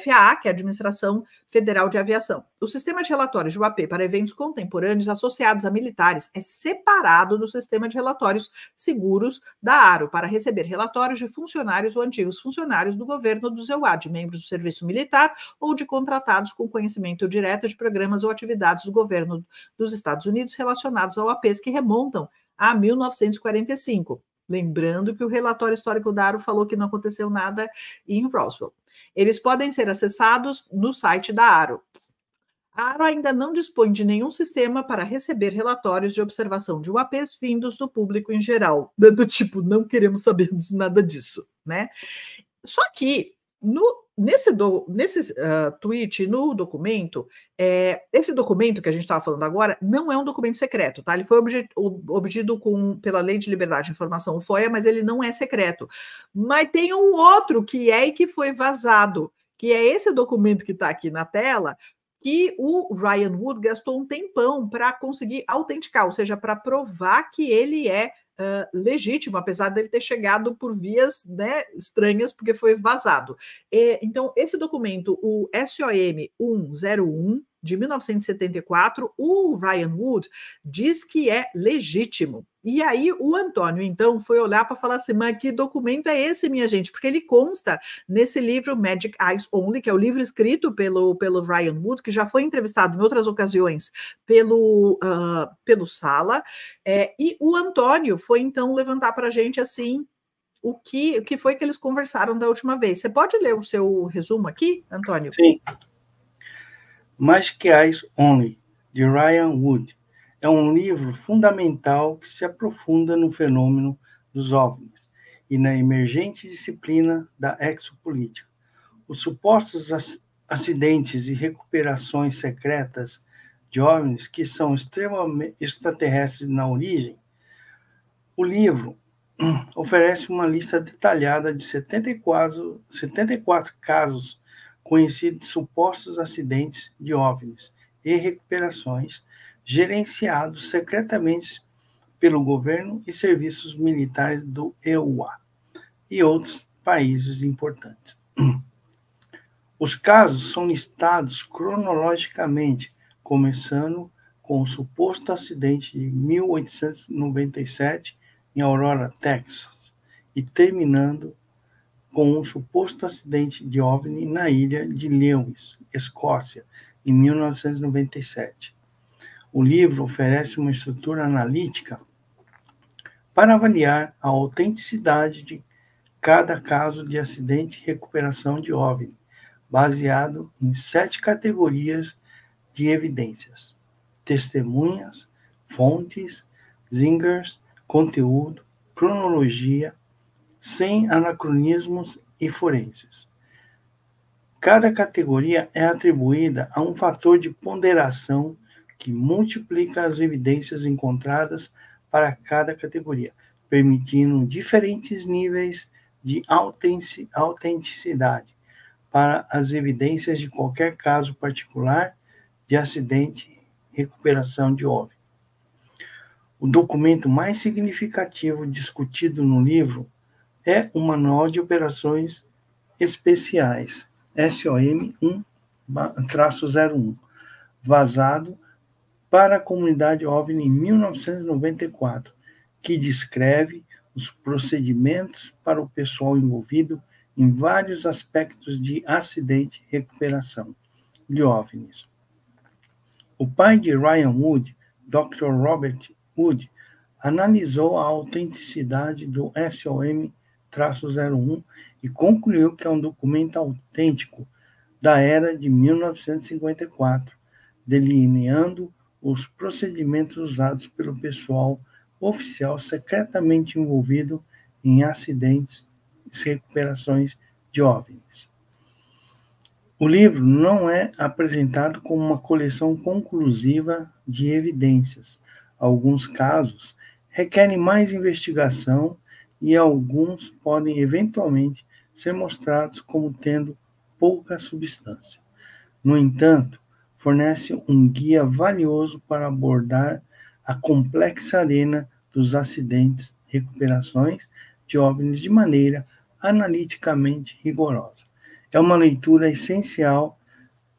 FAA, que é a Administração Federal de Aviação. O sistema de relatórios de UAP para eventos contemporâneos associados a militares é separado do sistema de relatórios seguros da ARO para receber relatórios de funcionários ou antigos funcionários do governo do ZEUAD, membros do serviço militar ou de contratados com conhecimento direto de programas ou atividades do governo dos Estados Unidos relacionados ao UAPs que remontam a 1945. Lembrando que o relatório histórico da ARO falou que não aconteceu nada em Roswell. Eles podem ser acessados no site da Aro. A Aro ainda não dispõe de nenhum sistema para receber relatórios de observação de UAPs vindos do público em geral, do tipo, não queremos saber nada disso, né? Só que no nesse, do, nesse uh, tweet, no documento, é, esse documento que a gente estava falando agora não é um documento secreto, tá? Ele foi obtido com, pela Lei de Liberdade de Informação, o FOIA, mas ele não é secreto. Mas tem um outro que é e que foi vazado, que é esse documento que está aqui na tela, que o Ryan Wood gastou um tempão para conseguir autenticar, ou seja, para provar que ele é uh, legítimo, apesar dele ter chegado por vias né, estranhas, porque foi vazado. E, então, esse documento, o SOM 101 de 1974, o Ryan Wood diz que é legítimo. E aí o Antônio, então, foi olhar para falar assim, mas que documento é esse, minha gente? Porque ele consta nesse livro Magic Eyes Only, que é o livro escrito pelo, pelo Ryan Wood, que já foi entrevistado em outras ocasiões pelo, uh, pelo Sala. É, e o Antônio foi, então, levantar para a gente, assim, o que, o que foi que eles conversaram da última vez. Você pode ler o seu resumo aqui, Antônio? Sim. Magic Eyes Only, de Ryan Wood é um livro fundamental que se aprofunda no fenômeno dos OVNIs e na emergente disciplina da exopolítica. Os supostos acidentes e recuperações secretas de OVNIs que são extremamente extraterrestres na origem, o livro oferece uma lista detalhada de 74, 74 casos conhecidos de supostos acidentes de OVNIs e recuperações gerenciados secretamente pelo governo e serviços militares do EUA e outros países importantes. Os casos são listados cronologicamente, começando com o suposto acidente de 1897 em Aurora, Texas, e terminando com um suposto acidente de OVNI na ilha de Lewis, Escócia, em 1997. O livro oferece uma estrutura analítica para avaliar a autenticidade de cada caso de acidente e recuperação de OVNI, baseado em sete categorias de evidências: testemunhas, fontes, zingers, conteúdo, cronologia, sem anacronismos e forenses. Cada categoria é atribuída a um fator de ponderação que multiplica as evidências encontradas para cada categoria, permitindo diferentes níveis de autenticidade para as evidências de qualquer caso particular de acidente recuperação de óbito. O documento mais significativo discutido no livro é o Manual de Operações Especiais, SOM 1-01, vazado para a comunidade OVNI em 1994, que descreve os procedimentos para o pessoal envolvido em vários aspectos de acidente e recuperação de OVNIs. O pai de Ryan Wood, Dr. Robert Wood, analisou a autenticidade do SOM-01 e concluiu que é um documento autêntico da era de 1954, delineando os procedimentos usados pelo pessoal oficial secretamente envolvido em acidentes e recuperações de OVNIs. O livro não é apresentado como uma coleção conclusiva de evidências. Alguns casos requerem mais investigação e alguns podem eventualmente ser mostrados como tendo pouca substância. No entanto, fornece um guia valioso para abordar a complexa arena dos acidentes, recuperações de OVNIs de maneira analiticamente rigorosa. É uma leitura essencial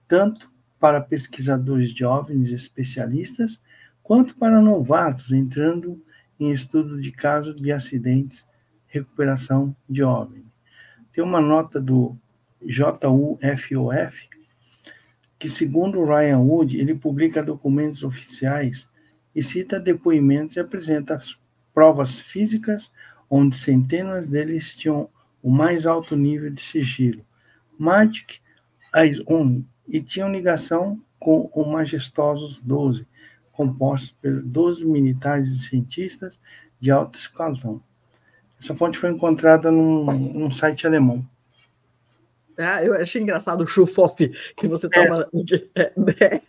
tanto para pesquisadores de OVNIs especialistas, quanto para novatos entrando em estudo de caso de acidentes, recuperação de OVNI. Tem uma nota do JUFOF, que, segundo Ryan Wood, ele publica documentos oficiais e cita depoimentos e apresenta provas físicas onde centenas deles tinham o mais alto nível de sigilo. Magic as Only e tinham ligação com o Majestosos 12, composto por 12 militares e cientistas de alto escalão. Essa fonte foi encontrada num, num site alemão. É, eu achei engraçado o chufof que você é. toma. É, né?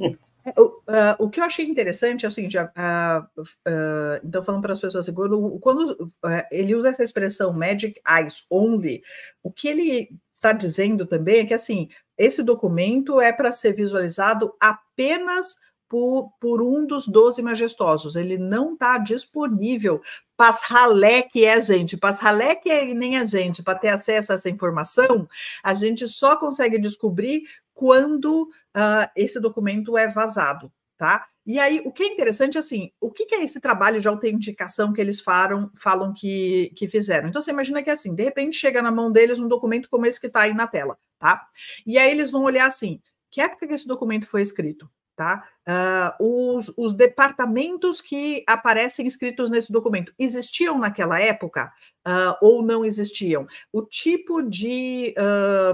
é. o, uh, o que eu achei interessante é o seguinte: uh, uh, então, falando para as pessoas assim, quando, quando ele usa essa expressão Magic Eyes Only, o que ele está dizendo também é que assim, esse documento é para ser visualizado apenas por, por um dos 12 majestosos. Ele não está disponível. Pasralé que é a gente, Pasralé que é nem a é gente, para ter acesso a essa informação, a gente só consegue descobrir quando uh, esse documento é vazado, tá? E aí, o que é interessante, assim, o que, é esse trabalho de autenticação que eles falam, falam que, que fizeram? Então, você imagina que, assim, de repente chega na mão deles um documento como esse que está aí na tela, tá? E aí eles vão olhar assim, que época que esse documento foi escrito, tá? Uh, os, os, departamentos que aparecem escritos nesse documento existiam naquela época uh, ou não existiam? O tipo de ah,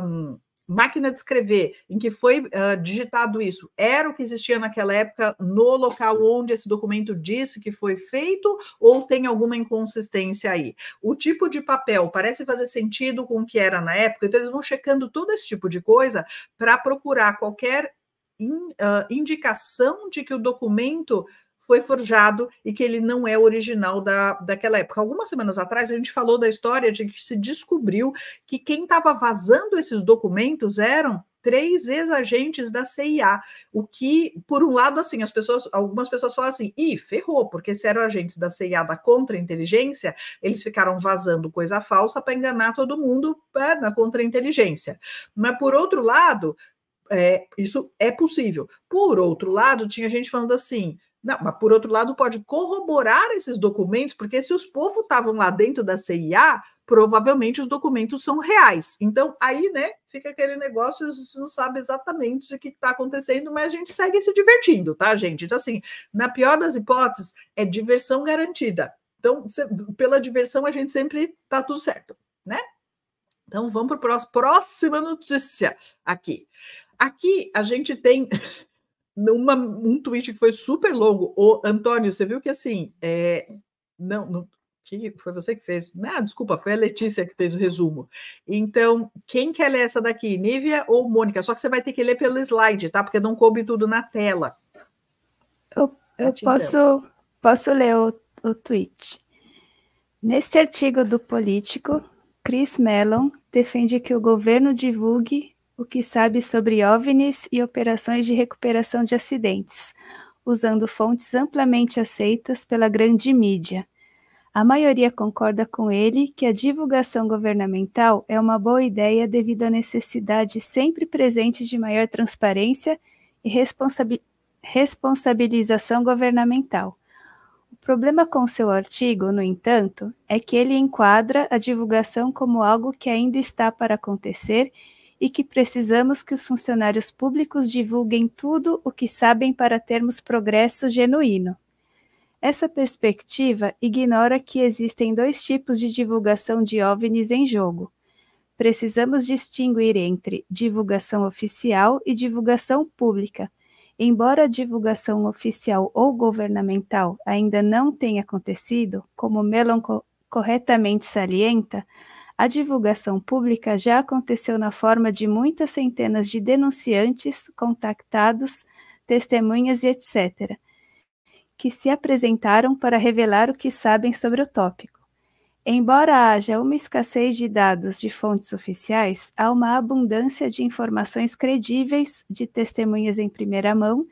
máquina de escrever em que foi uh, digitado isso era o que existia naquela época no local onde esse documento disse que foi feito ou tem alguma inconsistência aí? O tipo de papel parece fazer sentido com o que era na época, então eles vão checando todo esse tipo de coisa para procurar qualquer in, uh, indicação de que o documento foi forjado e que ele não é original da, daquela época. Algumas semanas atrás a gente falou da história de que se descobriu que quem estava vazando esses documentos eram três ex-agentes da CIA, o que, por um lado, assim, as pessoas, algumas pessoas falam assim, ih, ferrou, porque se eram agentes da CIA da contra-inteligência, eles ficaram vazando coisa falsa para enganar todo mundo é, na contra-inteligência. Mas, por outro lado, é, isso é possível. Por outro lado, tinha gente falando assim, não, mas por outro lado, pode corroborar esses documentos, porque se os povos estavam lá dentro da CIA, provavelmente os documentos são reais. Então, aí, né, fica aquele negócio, você não sabe exatamente o que está acontecendo, mas a gente segue se divertindo, tá, gente? Então, assim, na pior das hipóteses, é diversão garantida. Então, pela diversão, a gente sempre tá tudo certo, né? Então, vamos para a próxima notícia aqui. Aqui a gente tem um tweet que foi super longo. O Antônio, você viu que assim, é, não, não, que foi você que fez? Ah, desculpa, foi a Letícia que fez o resumo. Então, quem quer ler essa daqui, Nívia ou Mônica? Só que você vai ter que ler pelo slide, tá? Porque não coube tudo na tela. Eu, tá eu posso, posso ler o, o tweet. Neste artigo do Político, Chris Mellon defende que o governo divulgue o que sabe sobre OVNIs e operações de recuperação de acidentes, usando fontes amplamente aceitas pela grande mídia. A maioria concorda com ele que a divulgação governamental é uma boa ideia devido à necessidade sempre presente de maior transparência e responsabilização governamental. O problema com seu artigo, no entanto, é que ele enquadra a divulgação como algo que ainda está para acontecer e que precisamos que os funcionários públicos divulguem tudo o que sabem para termos progresso genuíno. Essa perspectiva ignora que existem dois tipos de divulgação de OVNIs em jogo. Precisamos distinguir entre divulgação oficial e divulgação pública. Embora a divulgação oficial ou governamental ainda não tenha acontecido, como Melon corretamente salienta, a divulgação pública já aconteceu na forma de muitas centenas de denunciantes, contactados, testemunhas e etc., que se apresentaram para revelar o que sabem sobre o tópico. Embora haja uma escassez de dados de fontes oficiais, há uma abundância de informações credíveis de testemunhas em primeira mão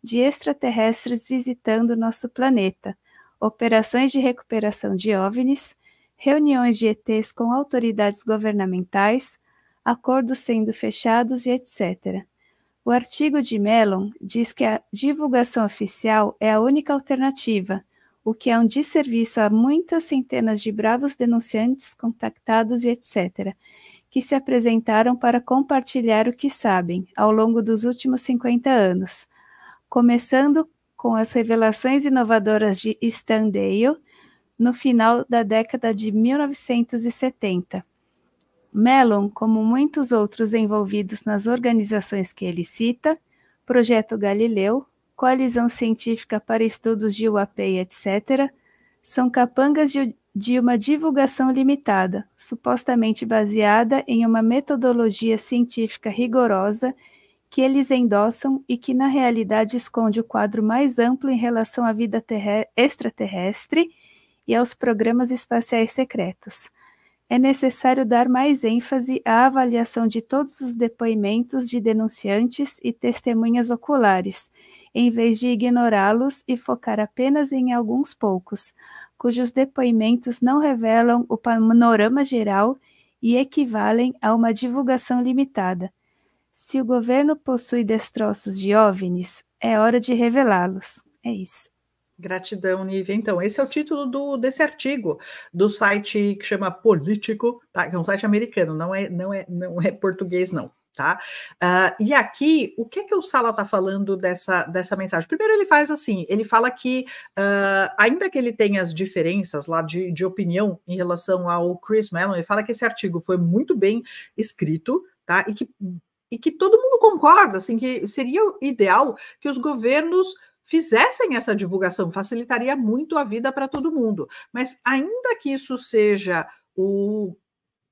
de extraterrestres visitando nosso planeta, operações de recuperação de OVNIs reuniões de ETs com autoridades governamentais, acordos sendo fechados e etc. O artigo de Mellon diz que a divulgação oficial é a única alternativa, o que é um desserviço a muitas centenas de bravos denunciantes contactados e etc., que se apresentaram para compartilhar o que sabem ao longo dos últimos 50 anos, começando com as revelações inovadoras de Stan Dale no final da década de 1970. Mellon, como muitos outros envolvidos nas organizações que ele cita, Projeto Galileu, Coalizão Científica para Estudos de UAP etc., são capangas de, de uma divulgação limitada, supostamente baseada em uma metodologia científica rigorosa que eles endossam e que, na realidade, esconde o quadro mais amplo em relação à vida extraterrestre e aos programas espaciais secretos. É necessário dar mais ênfase à avaliação de todos os depoimentos de denunciantes e testemunhas oculares, em vez de ignorá-los e focar apenas em alguns poucos, cujos depoimentos não revelam o panorama geral e equivalem a uma divulgação limitada. Se o governo possui destroços de OVNIs, é hora de revelá-los. É isso. Gratidão, Nívia. Então, esse é o título do, desse artigo do site que chama Político, tá? É um site americano, não é, não é, não é português, não tá? Uh, e aqui, o que é que o Sala está falando dessa, dessa mensagem? Primeiro, ele faz assim: ele fala que, uh, ainda que ele tenha as diferenças lá de, de opinião em relação ao Chris Mellon, ele fala que esse artigo foi muito bem escrito, tá? E que e que todo mundo concorda, assim, que seria ideal que os governos fizessem essa divulgação, facilitaria muito a vida para todo mundo. Mas ainda que isso seja o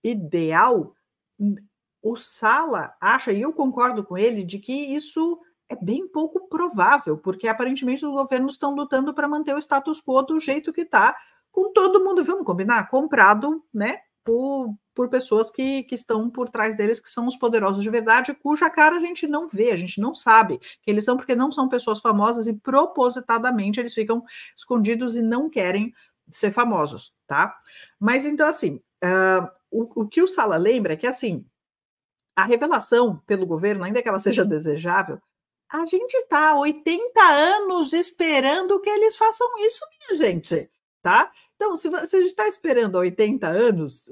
ideal, hum, o Sala acha, e eu concordo com ele, de que isso é bem pouco provável, porque aparentemente os governos estão lutando para manter o status quo do jeito que está, com todo mundo, vamos combinar, comprado, né, por, por pessoas que, que estão por trás deles, que são os poderosos de verdade, cuja cara a gente não vê, a gente não sabe que eles são, porque não são pessoas famosas e propositadamente eles ficam escondidos e não querem ser famosos, tá? Mas então, assim, uh, o, o que o Sala lembra é que, assim, a revelação pelo governo, ainda que ela seja uhum. desejável, a gente está 80 anos esperando que eles façam isso, minha gente, tá? Então, se, se a gente está esperando 80 anos,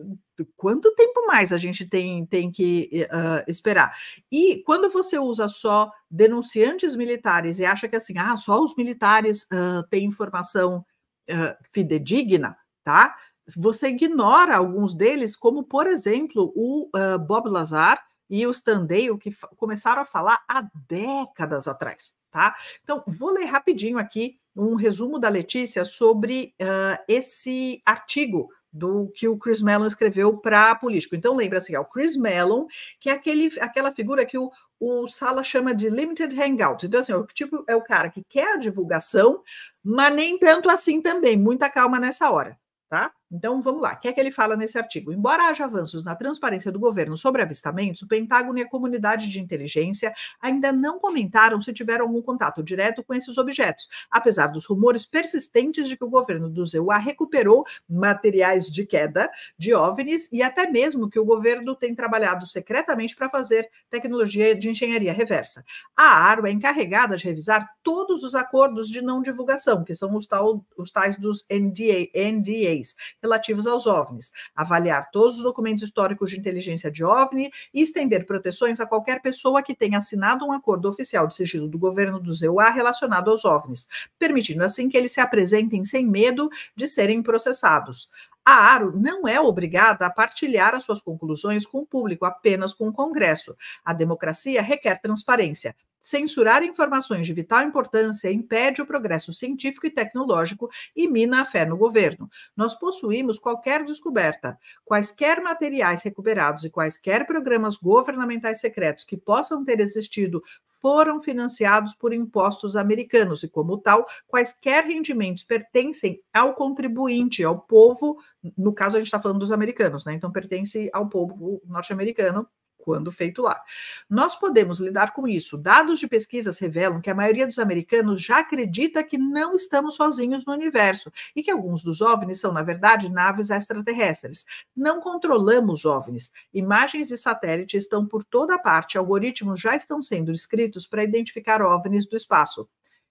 quanto tempo mais a gente tem, tem que uh, esperar? E quando você usa só denunciantes militares e acha que assim, ah, só os militares uh, têm informação uh, fidedigna, tá? Você ignora alguns deles, como por exemplo o uh, Bob Lazar e o Standeio, que começaram a falar há décadas atrás, tá? Então, vou ler rapidinho aqui um resumo da Letícia sobre uh, esse artigo do que o Chris Mellon escreveu para político. Então lembra-se assim, que é o Chris Mellon, que é aquele, aquela figura que o, o Sala chama de limited hangout. Então assim, é o tipo é o cara que quer a divulgação, mas nem tanto assim também. Muita calma nessa hora, tá? Então, vamos lá. O que é que ele fala nesse artigo? Embora haja avanços na transparência do governo sobre avistamentos, o Pentágono e a comunidade de inteligência ainda não comentaram se tiveram algum contato direto com esses objetos, apesar dos rumores persistentes de que o governo do ZEUA recuperou materiais de queda de OVNIs e até mesmo que o governo tem trabalhado secretamente para fazer tecnologia de engenharia reversa. A ARO é encarregada de revisar todos os acordos de não divulgação, que são os, tal, os tais dos NDA, NDAs relativos aos OVNIs, avaliar todos os documentos históricos de inteligência de OVNI e estender proteções a qualquer pessoa que tenha assinado um acordo oficial de sigilo do governo do ZEUA relacionado aos OVNIs, permitindo assim que eles se apresentem sem medo de serem processados. A ARO não é obrigada a partilhar as suas conclusões com o público, apenas com o Congresso. A democracia requer transparência, Censurar informações de vital importância impede o progresso científico e tecnológico e mina a fé no governo. Nós possuímos qualquer descoberta, quaisquer materiais recuperados e quaisquer programas governamentais secretos que possam ter existido foram financiados por impostos americanos e, como tal, quaisquer rendimentos pertencem ao contribuinte, ao povo. No caso, a gente está falando dos americanos, né? Então, pertence ao povo norte-americano quando feito lá. Nós podemos lidar com isso. Dados de pesquisas revelam que a maioria dos americanos já acredita que não estamos sozinhos no universo e que alguns dos OVNIs são, na verdade, naves extraterrestres. Não controlamos OVNIs. Imagens e satélites estão por toda parte, algoritmos já estão sendo escritos para identificar OVNIs do espaço.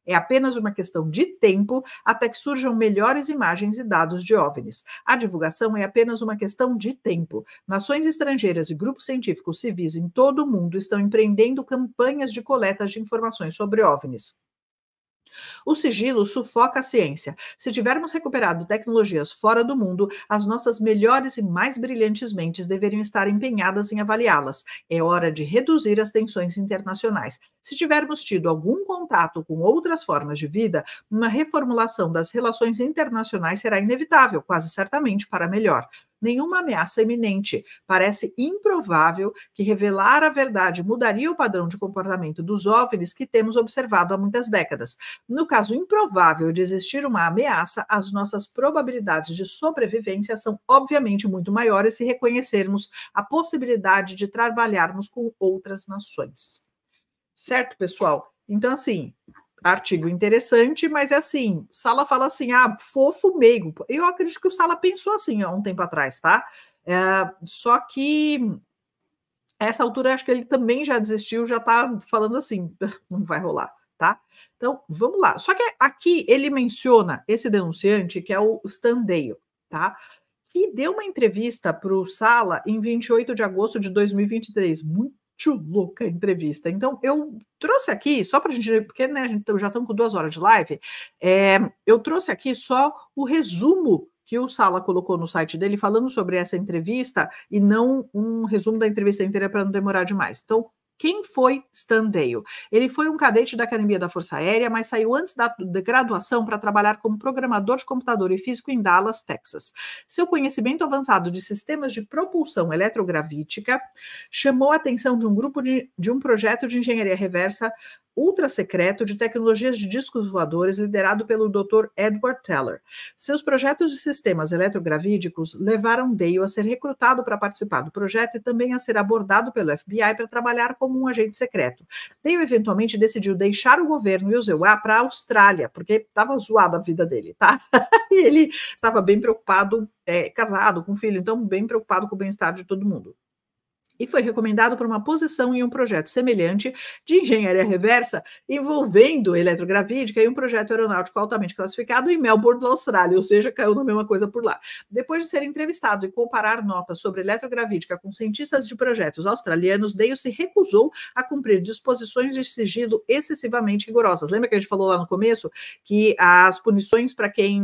É apenas uma questão de tempo até que surjam melhores imagens e dados de OVNIs. A divulgação é apenas uma questão de tempo. Nações estrangeiras e grupos científicos civis em todo o mundo estão empreendendo campanhas de coleta de informações sobre OVNIs. O sigilo sufoca a ciência. Se tivermos recuperado tecnologias fora do mundo, as nossas melhores e mais brilhantes mentes deveriam estar empenhadas em avaliá-las. É hora de reduzir as tensões internacionais. Se tivermos tido algum contato com outras formas de vida, uma reformulação das relações internacionais será inevitável, quase certamente para melhor nenhuma ameaça iminente. Parece improvável que revelar a verdade mudaria o padrão de comportamento dos OVNIs que temos observado há muitas décadas. No caso improvável de existir uma ameaça, as nossas probabilidades de sobrevivência são obviamente muito maiores se reconhecermos a possibilidade de trabalharmos com outras nações. Certo, pessoal? Então, assim, artigo interessante, mas é assim, Sala fala assim, ah, fofo meigo. Eu acredito que o Sala pensou assim há um tempo atrás, tá? É, só que essa altura acho que ele também já desistiu, já tá falando assim, não vai rolar, tá? Então, vamos lá. Só que aqui ele menciona esse denunciante, que é o Standeio, tá? Que deu uma entrevista para o Sala em 28 de agosto de 2023, muito louca entrevista. Então, eu trouxe aqui, só para a gente, porque né, a gente tá, já estamos com duas horas de live, é, eu trouxe aqui só o resumo que o Sala colocou no site dele falando sobre essa entrevista e não um resumo da entrevista inteira para não demorar demais. Então, quem foi Standale? Ele foi um cadete da Academia da Força Aérea, mas saiu antes da, da graduação para trabalhar como programador de computador e físico em Dallas, Texas. Seu conhecimento avançado de sistemas de propulsão eletrogravítica chamou a atenção de um grupo de, de um projeto de engenharia reversa ultra secreto de tecnologias de discos voadores liderado pelo Dr. Edward Teller. Seus projetos de sistemas eletrogravídicos levaram Dale a ser recrutado para participar do projeto e também a ser abordado pelo FBI para trabalhar como um agente secreto. Dale eventualmente decidiu deixar o governo e o ZEUA para a Austrália, porque estava zoada a vida dele, tá? e ele estava bem preocupado, é, casado, com filho, então bem preocupado com o bem-estar de todo mundo e foi recomendado para uma posição em um projeto semelhante de engenharia reversa envolvendo eletrogravídica e um projeto aeronáutico altamente classificado em Melbourne, na Austrália, ou seja, caiu na mesma coisa por lá. Depois de ser entrevistado e comparar notas sobre eletrogravídica com cientistas de projetos australianos, Dale se recusou a cumprir disposições de sigilo excessivamente rigorosas. Lembra que a gente falou lá no começo que as punições para quem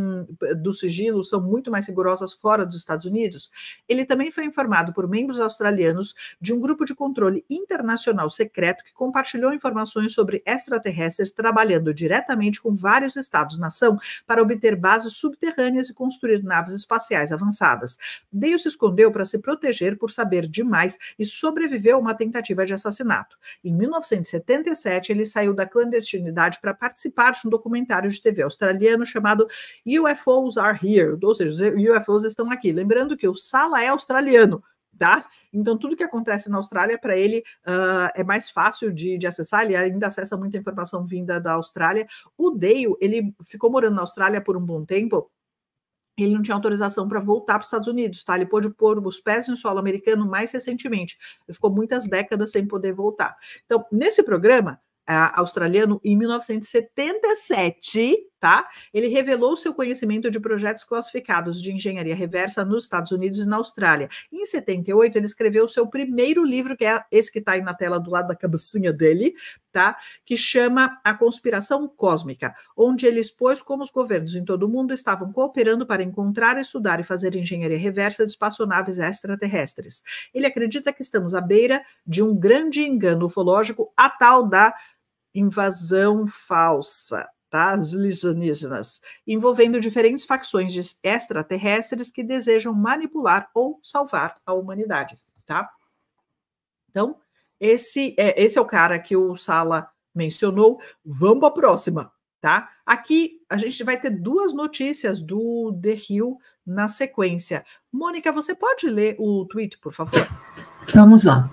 do sigilo são muito mais rigorosas fora dos Estados Unidos? Ele também foi informado por membros australianos de um grupo de controle internacional secreto que compartilhou informações sobre extraterrestres trabalhando diretamente com vários estados-nação para obter bases subterrâneas e construir naves espaciais avançadas. Dale se escondeu para se proteger por saber demais e sobreviveu a uma tentativa de assassinato. Em 1977, ele saiu da clandestinidade para participar de um documentário de TV australiano chamado UFOs Are Here, ou seja, UFOs estão aqui. Lembrando que o Sala é australiano, tá? Então, tudo que acontece na Austrália, para ele, uh, é mais fácil de, de, acessar, ele ainda acessa muita informação vinda da Austrália. O Dale, ele ficou morando na Austrália por um bom tempo, ele não tinha autorização para voltar para os Estados Unidos, tá? Ele pôde pôr os pés no solo americano mais recentemente. Ele ficou muitas décadas sem poder voltar. Então, nesse programa uh, australiano, em 1977, tá? Ele revelou seu conhecimento de projetos classificados de engenharia reversa nos Estados Unidos e na Austrália. Em 78, ele escreveu seu primeiro livro, que é esse que está aí na tela do lado da cabecinha dele, tá? Que chama A Conspiração Cósmica, onde ele expôs como os governos em todo o mundo estavam cooperando para encontrar, estudar e fazer engenharia reversa de espaçonaves extraterrestres. Ele acredita que estamos à beira de um grande engano ufológico, a tal da invasão falsa tá? As lisanísinas, envolvendo diferentes facções de extraterrestres que desejam manipular ou salvar a humanidade, tá? Então, esse é, esse é o cara que o Sala mencionou. Vamos para a próxima, tá? Aqui a gente vai ter duas notícias do The Hill na sequência. Mônica, você pode ler o tweet, por favor? Vamos lá.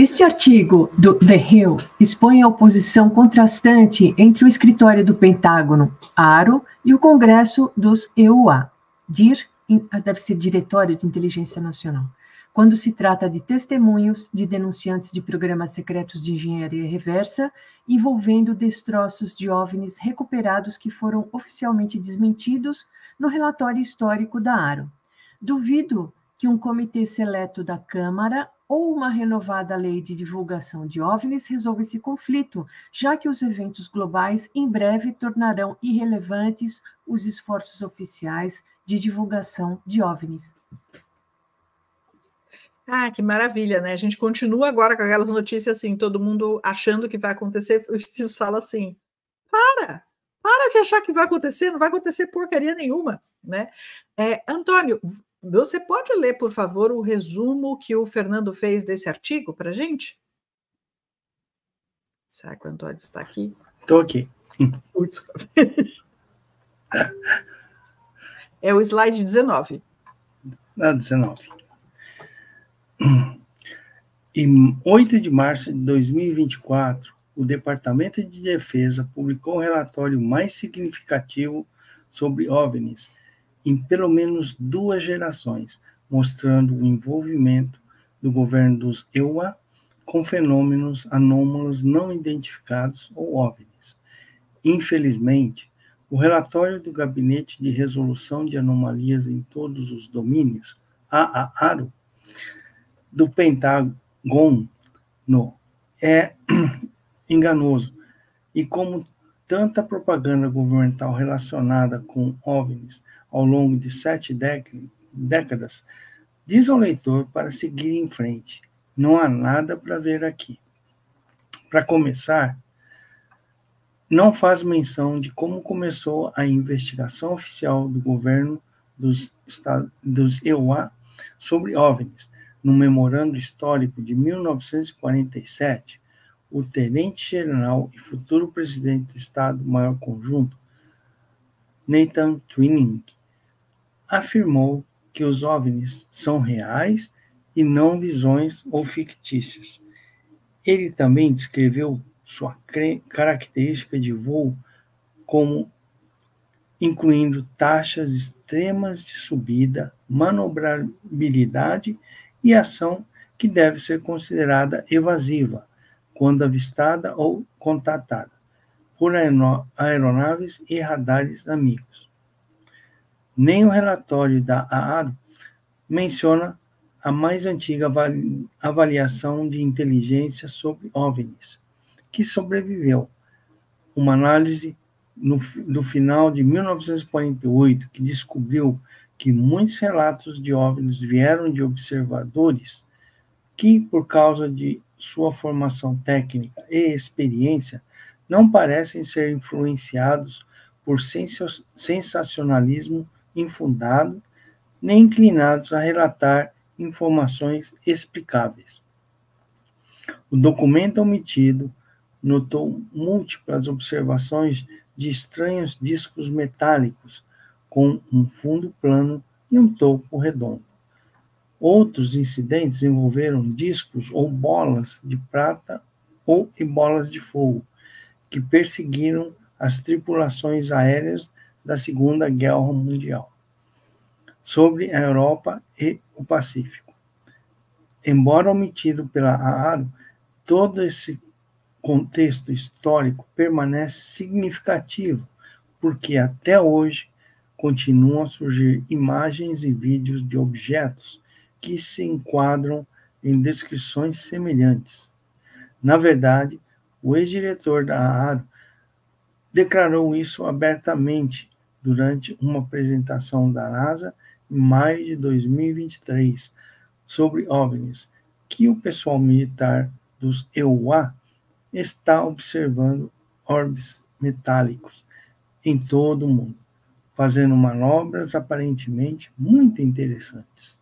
Este artigo do The Hill expõe a oposição contrastante entre o escritório do Pentágono, ARO, e o Congresso dos EUA, DIR, ah, deve ser Diretório de Inteligência Nacional, quando se trata de testemunhos de denunciantes de programas secretos de engenharia reversa envolvendo destroços de OVNIs recuperados que foram oficialmente desmentidos no relatório histórico da ARO. Duvido que um comitê seleto da Câmara ou uma renovada lei de divulgação de OVNIs resolva esse conflito, já que os eventos globais em breve tornarão irrelevantes os esforços oficiais de divulgação de OVNIs. Ah, que maravilha, né? A gente continua agora com aquelas notícias assim, todo mundo achando que vai acontecer, e fala assim: para, para de achar que vai acontecer, não vai acontecer porcaria nenhuma, né? É, Antônio, você pode ler, por favor, o resumo que o Fernando fez desse artigo para a gente? Será que o Antônio está aqui? Estou aqui. Putz. É o slide 19. Ah, 19. Em 8 de março de 2024, o Departamento de Defesa publicou o um relatório mais significativo sobre OVNIs, em pelo menos duas gerações, mostrando o envolvimento do governo dos EUA com fenômenos anômalos não identificados ou OVNIs. Infelizmente, o relatório do Gabinete de Resolução de Anomalias em Todos os Domínios, AAARO, do Pentágono é enganoso. E como tanta propaganda governamental relacionada com OVNIs ao longo de sete décadas, diz ao leitor para seguir em frente. Não há nada para ver aqui. Para começar, não faz menção de como começou a investigação oficial do governo dos, dos EUA sobre OVNIs. No memorando histórico de 1947, o tenente-general e futuro presidente do Estado-Maior Conjunto, Nathan Twining, afirmou que os OVNIs são reais e não visões ou fictícias. Ele também descreveu sua característica de voo como incluindo taxas extremas de subida, manobrabilidade e ação que deve ser considerada evasiva quando avistada ou contatada por aeronaves e radares amigos. Nem o relatório da AAD menciona a mais antiga avaliação de inteligência sobre OVNIs, que sobreviveu. Uma análise no, do final de 1948 que descobriu que muitos relatos de OVNIs vieram de observadores que, por causa de sua formação técnica e experiência, não parecem ser influenciados por sensacionalismo infundado, nem inclinados a relatar informações explicáveis. O documento omitido notou múltiplas observações de estranhos discos metálicos com um fundo plano e um topo redondo. Outros incidentes envolveram discos ou bolas de prata ou e bolas de fogo que perseguiram as tripulações aéreas da Segunda Guerra Mundial sobre a Europa e o Pacífico. Embora omitido pela AARO, todo esse contexto histórico permanece significativo, porque até hoje continuam a surgir imagens e vídeos de objetos que se enquadram em descrições semelhantes. Na verdade, o ex-diretor da AARO declarou isso abertamente durante uma apresentação da NASA em maio de 2023 sobre OVNIs, que o pessoal militar dos EUA está observando orbes metálicos em todo o mundo, fazendo manobras aparentemente muito interessantes.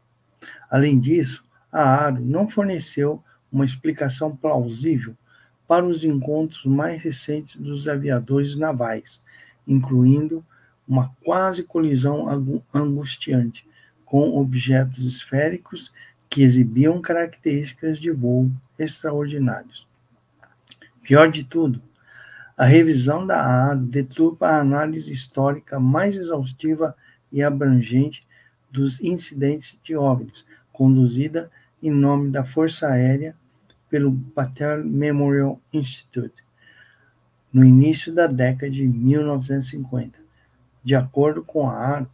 Além disso, a ARO não forneceu uma explicação plausível para os encontros mais recentes dos aviadores navais, incluindo uma quase colisão angustiante com objetos esféricos que exibiam características de voo extraordinários. Pior de tudo, a revisão da AA deturpa a análise histórica mais exaustiva e abrangente dos incidentes de óbitos conduzida em nome da Força Aérea pelo Battelle Memorial Institute no início da década de 1950. De acordo com a ARO,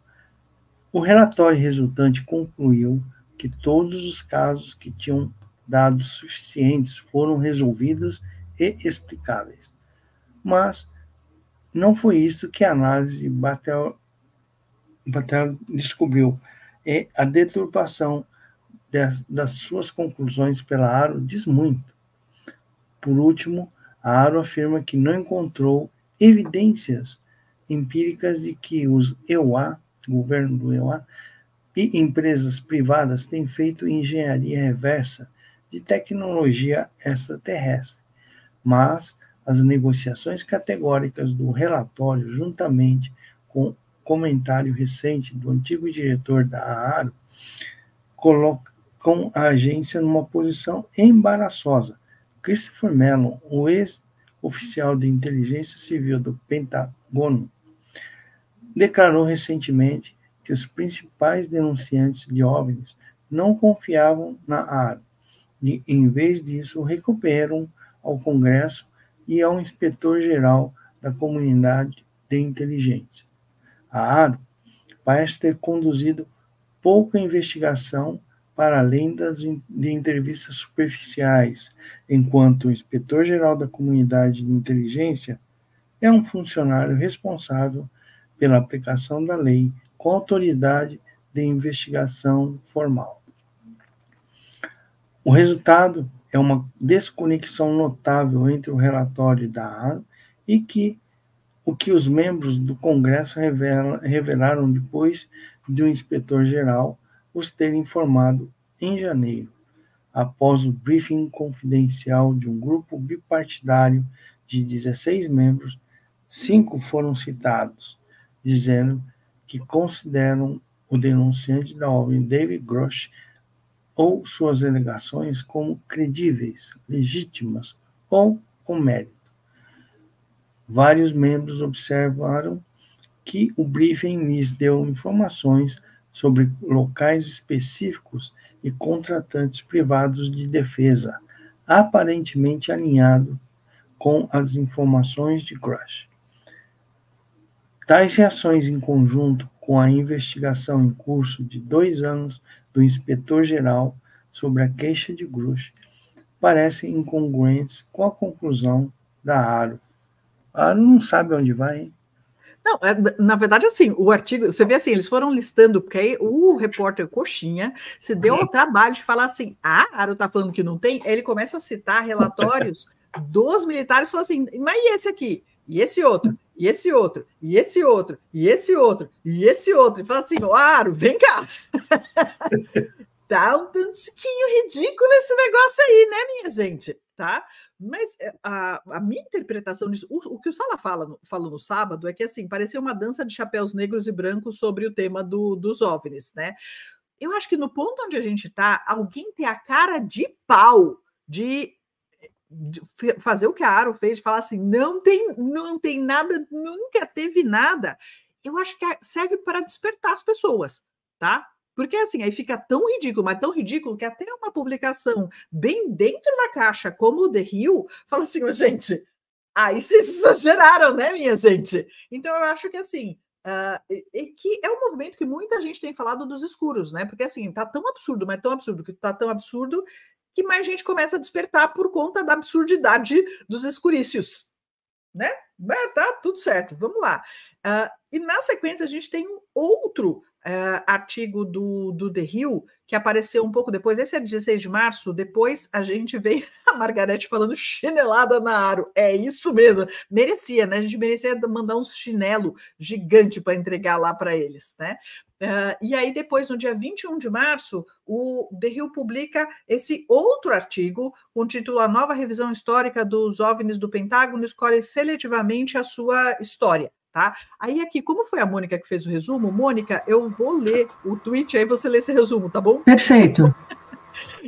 o relatório resultante concluiu que todos os casos que tinham dados suficientes foram resolvidos e explicáveis. Mas não foi isso que a análise de Batel, Batel descobriu. É a deturpação das, suas conclusões pela Aro diz muito. Por último, a Aro afirma que não encontrou evidências empíricas de que os EUA, governo do EUA, e empresas privadas têm feito engenharia reversa de tecnologia extraterrestre, mas as negociações categóricas do relatório, juntamente com comentário recente do antigo diretor da ARO, coloca com a agência numa posição embaraçosa. Christopher Mellon, o ex-oficial de inteligência civil do Pentagono, declarou recentemente que os principais denunciantes de OVNIs não confiavam na área. E, em vez disso, recuperam ao Congresso e ao inspetor-geral da comunidade de inteligência. A ARO parece ter conduzido pouca investigação para além das de entrevistas superficiais, enquanto o inspetor-geral da comunidade de inteligência é um funcionário responsável pela aplicação da lei com autoridade de investigação formal. O resultado é uma desconexão notável entre o relatório da ARO e que o que os membros do Congresso revelaram depois de um inspetor-geral os ter informado em janeiro, após o briefing confidencial de um grupo bipartidário de 16 membros, cinco foram citados, dizendo que consideram o denunciante da OVNI David Grosh ou suas alegações como credíveis, legítimas ou com mérito. Vários membros observaram que o briefing lhes deu informações sobre locais específicos e contratantes privados de defesa, aparentemente alinhado com as informações de Grush. Tais reações em conjunto com a investigação em curso de dois anos do inspetor-geral sobre a queixa de Grush parecem incongruentes com a conclusão da Aro. A Aro não sabe onde vai, hein? Não, é, na verdade, assim, o artigo, você vê assim, eles foram listando, porque aí o repórter Coxinha se deu ao uhum. trabalho de falar assim: ah, Aro tá falando que não tem, aí ele começa a citar relatórios dos militares, falando assim, mas e esse aqui? E esse outro? E esse outro? E esse outro? E esse outro? E esse outro? E fala assim: Aro, vem cá. tá um tantiquinho ridículo esse negócio aí, né, minha gente? Tá? Mas eh, a, a minha interpretação disso, o, o, que o Sala fala, fala no sábado é que assim, parecia uma dança de chapéus negros e brancos sobre o tema do, dos OVNIs, né? Eu acho que no ponto onde a gente está, alguém tem a cara de pau de fazer o que a Aro fez, falar assim, não tem, não tem nada, nunca teve nada. Eu acho que serve para despertar as pessoas, tá? Porque assim, aí fica tão ridículo, mas tão ridículo que até uma publicação bem dentro da caixa, como o The Hill, fala assim, oh, gente, aí vocês exageraram, né, minha gente? Então eu acho que assim, Uh, e, que é um movimento que muita gente tem falado dos escuros, né? Porque assim, tá tão absurdo, mas tão absurdo que tá tão absurdo que mais gente começa a despertar por conta da absurdidade dos escurícios, né? Mas tá tudo certo, vamos lá. Uh, e na sequência a gente tem um outro uh, artigo do, do The Hill, que apareceu um pouco depois, esse é 16 de março, depois a gente vê a Margarete falando chinelada na Aro. É isso mesmo, merecia, né? A gente merecia mandar uns chinelo gigante para entregar lá para eles, né? Uh, e aí, depois, no dia 21 de março, o The Hill publica esse outro artigo com o título A Nova Revisão Histórica dos OVNIs do Pentágono escolhe seletivamente a sua história tá? Aí aqui, como foi a Mônica que fez o resumo, Mônica, eu vou ler o tweet, aí você lê esse resumo, tá bom? Perfeito.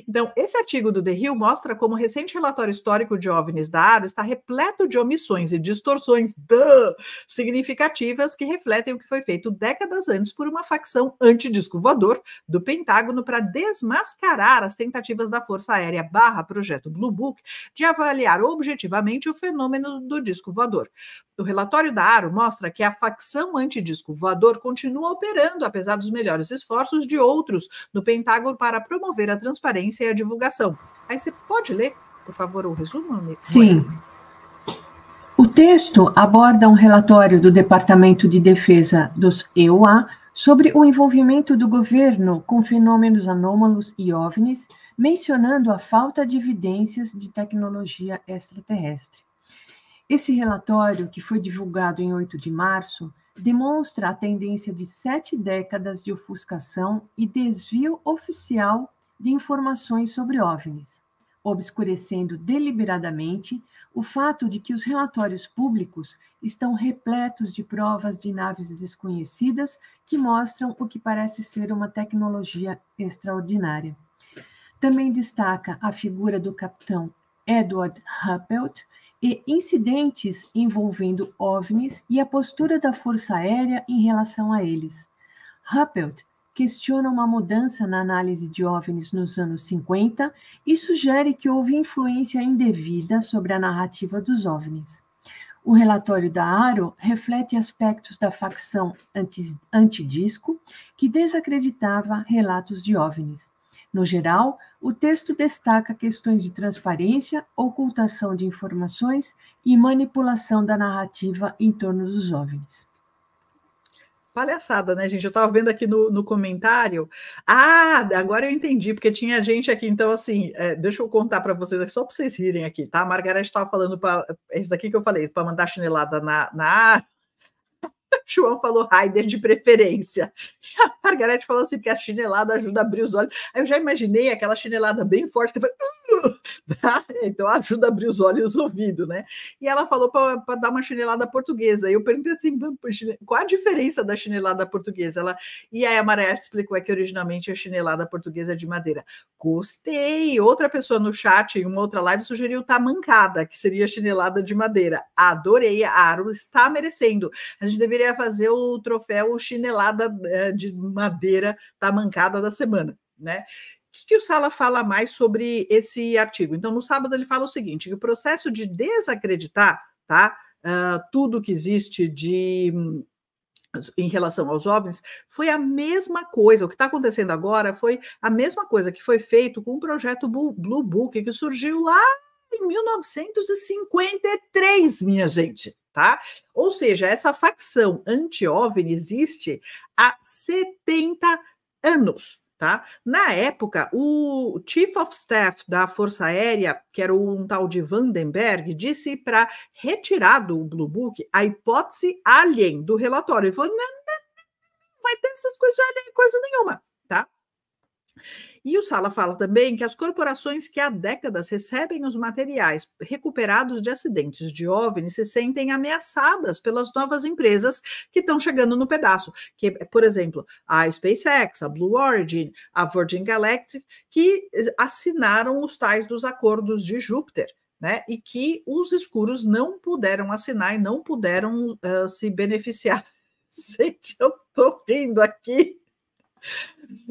Então, esse artigo do The Hill mostra como o recente relatório histórico de OVNIs da ARO está repleto de omissões e distorções duh, significativas que refletem o que foi feito décadas antes por uma facção antidisco voador do Pentágono para desmascarar as tentativas da Força Aérea barra Projeto Blue Book de avaliar objetivamente o fenômeno do disco voador. O relatório da ARO mostra que a facção antidisco voador continua operando, apesar dos melhores esforços de outros no Pentágono para promover a transformação transparência e a divulgação. Aí você pode ler, por favor, o resumo? Sim. O texto aborda um relatório do Departamento de Defesa dos EUA sobre o envolvimento do governo com fenômenos anômalos e OVNIs, mencionando a falta de evidências de tecnologia extraterrestre. Esse relatório, que foi divulgado em 8 de março, demonstra a tendência de sete décadas de ofuscação e desvio oficial de informações sobre OVNIs, obscurecendo deliberadamente o fato de que os relatórios públicos estão repletos de provas de naves desconhecidas que mostram o que parece ser uma tecnologia extraordinária. Também destaca a figura do capitão Edward Huppelt e incidentes envolvendo OVNIs e a postura da Força Aérea em relação a eles. Huppelt questiona uma mudança na análise de OVNIs nos anos 50 e sugere que houve influência indevida sobre a narrativa dos OVNIs. O relatório da ARO reflete aspectos da facção antidisco que desacreditava relatos de OVNIs. No geral, o texto destaca questões de transparência, ocultação de informações e manipulação da narrativa em torno dos OVNIs palhaçada, né, gente? Eu estava vendo aqui no, no comentário. Ah, agora eu entendi, porque tinha gente aqui. Então, assim, é, deixa eu contar para vocês, é só para vocês rirem aqui, tá? A Margareth estava falando para. É isso daqui que eu falei, para mandar chinelada na, na João falou Raider de preferência. A Margarete falou assim, porque a chinelada ajuda a abrir os olhos. Aí eu já imaginei aquela chinelada bem forte, que foi, tá? então ajuda a abrir os olhos e os ouvidos, né? E ela falou para dar uma chinelada portuguesa. Aí eu perguntei assim, qual a diferença da chinelada portuguesa? Ela, e aí a Margarete explicou é que originalmente a chinelada portuguesa é de madeira. Gostei! Outra pessoa no chat, em uma outra live, sugeriu tamancada, que seria chinelada de madeira. Adorei, a Aro está merecendo. A gente deveria deveria fazer o troféu chinelada eh, de madeira da mancada da semana, né? O que, que o Sala fala mais sobre esse artigo? Então, no sábado, ele fala o seguinte: que o processo de desacreditar tá, uh, tudo que existe de em relação aos jovens, foi a mesma coisa. O que está acontecendo agora foi a mesma coisa que foi feito com o projeto Blue Book, que surgiu lá em 1953, minha gente, tá? Ou seja, essa facção anti-OVNI existe há 70 anos. Tá? Na época, o Chief of Staff da Força Aérea, que era um tal de Vandenberg, disse para retirar do Blue Book a hipótese alien do relatório. Ele falou: não, não, não não, vai ter essas coisas não, alien, coisa nenhuma. Tá? E o Sala fala também que as corporações que há décadas recebem os materiais recuperados de acidentes de OVNI se sentem ameaçadas pelas novas empresas que estão chegando no pedaço, que por exemplo, a SpaceX, a Blue Origin, a Virgin Galactic, que assinaram os tais dos acordos de Júpiter. Né, e que os escuros não puderam assinar e não puderam uh, se beneficiar. Gente, eu tô rindo aqui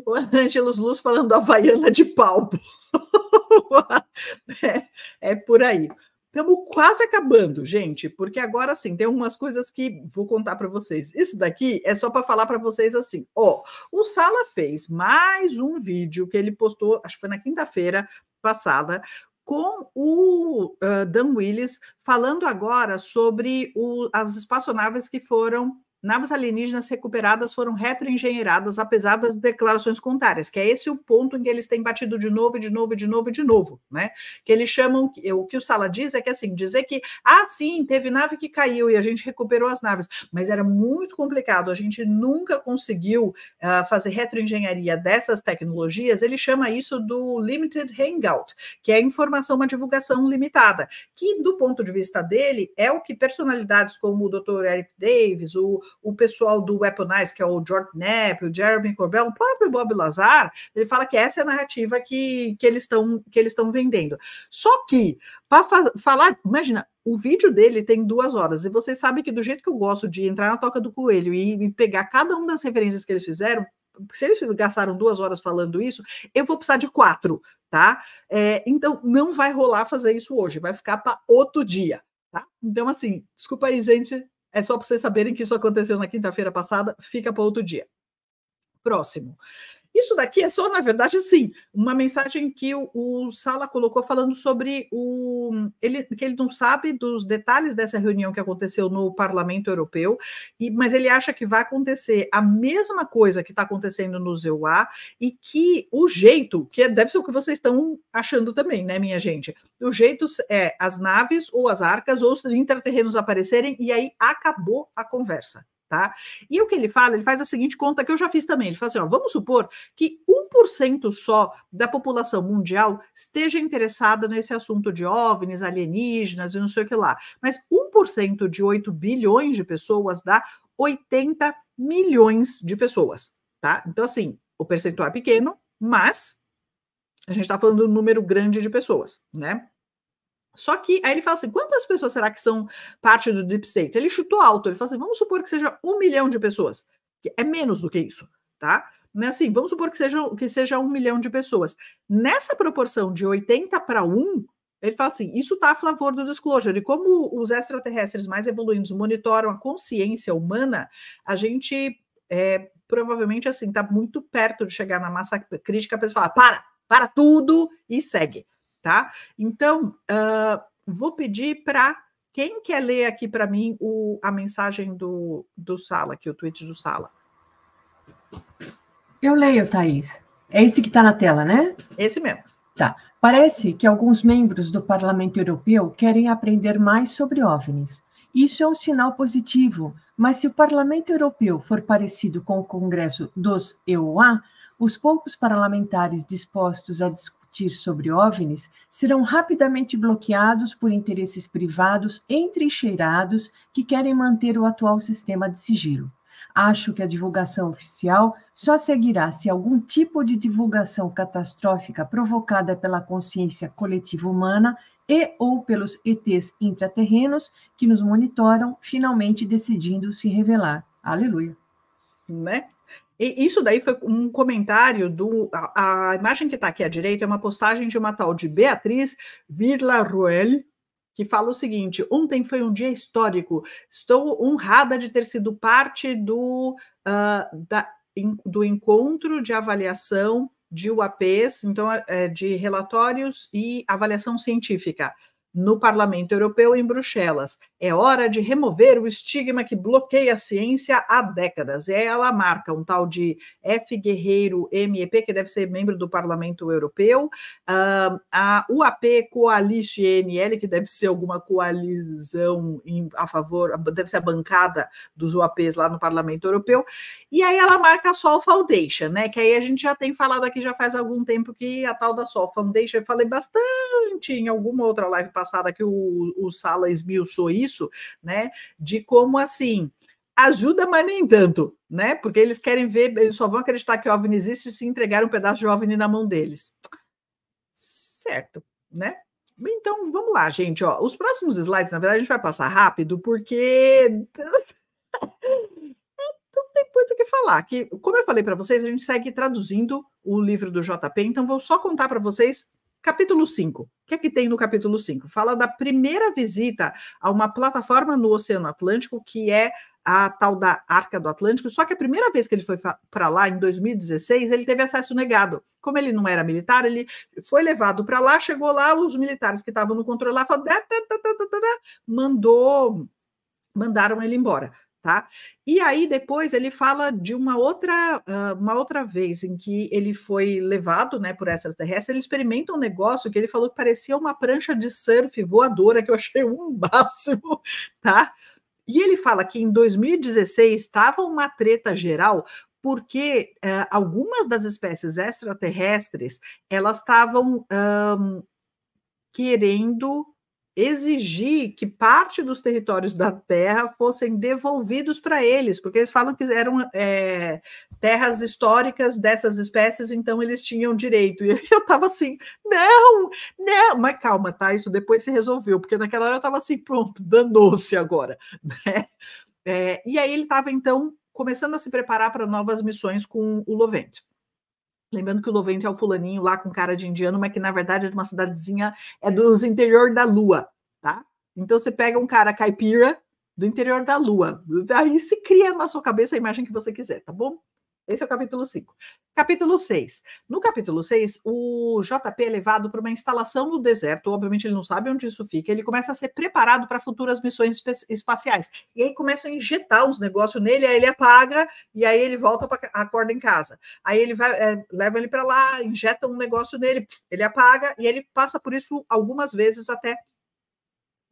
o Angelus Luz falando Havaiana de pau. é, é por aí. Estamos quase acabando, gente, porque agora sim, tem algumas coisas que vou contar para vocês. Isso daqui é só para falar para vocês assim, ó, o Sala fez mais um vídeo que ele postou, acho que foi na quinta-feira passada, com o uh, Dan Willis falando agora sobre o, as espaçonaves que foram naves alienígenas recuperadas foram retroengenheiradas, apesar das declarações contrárias, que é esse o ponto em que eles têm batido de novo, de novo, de novo, de novo, né? Que eles chamam, o que o Sala diz é que assim, dizer que, ah, sim, teve nave que caiu e a gente recuperou as naves, mas era muito complicado, a gente nunca conseguiu uh, fazer retroengenharia dessas tecnologias, ele chama isso do limited hangout, que é informação, uma divulgação limitada, que do ponto de vista dele é o que personalidades como o Dr. Eric Davis, o o pessoal do Weaponize, que é o Jordan Knapp, o Jeremy Corbell, o próprio Bob Lazar, ele fala que essa é a narrativa que, que eles estão que eles estão vendendo. Só que para falar, imagina, o vídeo dele tem duas horas, e vocês sabem que do jeito que eu gosto de entrar na toca do coelho e, e pegar cada uma das referências que eles fizeram, se eles gastaram duas horas falando isso, eu vou precisar de quatro, tá? É, então, não vai rolar fazer isso hoje, vai ficar para outro dia, tá? Então, assim, desculpa aí, gente, é só para vocês saberem que isso aconteceu na quinta-feira passada, fica para outro dia. Próximo. Isso daqui é só, na verdade, assim, uma mensagem que o, o Sala colocou falando sobre o ele, que ele não sabe dos detalhes dessa reunião que aconteceu no Parlamento Europeu, e, mas ele acha que vai acontecer a mesma coisa que está acontecendo no ZEUA e que o jeito, que deve ser o que vocês estão achando também, né, minha gente? O jeito é as naves ou as arcas ou os intraterrenos aparecerem e aí acabou a conversa tá? E o que ele fala, ele faz a seguinte conta que eu já fiz também. Ele fala assim: ó, vamos supor que 1% só da população mundial esteja interessada nesse assunto de OVNIs, alienígenas e não sei o que lá. Mas 1% de 8 bilhões de pessoas dá 80 milhões de pessoas, tá? Então, assim, o percentual é pequeno, mas a gente está falando de um número grande de pessoas, né? Só que aí ele fala assim: quantas pessoas será que são parte do Deep State? Ele chutou alto, ele fala assim: vamos supor que seja um milhão de pessoas, que é menos do que isso, tá? Né, assim, vamos supor que seja, que seja um milhão de pessoas. Nessa proporção de 80 para 1, ele fala assim: isso está a favor do disclosure. E como os extraterrestres mais evoluídos monitoram a consciência humana, a gente é, provavelmente assim está muito perto de chegar na massa crítica, a pessoa fala: para, para tudo e segue tá? Então, uh, vou pedir para quem quer ler aqui para mim o, a mensagem do, do Sala, que o tweet do Sala. Eu leio, Thaís. É esse que está na tela, né? Esse mesmo. Tá. Parece que alguns membros do Parlamento Europeu querem aprender mais sobre OVNIs. Isso é um sinal positivo, mas se o Parlamento Europeu for parecido com o Congresso dos EUA, os poucos parlamentares dispostos a discutir sobre OVNIs serão rapidamente bloqueados por interesses privados entrincheirados que querem manter o atual sistema de sigilo. Acho que a divulgação oficial só seguirá se algum tipo de divulgação catastrófica provocada pela consciência coletiva humana e ou pelos ETs intraterrenos que nos monitoram, finalmente decidindo se revelar. Aleluia. Né? E isso daí foi um comentário do. A, a imagem que está aqui à direita é uma postagem de uma tal de Beatriz Villarruel, que fala o seguinte: ontem foi um dia histórico. Estou honrada de ter sido parte do, uh, da, in, do encontro de avaliação de UAPs, então é, é, de relatórios e avaliação científica no Parlamento Europeu em Bruxelas. É hora de remover o estigma que bloqueia a ciência há décadas. E aí ela marca um tal de F. Guerreiro MEP, que deve ser membro do Parlamento Europeu, uh, a UAP Coalition NL, que deve ser alguma coalizão em, a favor, deve ser a bancada dos UAPs lá no Parlamento Europeu, e aí ela marca a Sol Foundation, né? Que aí a gente já tem falado aqui já faz algum tempo que a tal da Sol Foundation, eu falei bastante em alguma outra live passada que o, o Sala esmiuçou isso, né? De como assim ajuda, mas nem tanto, né? Porque eles querem ver, eles só vão acreditar que o OVNI existe se entregar um pedaço de OVNI na mão deles. Certo, né? Então, vamos lá, gente. Ó, os próximos slides, na verdade, a gente vai passar rápido, porque tem muito o que falar. Que, como eu falei para vocês, a gente segue traduzindo o livro do JP, então vou só contar para vocês capítulo 5. O que é que tem no capítulo 5? Fala da primeira visita a uma plataforma no Oceano Atlântico, que é a tal da Arca do Atlântico, só que a primeira vez que ele foi para lá, em 2016, ele teve acesso negado. Como ele não era militar, ele foi levado para lá, chegou lá, os militares que estavam no controle lá falaram, mandou mandaram ele embora. Tá? E aí depois ele fala de uma outra ah, uma outra vez em que ele foi levado, né, por extraterrestres, ele experimenta um negócio que ele falou que parecia uma prancha de surf voadora, que eu achei um máximo, tá? E ele fala que em 2016 estava uma treta geral porque uh, algumas das espécies extraterrestres elas estavam um, querendo exigir que parte dos territórios da terra fossem devolvidos para eles, porque eles falam que eram é, terras históricas dessas espécies, então eles tinham direito. E eu estava assim, não, não, mas calma, tá? Isso depois se resolveu, porque naquela hora eu estava assim, pronto, danou-se agora, né? É, e aí ele estava então começando a se preparar para novas missões com o Lovente. Lembrando que o Lovente é o fulaninho lá com cara de indiano, mas que na verdade é de uma cidadezinha, é dos interior da lua, tá? Então você pega um cara caipira do interior da lua, aí se cria na sua cabeça a imagem que você quiser, tá bom? Esse é o capítulo 5. Capítulo 6. No capítulo 6, o JP é levado para uma instalação no deserto. Obviamente, ele não sabe onde isso fica. Ele começa a ser preparado para futuras missões espaciais. E aí começam a injetar uns negócios nele, aí ele apaga e aí ele volta para acorda em casa. Aí ele vai, é, leva ele para lá, injeta um negócio nele, ele apaga e ele passa por isso algumas vezes até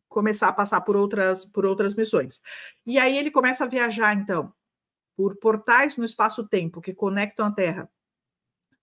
começar a passar por outras por outras missões. E aí ele começa a viajar então por portais no espaço-tempo que conectam a Terra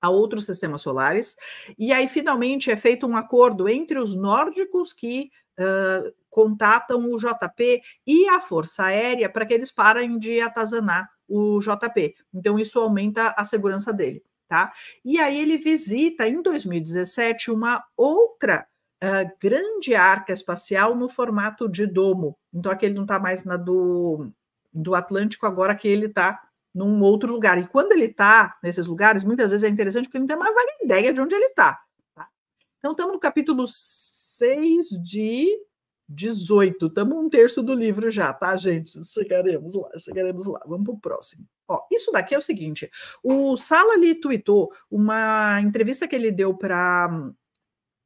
a outros sistemas solares. E aí, finalmente, é feito um acordo entre os nórdicos que uh, contatam o JP e a Força Aérea para que eles parem de atazanar o JP. Então, isso aumenta a segurança dele. Tá? E aí ele visita em 2017 uma outra uh, grande arca espacial no formato de domo. Então aquele não está mais na do do Atlântico agora que ele está num outro lugar. E quando ele está nesses lugares, muitas vezes é interessante porque ele não tem mais vaga ideia de onde ele está. Tá? Então, estamos no capítulo 6 de 18. Estamos um terço do livro já, tá, gente? Chegaremos lá, chegaremos lá. Vamos para o próximo. Ó, isso daqui é o seguinte: o Sala lhe tweetou uma entrevista que ele deu para hum,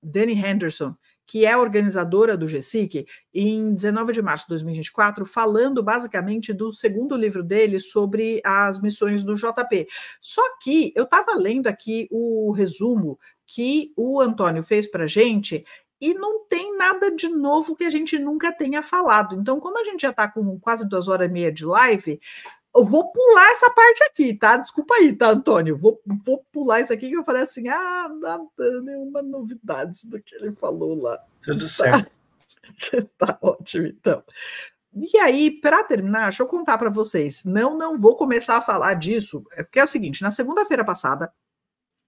Danny Henderson que é organizadora do GESIC, em 19 de março de 2024, falando basicamente do segundo livro dele sobre as missões do JP. Só que eu estava lendo aqui o resumo que o Antônio fez para gente e não tem nada de novo que a gente nunca tenha falado. Então, como a gente já está com quase duas horas e meia de live, eu vou pular essa parte aqui, tá? Desculpa aí, tá, Antônio? Vou, vou pular isso aqui que eu falei assim: ah, nada, nenhuma novidade do que ele falou lá. Tudo tá. certo. tá ótimo, então. E aí, para terminar, deixa eu contar para vocês. Não, não vou começar a falar disso, é porque é o seguinte: na segunda-feira passada,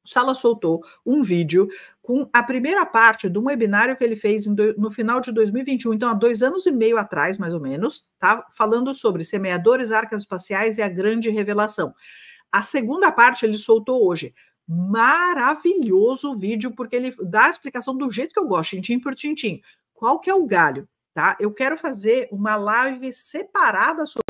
Sala soltou um vídeo com a primeira parte de um webinário que ele fez no final de 2021, então há dois anos e meio atrás, mais ou menos, tá? Falando sobre semeadores, arcas espaciais e a grande revelação. A segunda parte ele soltou hoje. Maravilhoso o vídeo, porque ele dá a explicação do jeito que eu gosto, tintim por tintim. Qual que é o galho, tá? Eu quero fazer uma live separada sobre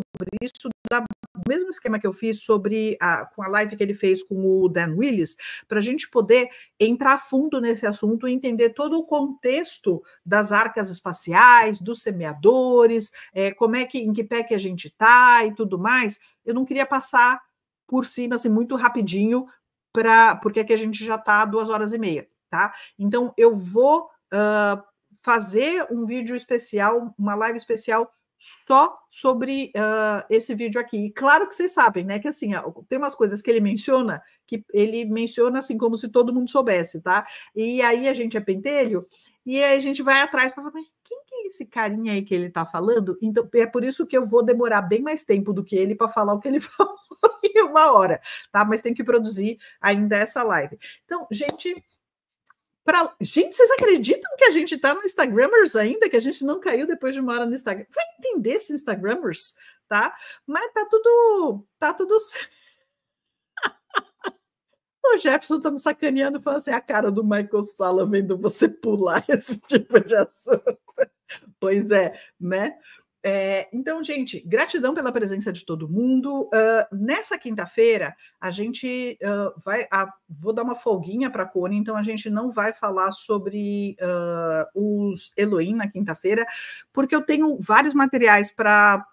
isso da o mesmo esquema que eu fiz sobre a, com a live que ele fez com o Dan Willis, para a gente poder entrar a fundo nesse assunto e entender todo o contexto das arcas espaciais, dos semeadores, é, como é que, em que pé que a gente está e tudo mais. Eu não queria passar por cima assim muito rapidinho para porque aqui a gente já está duas horas e meia, tá? Então eu vou uh, fazer um vídeo especial, uma live especial só sobre uh, esse vídeo aqui. E claro que vocês sabem, né? Que assim, ó, tem umas coisas que ele menciona que ele menciona assim como se todo mundo soubesse, tá? E aí a gente é pentelho e aí a gente vai atrás para falar, quem que é esse carinha aí que ele tá falando? Então é por isso que eu vou demorar bem mais tempo do que ele para falar o que ele falou em uma hora, tá? Mas tem que produzir ainda essa live. Então, gente, Pra... Gente, vocês acreditam que a gente está no Instagramers ainda? Que a gente não caiu depois de uma hora no Instagram? Vai entender esses Instagramers, tá? Mas tá tudo. Tá tudo. o Jefferson tá me sacaneando, falando assim: a cara do Michael Sala vendo você pular esse tipo de assunto. pois é, né? É, então, gente, gratidão pela presença de todo mundo. Uh, nessa quinta-feira, a gente uh, vai. Uh, vou dar uma folguinha para a Cone, então a gente não vai falar sobre os Elohim na quinta-feira, porque eu tenho vários materiais para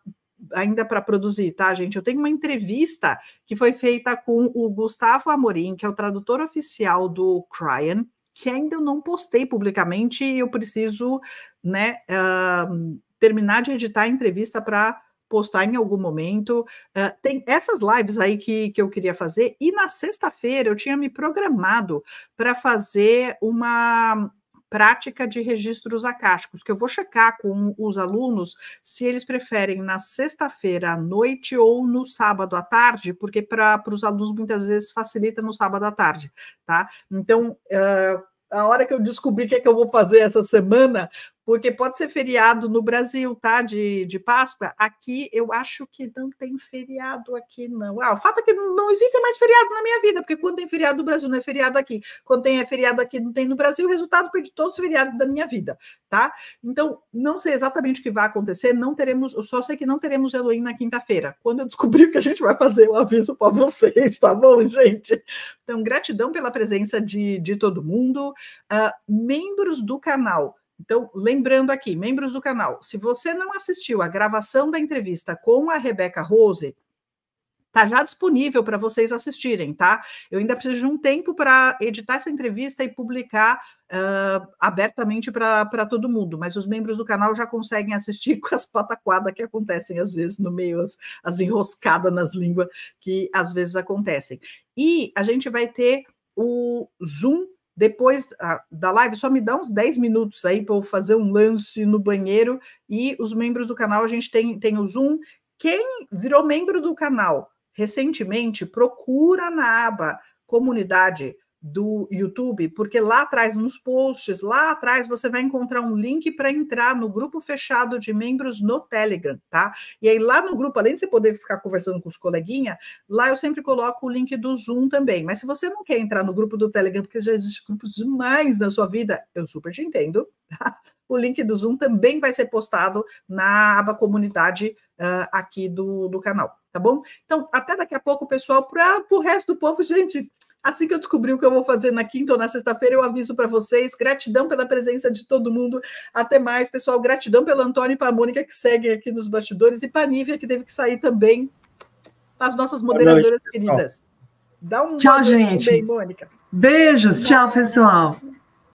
ainda para produzir, tá, gente? Eu tenho uma entrevista que foi feita com o Gustavo Amorim, que é o tradutor oficial do Cryan, que ainda não postei publicamente e eu preciso, né, uh, terminar de editar a entrevista para postar em algum momento. Uh, tem essas lives aí que, que eu queria fazer, e na sexta-feira eu tinha me programado para fazer uma prática de registros acásticos, que eu vou checar com os alunos se eles preferem na sexta-feira à noite ou no sábado à tarde, porque para os alunos muitas vezes facilita no sábado à tarde, tá? Então, uh, a hora que eu descobri o que é que eu vou fazer essa semana, porque pode ser feriado no Brasil, tá? De, de Páscoa. Aqui eu acho que não tem feriado aqui, não. Ah, o fato é que não existem mais feriados na minha vida, porque quando tem feriado no Brasil, não é feriado aqui. Quando tem é feriado aqui, não tem no Brasil, o resultado perdi todos os feriados da minha vida, tá? Então, não sei exatamente o que vai acontecer, não teremos, eu só sei que não teremos Eloim na quinta-feira. Quando eu descobrir o que a gente vai fazer, eu aviso para vocês, tá bom, gente? Então, gratidão pela presença de, de todo mundo. Uh, membros do canal então, lembrando aqui, membros do canal, se você não assistiu a gravação da entrevista com a Rebeca Rose, tá já disponível para vocês assistirem, tá? Eu ainda preciso de um tempo para editar essa entrevista e publicar uh, abertamente para todo mundo, mas os membros do canal já conseguem assistir com as pataquadas que acontecem às vezes no meio, as, as enroscadas nas línguas que às vezes acontecem. E a gente vai ter o Zoom depois da live, só me dá uns 10 minutos aí para eu fazer um lance no banheiro. E os membros do canal, a gente tem, tem o Zoom. Quem virou membro do canal recentemente, procura na aba comunidade do YouTube, porque lá atrás, nos posts, lá atrás você vai encontrar um link para entrar no grupo fechado de membros no Telegram, tá? E aí lá no grupo, além de você poder ficar conversando com os coleguinha, lá eu sempre coloco o link do Zoom também. Mas se você não quer entrar no grupo do Telegram, porque já existe grupos demais na sua vida, eu super te entendo, tá? o link do Zoom também vai ser postado na aba comunidade uh, aqui do, do canal, tá bom? Então, até daqui a pouco, pessoal, para o resto do povo, gente. Assim que eu descobri o que eu vou fazer na quinta ou na sexta-feira, eu aviso para vocês. Gratidão pela presença de todo mundo. Até mais, pessoal. Gratidão pelo Antônio e para a Mônica que seguem aqui nos bastidores e para a Nívia que teve que sair também. As nossas moderadoras noite, queridas. Dá um tchau, gente. Bem, Mônica. Beijos. Tchau, pessoal.